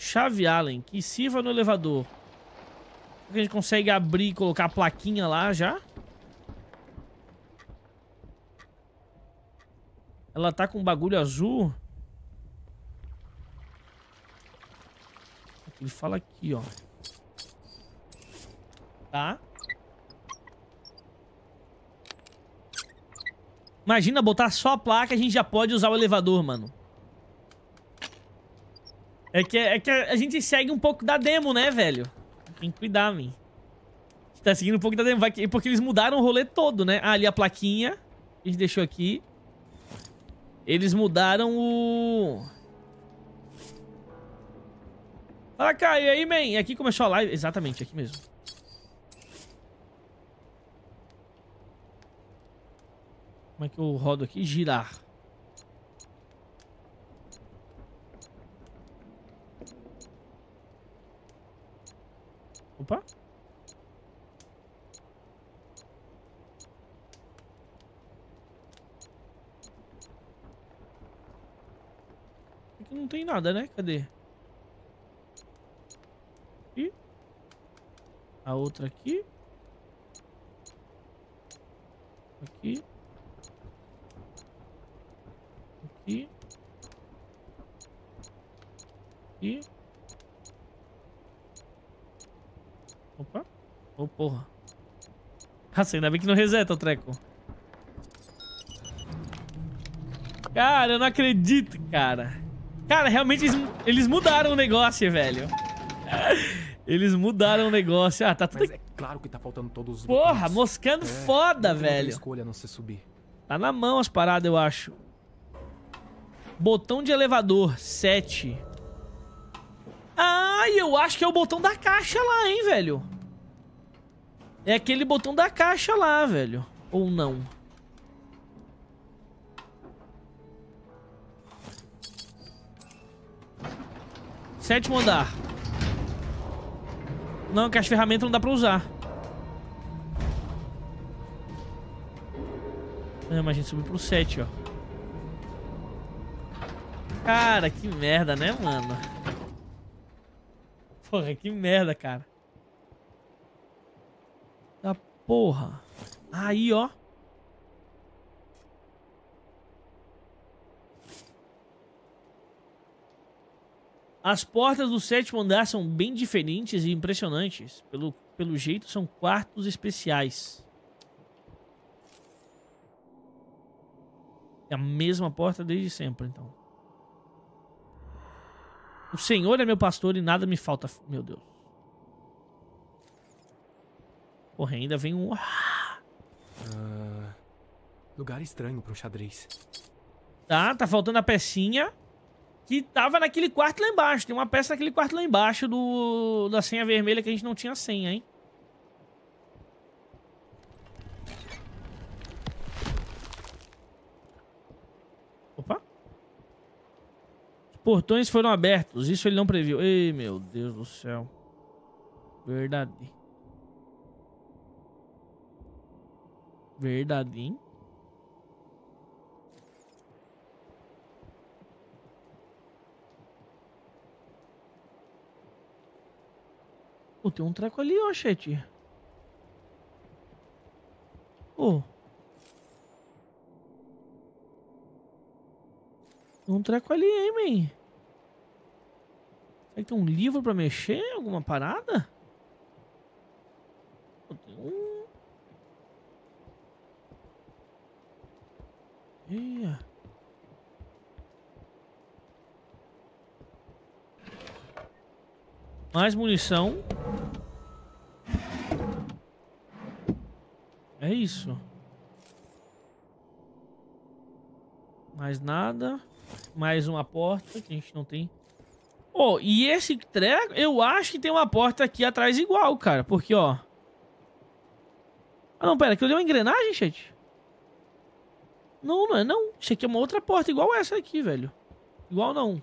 chave Allen, que sirva no elevador. Será que a gente consegue abrir e colocar a plaquinha lá já? Ela tá com um bagulho azul. Ele fala aqui, ó. Tá. Imagina botar só a placa, a gente já pode usar o elevador, mano. É que, é, é que a gente segue um pouco da demo, né, velho? Tem que cuidar, man. A gente tá seguindo um pouco da demo. Vai que... É porque eles mudaram o rolê todo, né? Ah, ali a plaquinha. A gente deixou aqui. Eles mudaram o... Fala, cá, e aí, man? Aqui começou a live. Exatamente, aqui mesmo. Como é que eu rodo aqui? Girar. Opa. Aqui é não tem nada, né? Cadê? E a outra aqui. Aqui. Aqui. Aqui. Opa. Ô, oh, porra. Nossa, ainda bem que não reseta o treco. Cara, eu não acredito, cara. Cara, realmente eles, eles mudaram o negócio, velho. <laughs> Eles mudaram o negócio. Ah, tá tudo... Mas é claro que tá faltando todos os Porra, botões. moscando é, foda, velho. escolha não se subir. Tá na mão as paradas, eu acho. Botão de elevador, 7. Ah, eu acho que é o botão da caixa lá, hein, velho. É aquele botão da caixa lá, velho. Ou não. Sétimo andar. Não, que as ferramentas não dá pra usar. É, mas a gente subiu pro 7, ó. Cara, que merda, né, mano? Porra, que merda, cara. Da ah, porra. Aí, ó. As portas do sétimo andar são bem diferentes e impressionantes. Pelo, pelo jeito, são quartos especiais. É a mesma porta desde sempre, então. O Senhor é meu pastor e nada me falta. Meu Deus. Porra, ainda vem um... Uh, lugar estranho para um xadrez. Tá, tá faltando a pecinha que tava naquele quarto lá embaixo. Tem uma peça naquele quarto lá embaixo do da senha vermelha que a gente não tinha senha, hein? Portões foram abertos. Isso ele não previu. Ei, meu Deus do céu. Verdade. Verdade, hein? Pô, tem um treco ali, ó, chat. Ô. Oh. Um treco ali, hein, man? Será que tem um livro pra mexer? Alguma parada? Um... Ia. Mais munição. É isso. Mais nada. Mais uma porta que a gente não tem. Oh, e esse treco, eu acho que tem uma porta aqui atrás igual, cara. Porque, ó... Ah, não, pera. Aqui eu dei uma engrenagem, chat? Não, não é não. Isso aqui é uma outra porta igual essa aqui, velho. Igual não.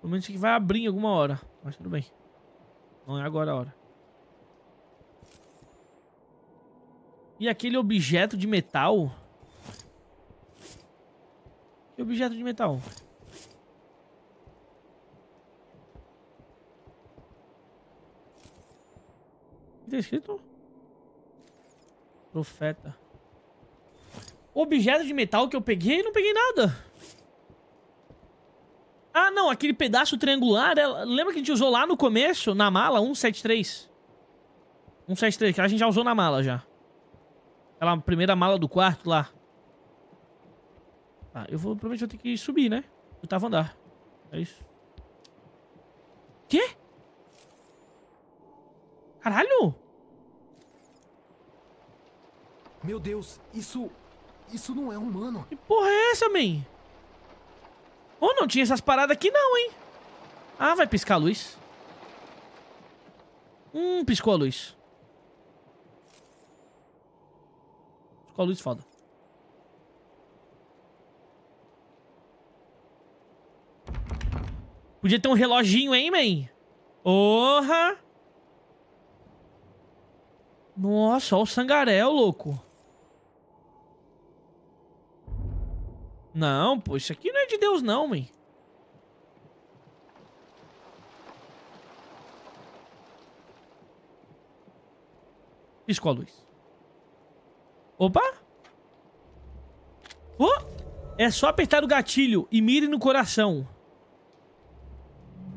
Pelo menos isso aqui vai abrir em alguma hora. Mas tudo bem. Não é agora a hora. E aquele objeto de metal e objeto de metal. O que tá escrito? Profeta. Objeto de metal que eu peguei, não peguei nada. Ah, não, aquele pedaço triangular, ela... lembra que a gente usou lá no começo, na mala, 173? 173, que a gente já usou na mala já. Aquela primeira mala do quarto lá. Ah, eu vou, provavelmente vou ter que subir, né? Oitavo andar. É isso. Quê? Caralho! Meu Deus, isso... Isso não é humano. Que porra é essa, man? Ou oh, não tinha essas paradas aqui não, hein? Ah, vai piscar a luz. Hum, piscou a luz. Piscou a luz foda. Podia ter um reloginho, hein, man? Porra! Nossa, olha o sangaréu, louco. Não, pô, isso aqui não é de Deus não, man. Piscou a luz. Opa! Oh! É só apertar o gatilho e mire no coração.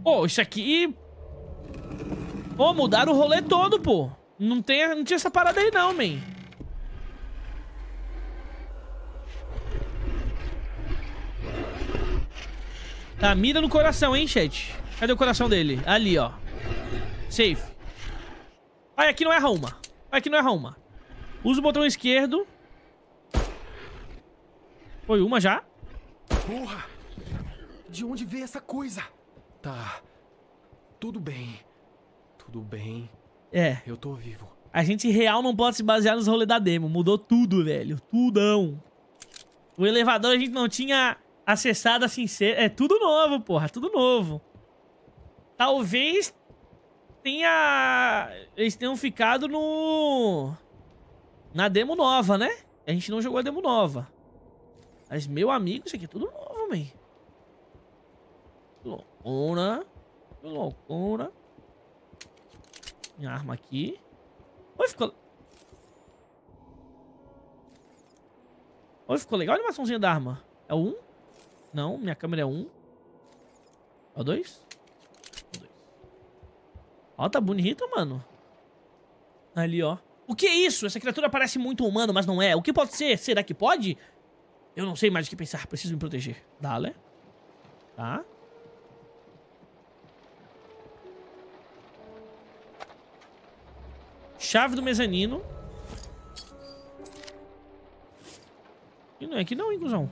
Pô, isso aqui... Pô, mudaram o rolê todo, pô. Não, tem, não tinha essa parada aí não, man. Tá, mira no coração, hein, chat. Cadê o coração dele? Ali, ó. Safe. Ai, aqui não erra uma. Ai, aqui não erra uma. Usa o botão esquerdo. Foi uma já. Porra! De onde veio essa coisa? Tá. Tudo bem. Tudo bem. É. Eu tô vivo. A gente real não pode se basear nos rolês da demo. Mudou tudo, velho. Tudão. O elevador a gente não tinha acessado assim. É tudo novo, porra. Tudo novo. Talvez tenha. Eles tenham ficado no. Na demo nova, né? A gente não jogou a demo nova. Mas, meu amigo, isso aqui é tudo novo, velho loucura. Que loucura. Minha arma aqui. Oi, ficou... Oi, ficou legal a animaçãozinha da arma. É o 1? Não, minha câmera é 1. É o 2? É o 2. Ó, tá bonita, mano. Ali, ó. O que é isso? Essa criatura parece muito humana, mas não é. O que pode ser? Será que pode? Eu não sei mais o que pensar. Preciso me proteger. Dá, Dale. Tá. Chave do mezanino. E não é aqui não, hein, cuzão?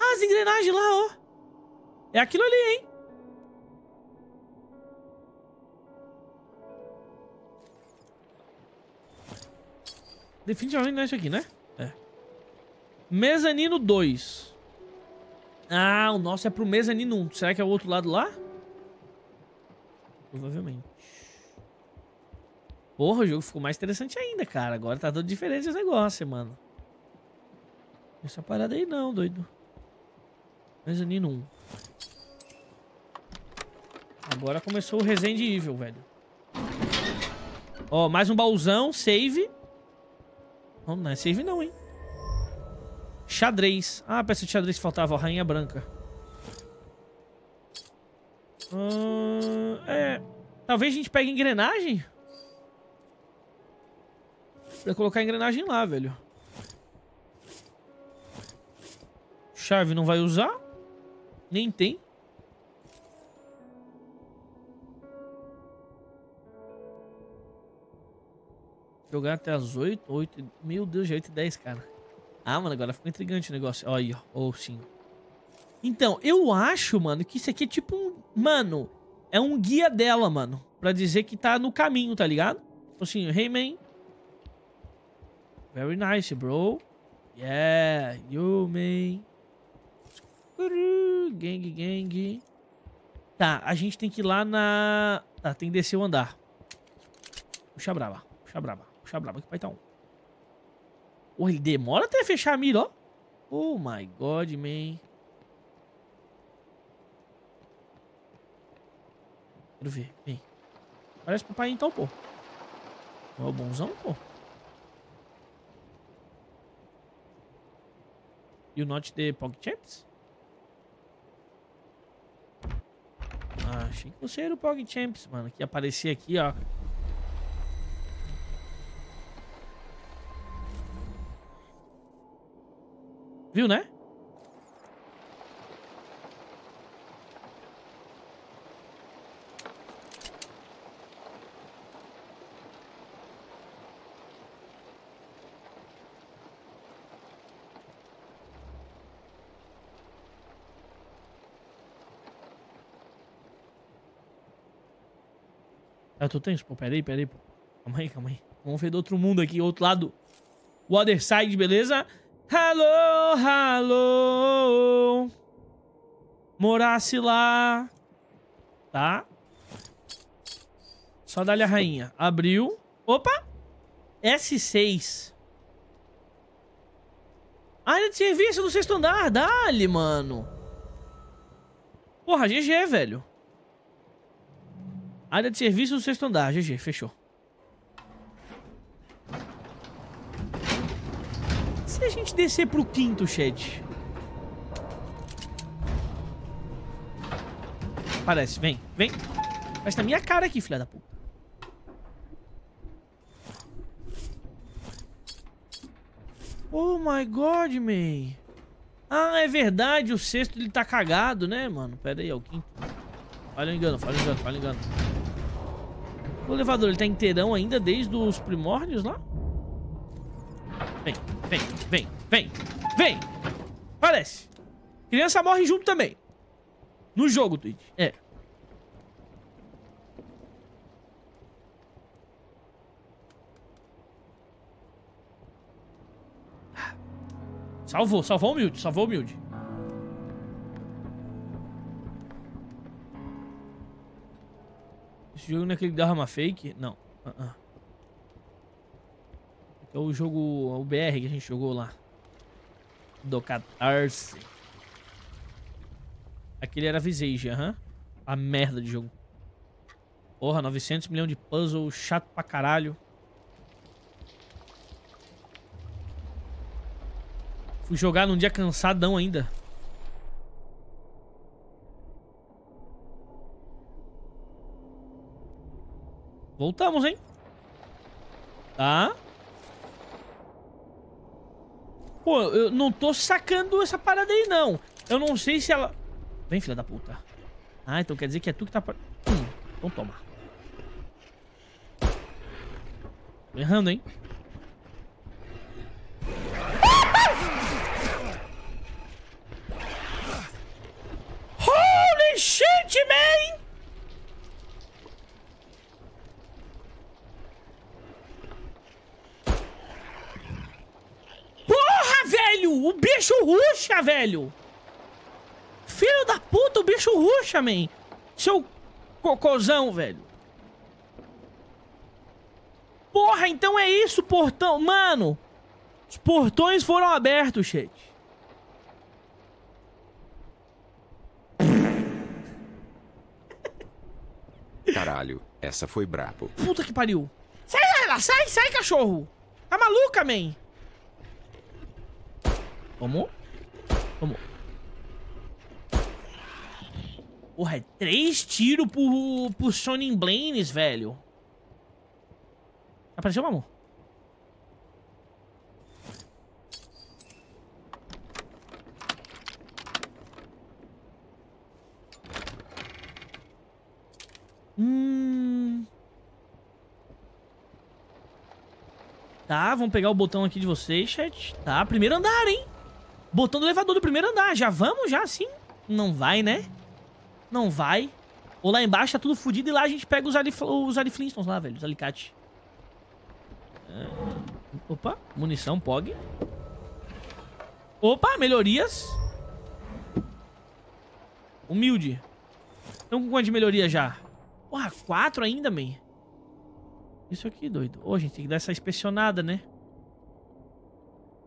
Ah, as engrenagens lá, ó. É aquilo ali, hein? Definitivamente não é isso aqui, né? É. Mezanino 2. Ah, o nosso é pro mezanino 1. Será que é o outro lado lá? Provavelmente. Porra, o jogo ficou mais interessante ainda, cara. Agora tá dando diferente esse negócio, mano. Essa parada aí não, doido. Mezanino 1. Agora começou o Resident Evil, velho. Ó, mais um baúzão, save. Não, não é save não, hein. Xadrez. Ah, peça de xadrez faltava, ó, Rainha Branca. Hum, é... Talvez a gente pegue engrenagem? Pra colocar a engrenagem lá, velho. Chave não vai usar. Nem tem. Jogar até as 8, 8. Meu Deus, já 8 e 10, cara. Ah, mano, agora ficou intrigante o negócio. Olha aí, ó. Ou oh, sim. Então, eu acho, mano, que isso aqui é tipo um. Mano, é um guia dela, mano. Pra dizer que tá no caminho, tá ligado? Tipo assim, hey man, Very nice, bro. Yeah, you, man. Gang, gang. Tá, a gente tem que ir lá na... Tá, tem que descer o andar. Puxa braba, puxa braba, puxa braba, que vai tá um. Oh, ele demora até fechar a mira, ó. Oh my god, man. Quero ver, vem. Parece papai então, pô. É o bonzão, pô. You not the PogChamps? Ah, achei que você era o PogChamps, mano. Que aparecia aqui, ó. Viu, né? Ah, tu tens? Pô, peraí, peraí, pô. Calma aí, calma aí. Vamos ver do outro mundo aqui, outro lado. O other side, beleza? Hello, hello. Morasse lá. Tá? Só dá-lhe a rainha. Abriu. Opa! S6. Área de serviço no sexto andar. Dá-lhe, mano. Porra, GG, velho. Área de serviço no sexto andar, GG, fechou. Se a gente descer pro quinto, Shed. Parece, vem, vem. Mas tá minha cara aqui, filha da puta. Oh my god, man. Ah, é verdade, o sexto ele tá cagado, né, mano? Pera aí, é o quinto. Falha engano, falha engano, falha engano. O elevador, ele tá inteirão ainda desde os primórdios lá? Vem, vem, vem, vem, vem! Parece! Criança morre junto também. No jogo, Twitch. É. Salvou, salvou humilde, salvou humilde. Esse jogo não é aquele da arma fake? Não. Uh -uh. É o jogo, o BR que a gente jogou lá. Do Catarse. Aquele era Visage, aham. Uh -huh. A merda de jogo. Porra, 900 milhões de puzzle, chato pra caralho. Fui jogar num dia cansadão ainda. Voltamos, hein? Tá? Pô, eu não tô sacando essa parada aí, não. Eu não sei se ela... Vem, filha da puta. Ah, então quer dizer que é tu que tá... Hum, então toma. Tô errando, hein? Holy shit, man! Velho, o bicho ruxa, velho. Filho da puta, o bicho ruxa, man. Seu cocôzão, velho. Porra, então é isso, portão. Mano, os portões foram abertos, gente. Caralho, essa foi brabo. Puta que pariu. Sai, ela, sai, sai, cachorro. Tá maluca, man? Vamos, vamos. Porra, é três tiros por, por Shonen Blaines, velho. Apareceu, vamos. Hum... Tá, vamos pegar o botão aqui de vocês, chat. Tá, primeiro andar, hein? Botão do elevador do primeiro andar. Já vamos, já assim? Não vai, né? Não vai. Ou lá embaixo tá tudo fodido e lá a gente pega os, alif lá, velho. Os alicate. Ah, opa, munição, POG. Opa, melhorias. Humilde. Estamos com quanto de melhoria já? Porra, quatro ainda, man. Isso aqui, doido. Ô, oh, gente, tem que dar essa inspecionada, né?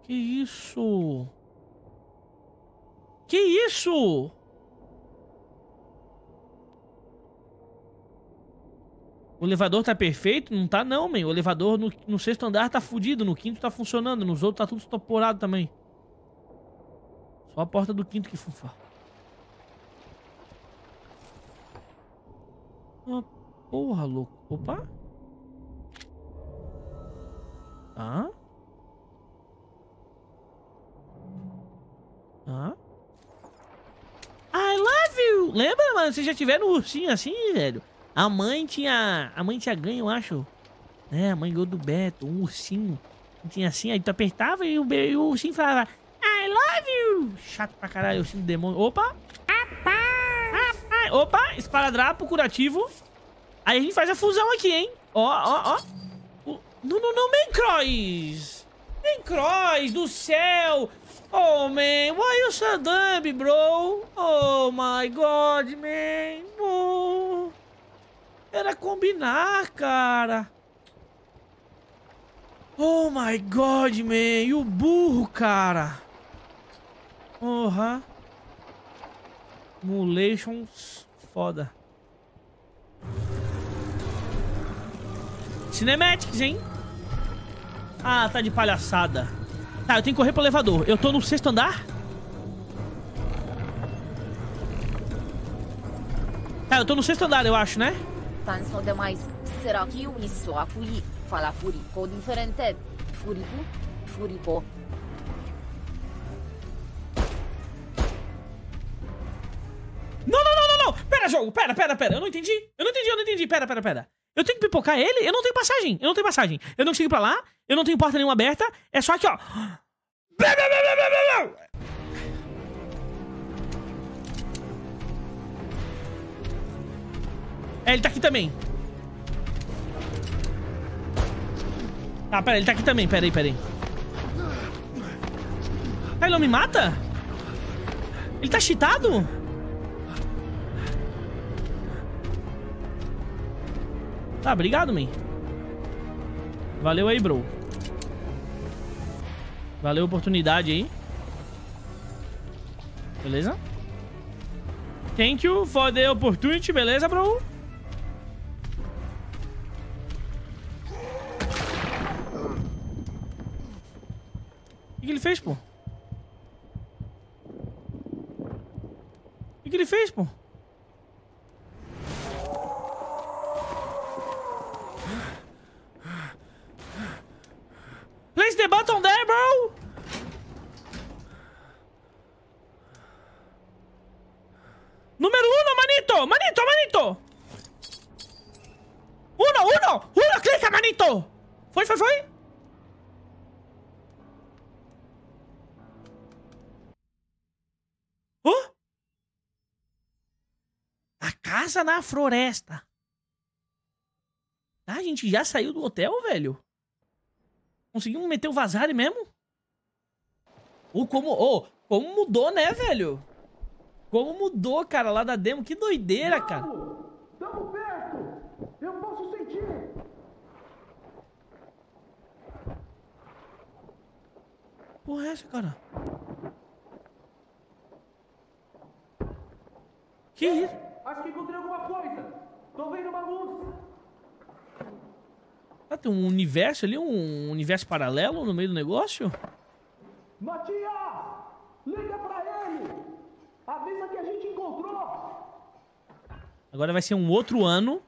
Que isso? Que isso? O elevador tá perfeito? Não tá não, man. O elevador no, no sexto andar tá fudido, no quinto tá funcionando, nos outros tá tudo estoporado também. Só a porta do quinto que fufa. Uma oh, porra, louco. Opa. Ah? Ah? I love you! Lembra, mano? Vocês já tiveram um ursinho assim, velho? A mãe tinha... A mãe tinha ganho, eu acho. É, a mãe ganhou do Beto, um ursinho. Tinha assim, aí tu apertava e o, e o ursinho falava I love you! Chato pra caralho, ursinho do demônio. Opa! Rapaz! Opa! Esparadrapo, curativo. Aí a gente faz a fusão aqui, hein? Ó, ó, ó. Não, não, não, Nem Cross. do céu! Oh man, why you so dumb, bro? Oh my god, man. Oh. Era combinar, cara. Oh my god, man. E o burro, cara. Porra. Uhum. Mulations foda. Cinematics, hein? Ah, tá de palhaçada. Tá, eu tenho que correr pro elevador. Eu tô no sexto andar? Tá, eu tô no sexto andar, eu acho, né? Pensou demais. Será que eu a acolhi? Fala furico diferente. Furico? Furico. Não, não, não, não, não! Pera, jogo! Pera, pera, pera. Eu não entendi. Eu não entendi, eu não entendi. Pera, pera, pera. Eu tenho que pipocar ele? Eu não tenho passagem. Eu não tenho passagem. Eu não consigo ir pra lá. Eu não tenho porta nenhuma aberta, é só aqui, ó. É, ele tá aqui também. Ah, peraí, ele tá aqui também. Peraí, peraí. aí. Ah, ele não me mata? Ele tá cheatado? Tá, obrigado, man. Valeu aí, bro. Valeu a oportunidade aí. Beleza? Thank you for the opportunity, beleza, bro? O que, ele fez, pô? O que ele fez, pô? Press the button there, bro! Número uno, manito! Manito, manito! Uno, uno! Uno, clica, manito! Foi, foi, foi! Oh? A casa na floresta. Ah, tá, a gente já saiu do hotel, velho? Conseguimos meter o Vazari mesmo? Ou como... Ou, como mudou, né, velho? Como mudou, cara, lá da demo. Que doideira, Não, cara. Tamo perto. Eu posso sentir. Porra é essa, cara? Que isso? Acho que encontrei alguma coisa. Tô vendo uma luz. Ah, tem um universo ali, um universo paralelo no meio do negócio? Matias! Liga pra ele! Avisa que a gente encontrou! Agora vai ser um outro ano.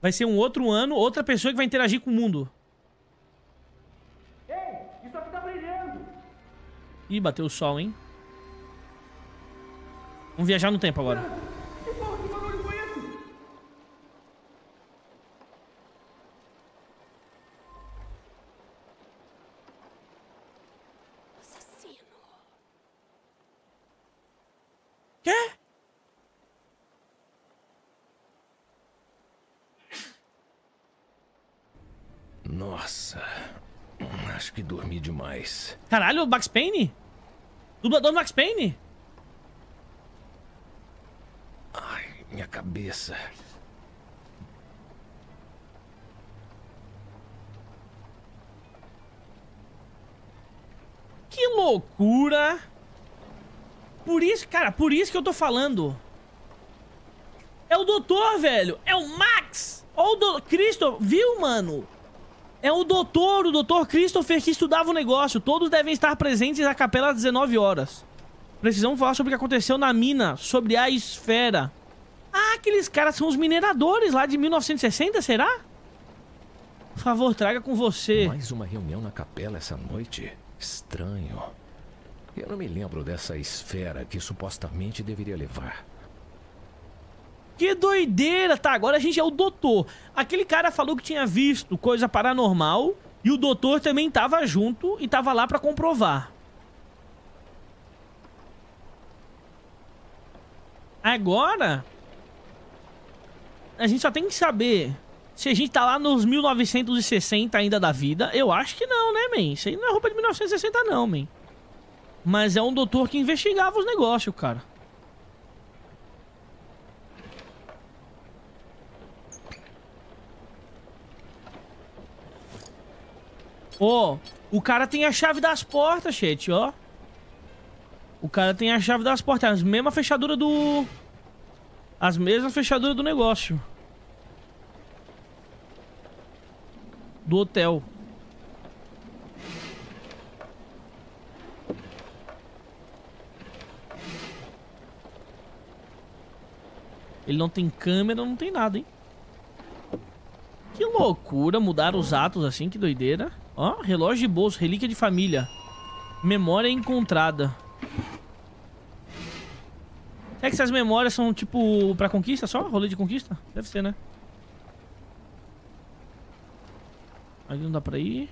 Vai ser um outro ano, outra pessoa que vai interagir com o mundo. Ei, isso aqui tá brilhando! Ih, bateu o sol, hein? Vamos viajar no tempo agora. Caralho, Max Payne? Dublador Max Payne? Ai, minha cabeça. Que loucura! Por isso, cara, por isso que eu tô falando. É o doutor, velho! É o Max! Olha o do... Cristo, viu, mano? é o doutor, o doutor Christopher, que estudava o negócio. Todos devem estar presentes na capela às 19 horas. Precisamos falar sobre o que aconteceu na mina, sobre a esfera. Ah, aqueles caras são os mineradores lá de 1960, será? Por favor, traga com você. Mais uma reunião na capela essa noite? Estranho. Eu não me lembro dessa esfera que supostamente deveria levar. Que doideira! Tá, agora a gente é o doutor. Aquele cara falou que tinha visto coisa paranormal e o doutor também tava junto e tava lá pra comprovar. Agora, a gente só tem que saber se a gente tá lá nos 1960 ainda da vida. Eu acho que não, né, man? Isso aí não é roupa de 1960 não, man. Mas é um doutor que investigava os negócios, cara. Ó, oh, o cara tem a chave das portas, gente, ó. O cara tem a chave das portas, as mesmas fechaduras do... As mesmas fechaduras do negócio. Do hotel. Ele não tem câmera, não tem nada, hein? Que loucura, mudar os atos assim, que doideira. Ó, oh, relógio de bolso, relíquia de família. Memória encontrada. É que essas memórias são tipo pra conquista só? Rolê de conquista? Deve ser, né? Ali não dá pra ir.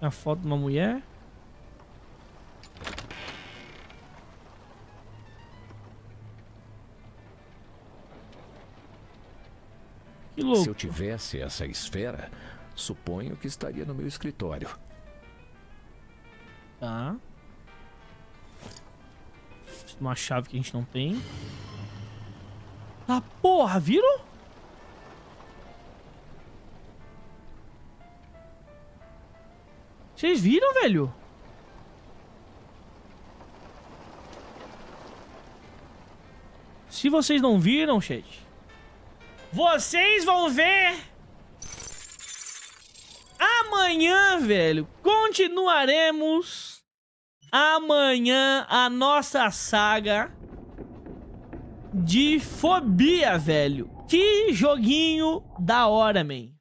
A foto de uma mulher. Que louco. Se eu tivesse essa esfera, Suponho que estaria no meu escritório. Tá. Uma chave que a gente não tem. Ah, porra, viram? Vocês viram, velho? Se vocês não viram, chat, vocês vão ver amanhã, velho, continuaremos amanhã a nossa saga de fobia, velho. Que joguinho da hora, man.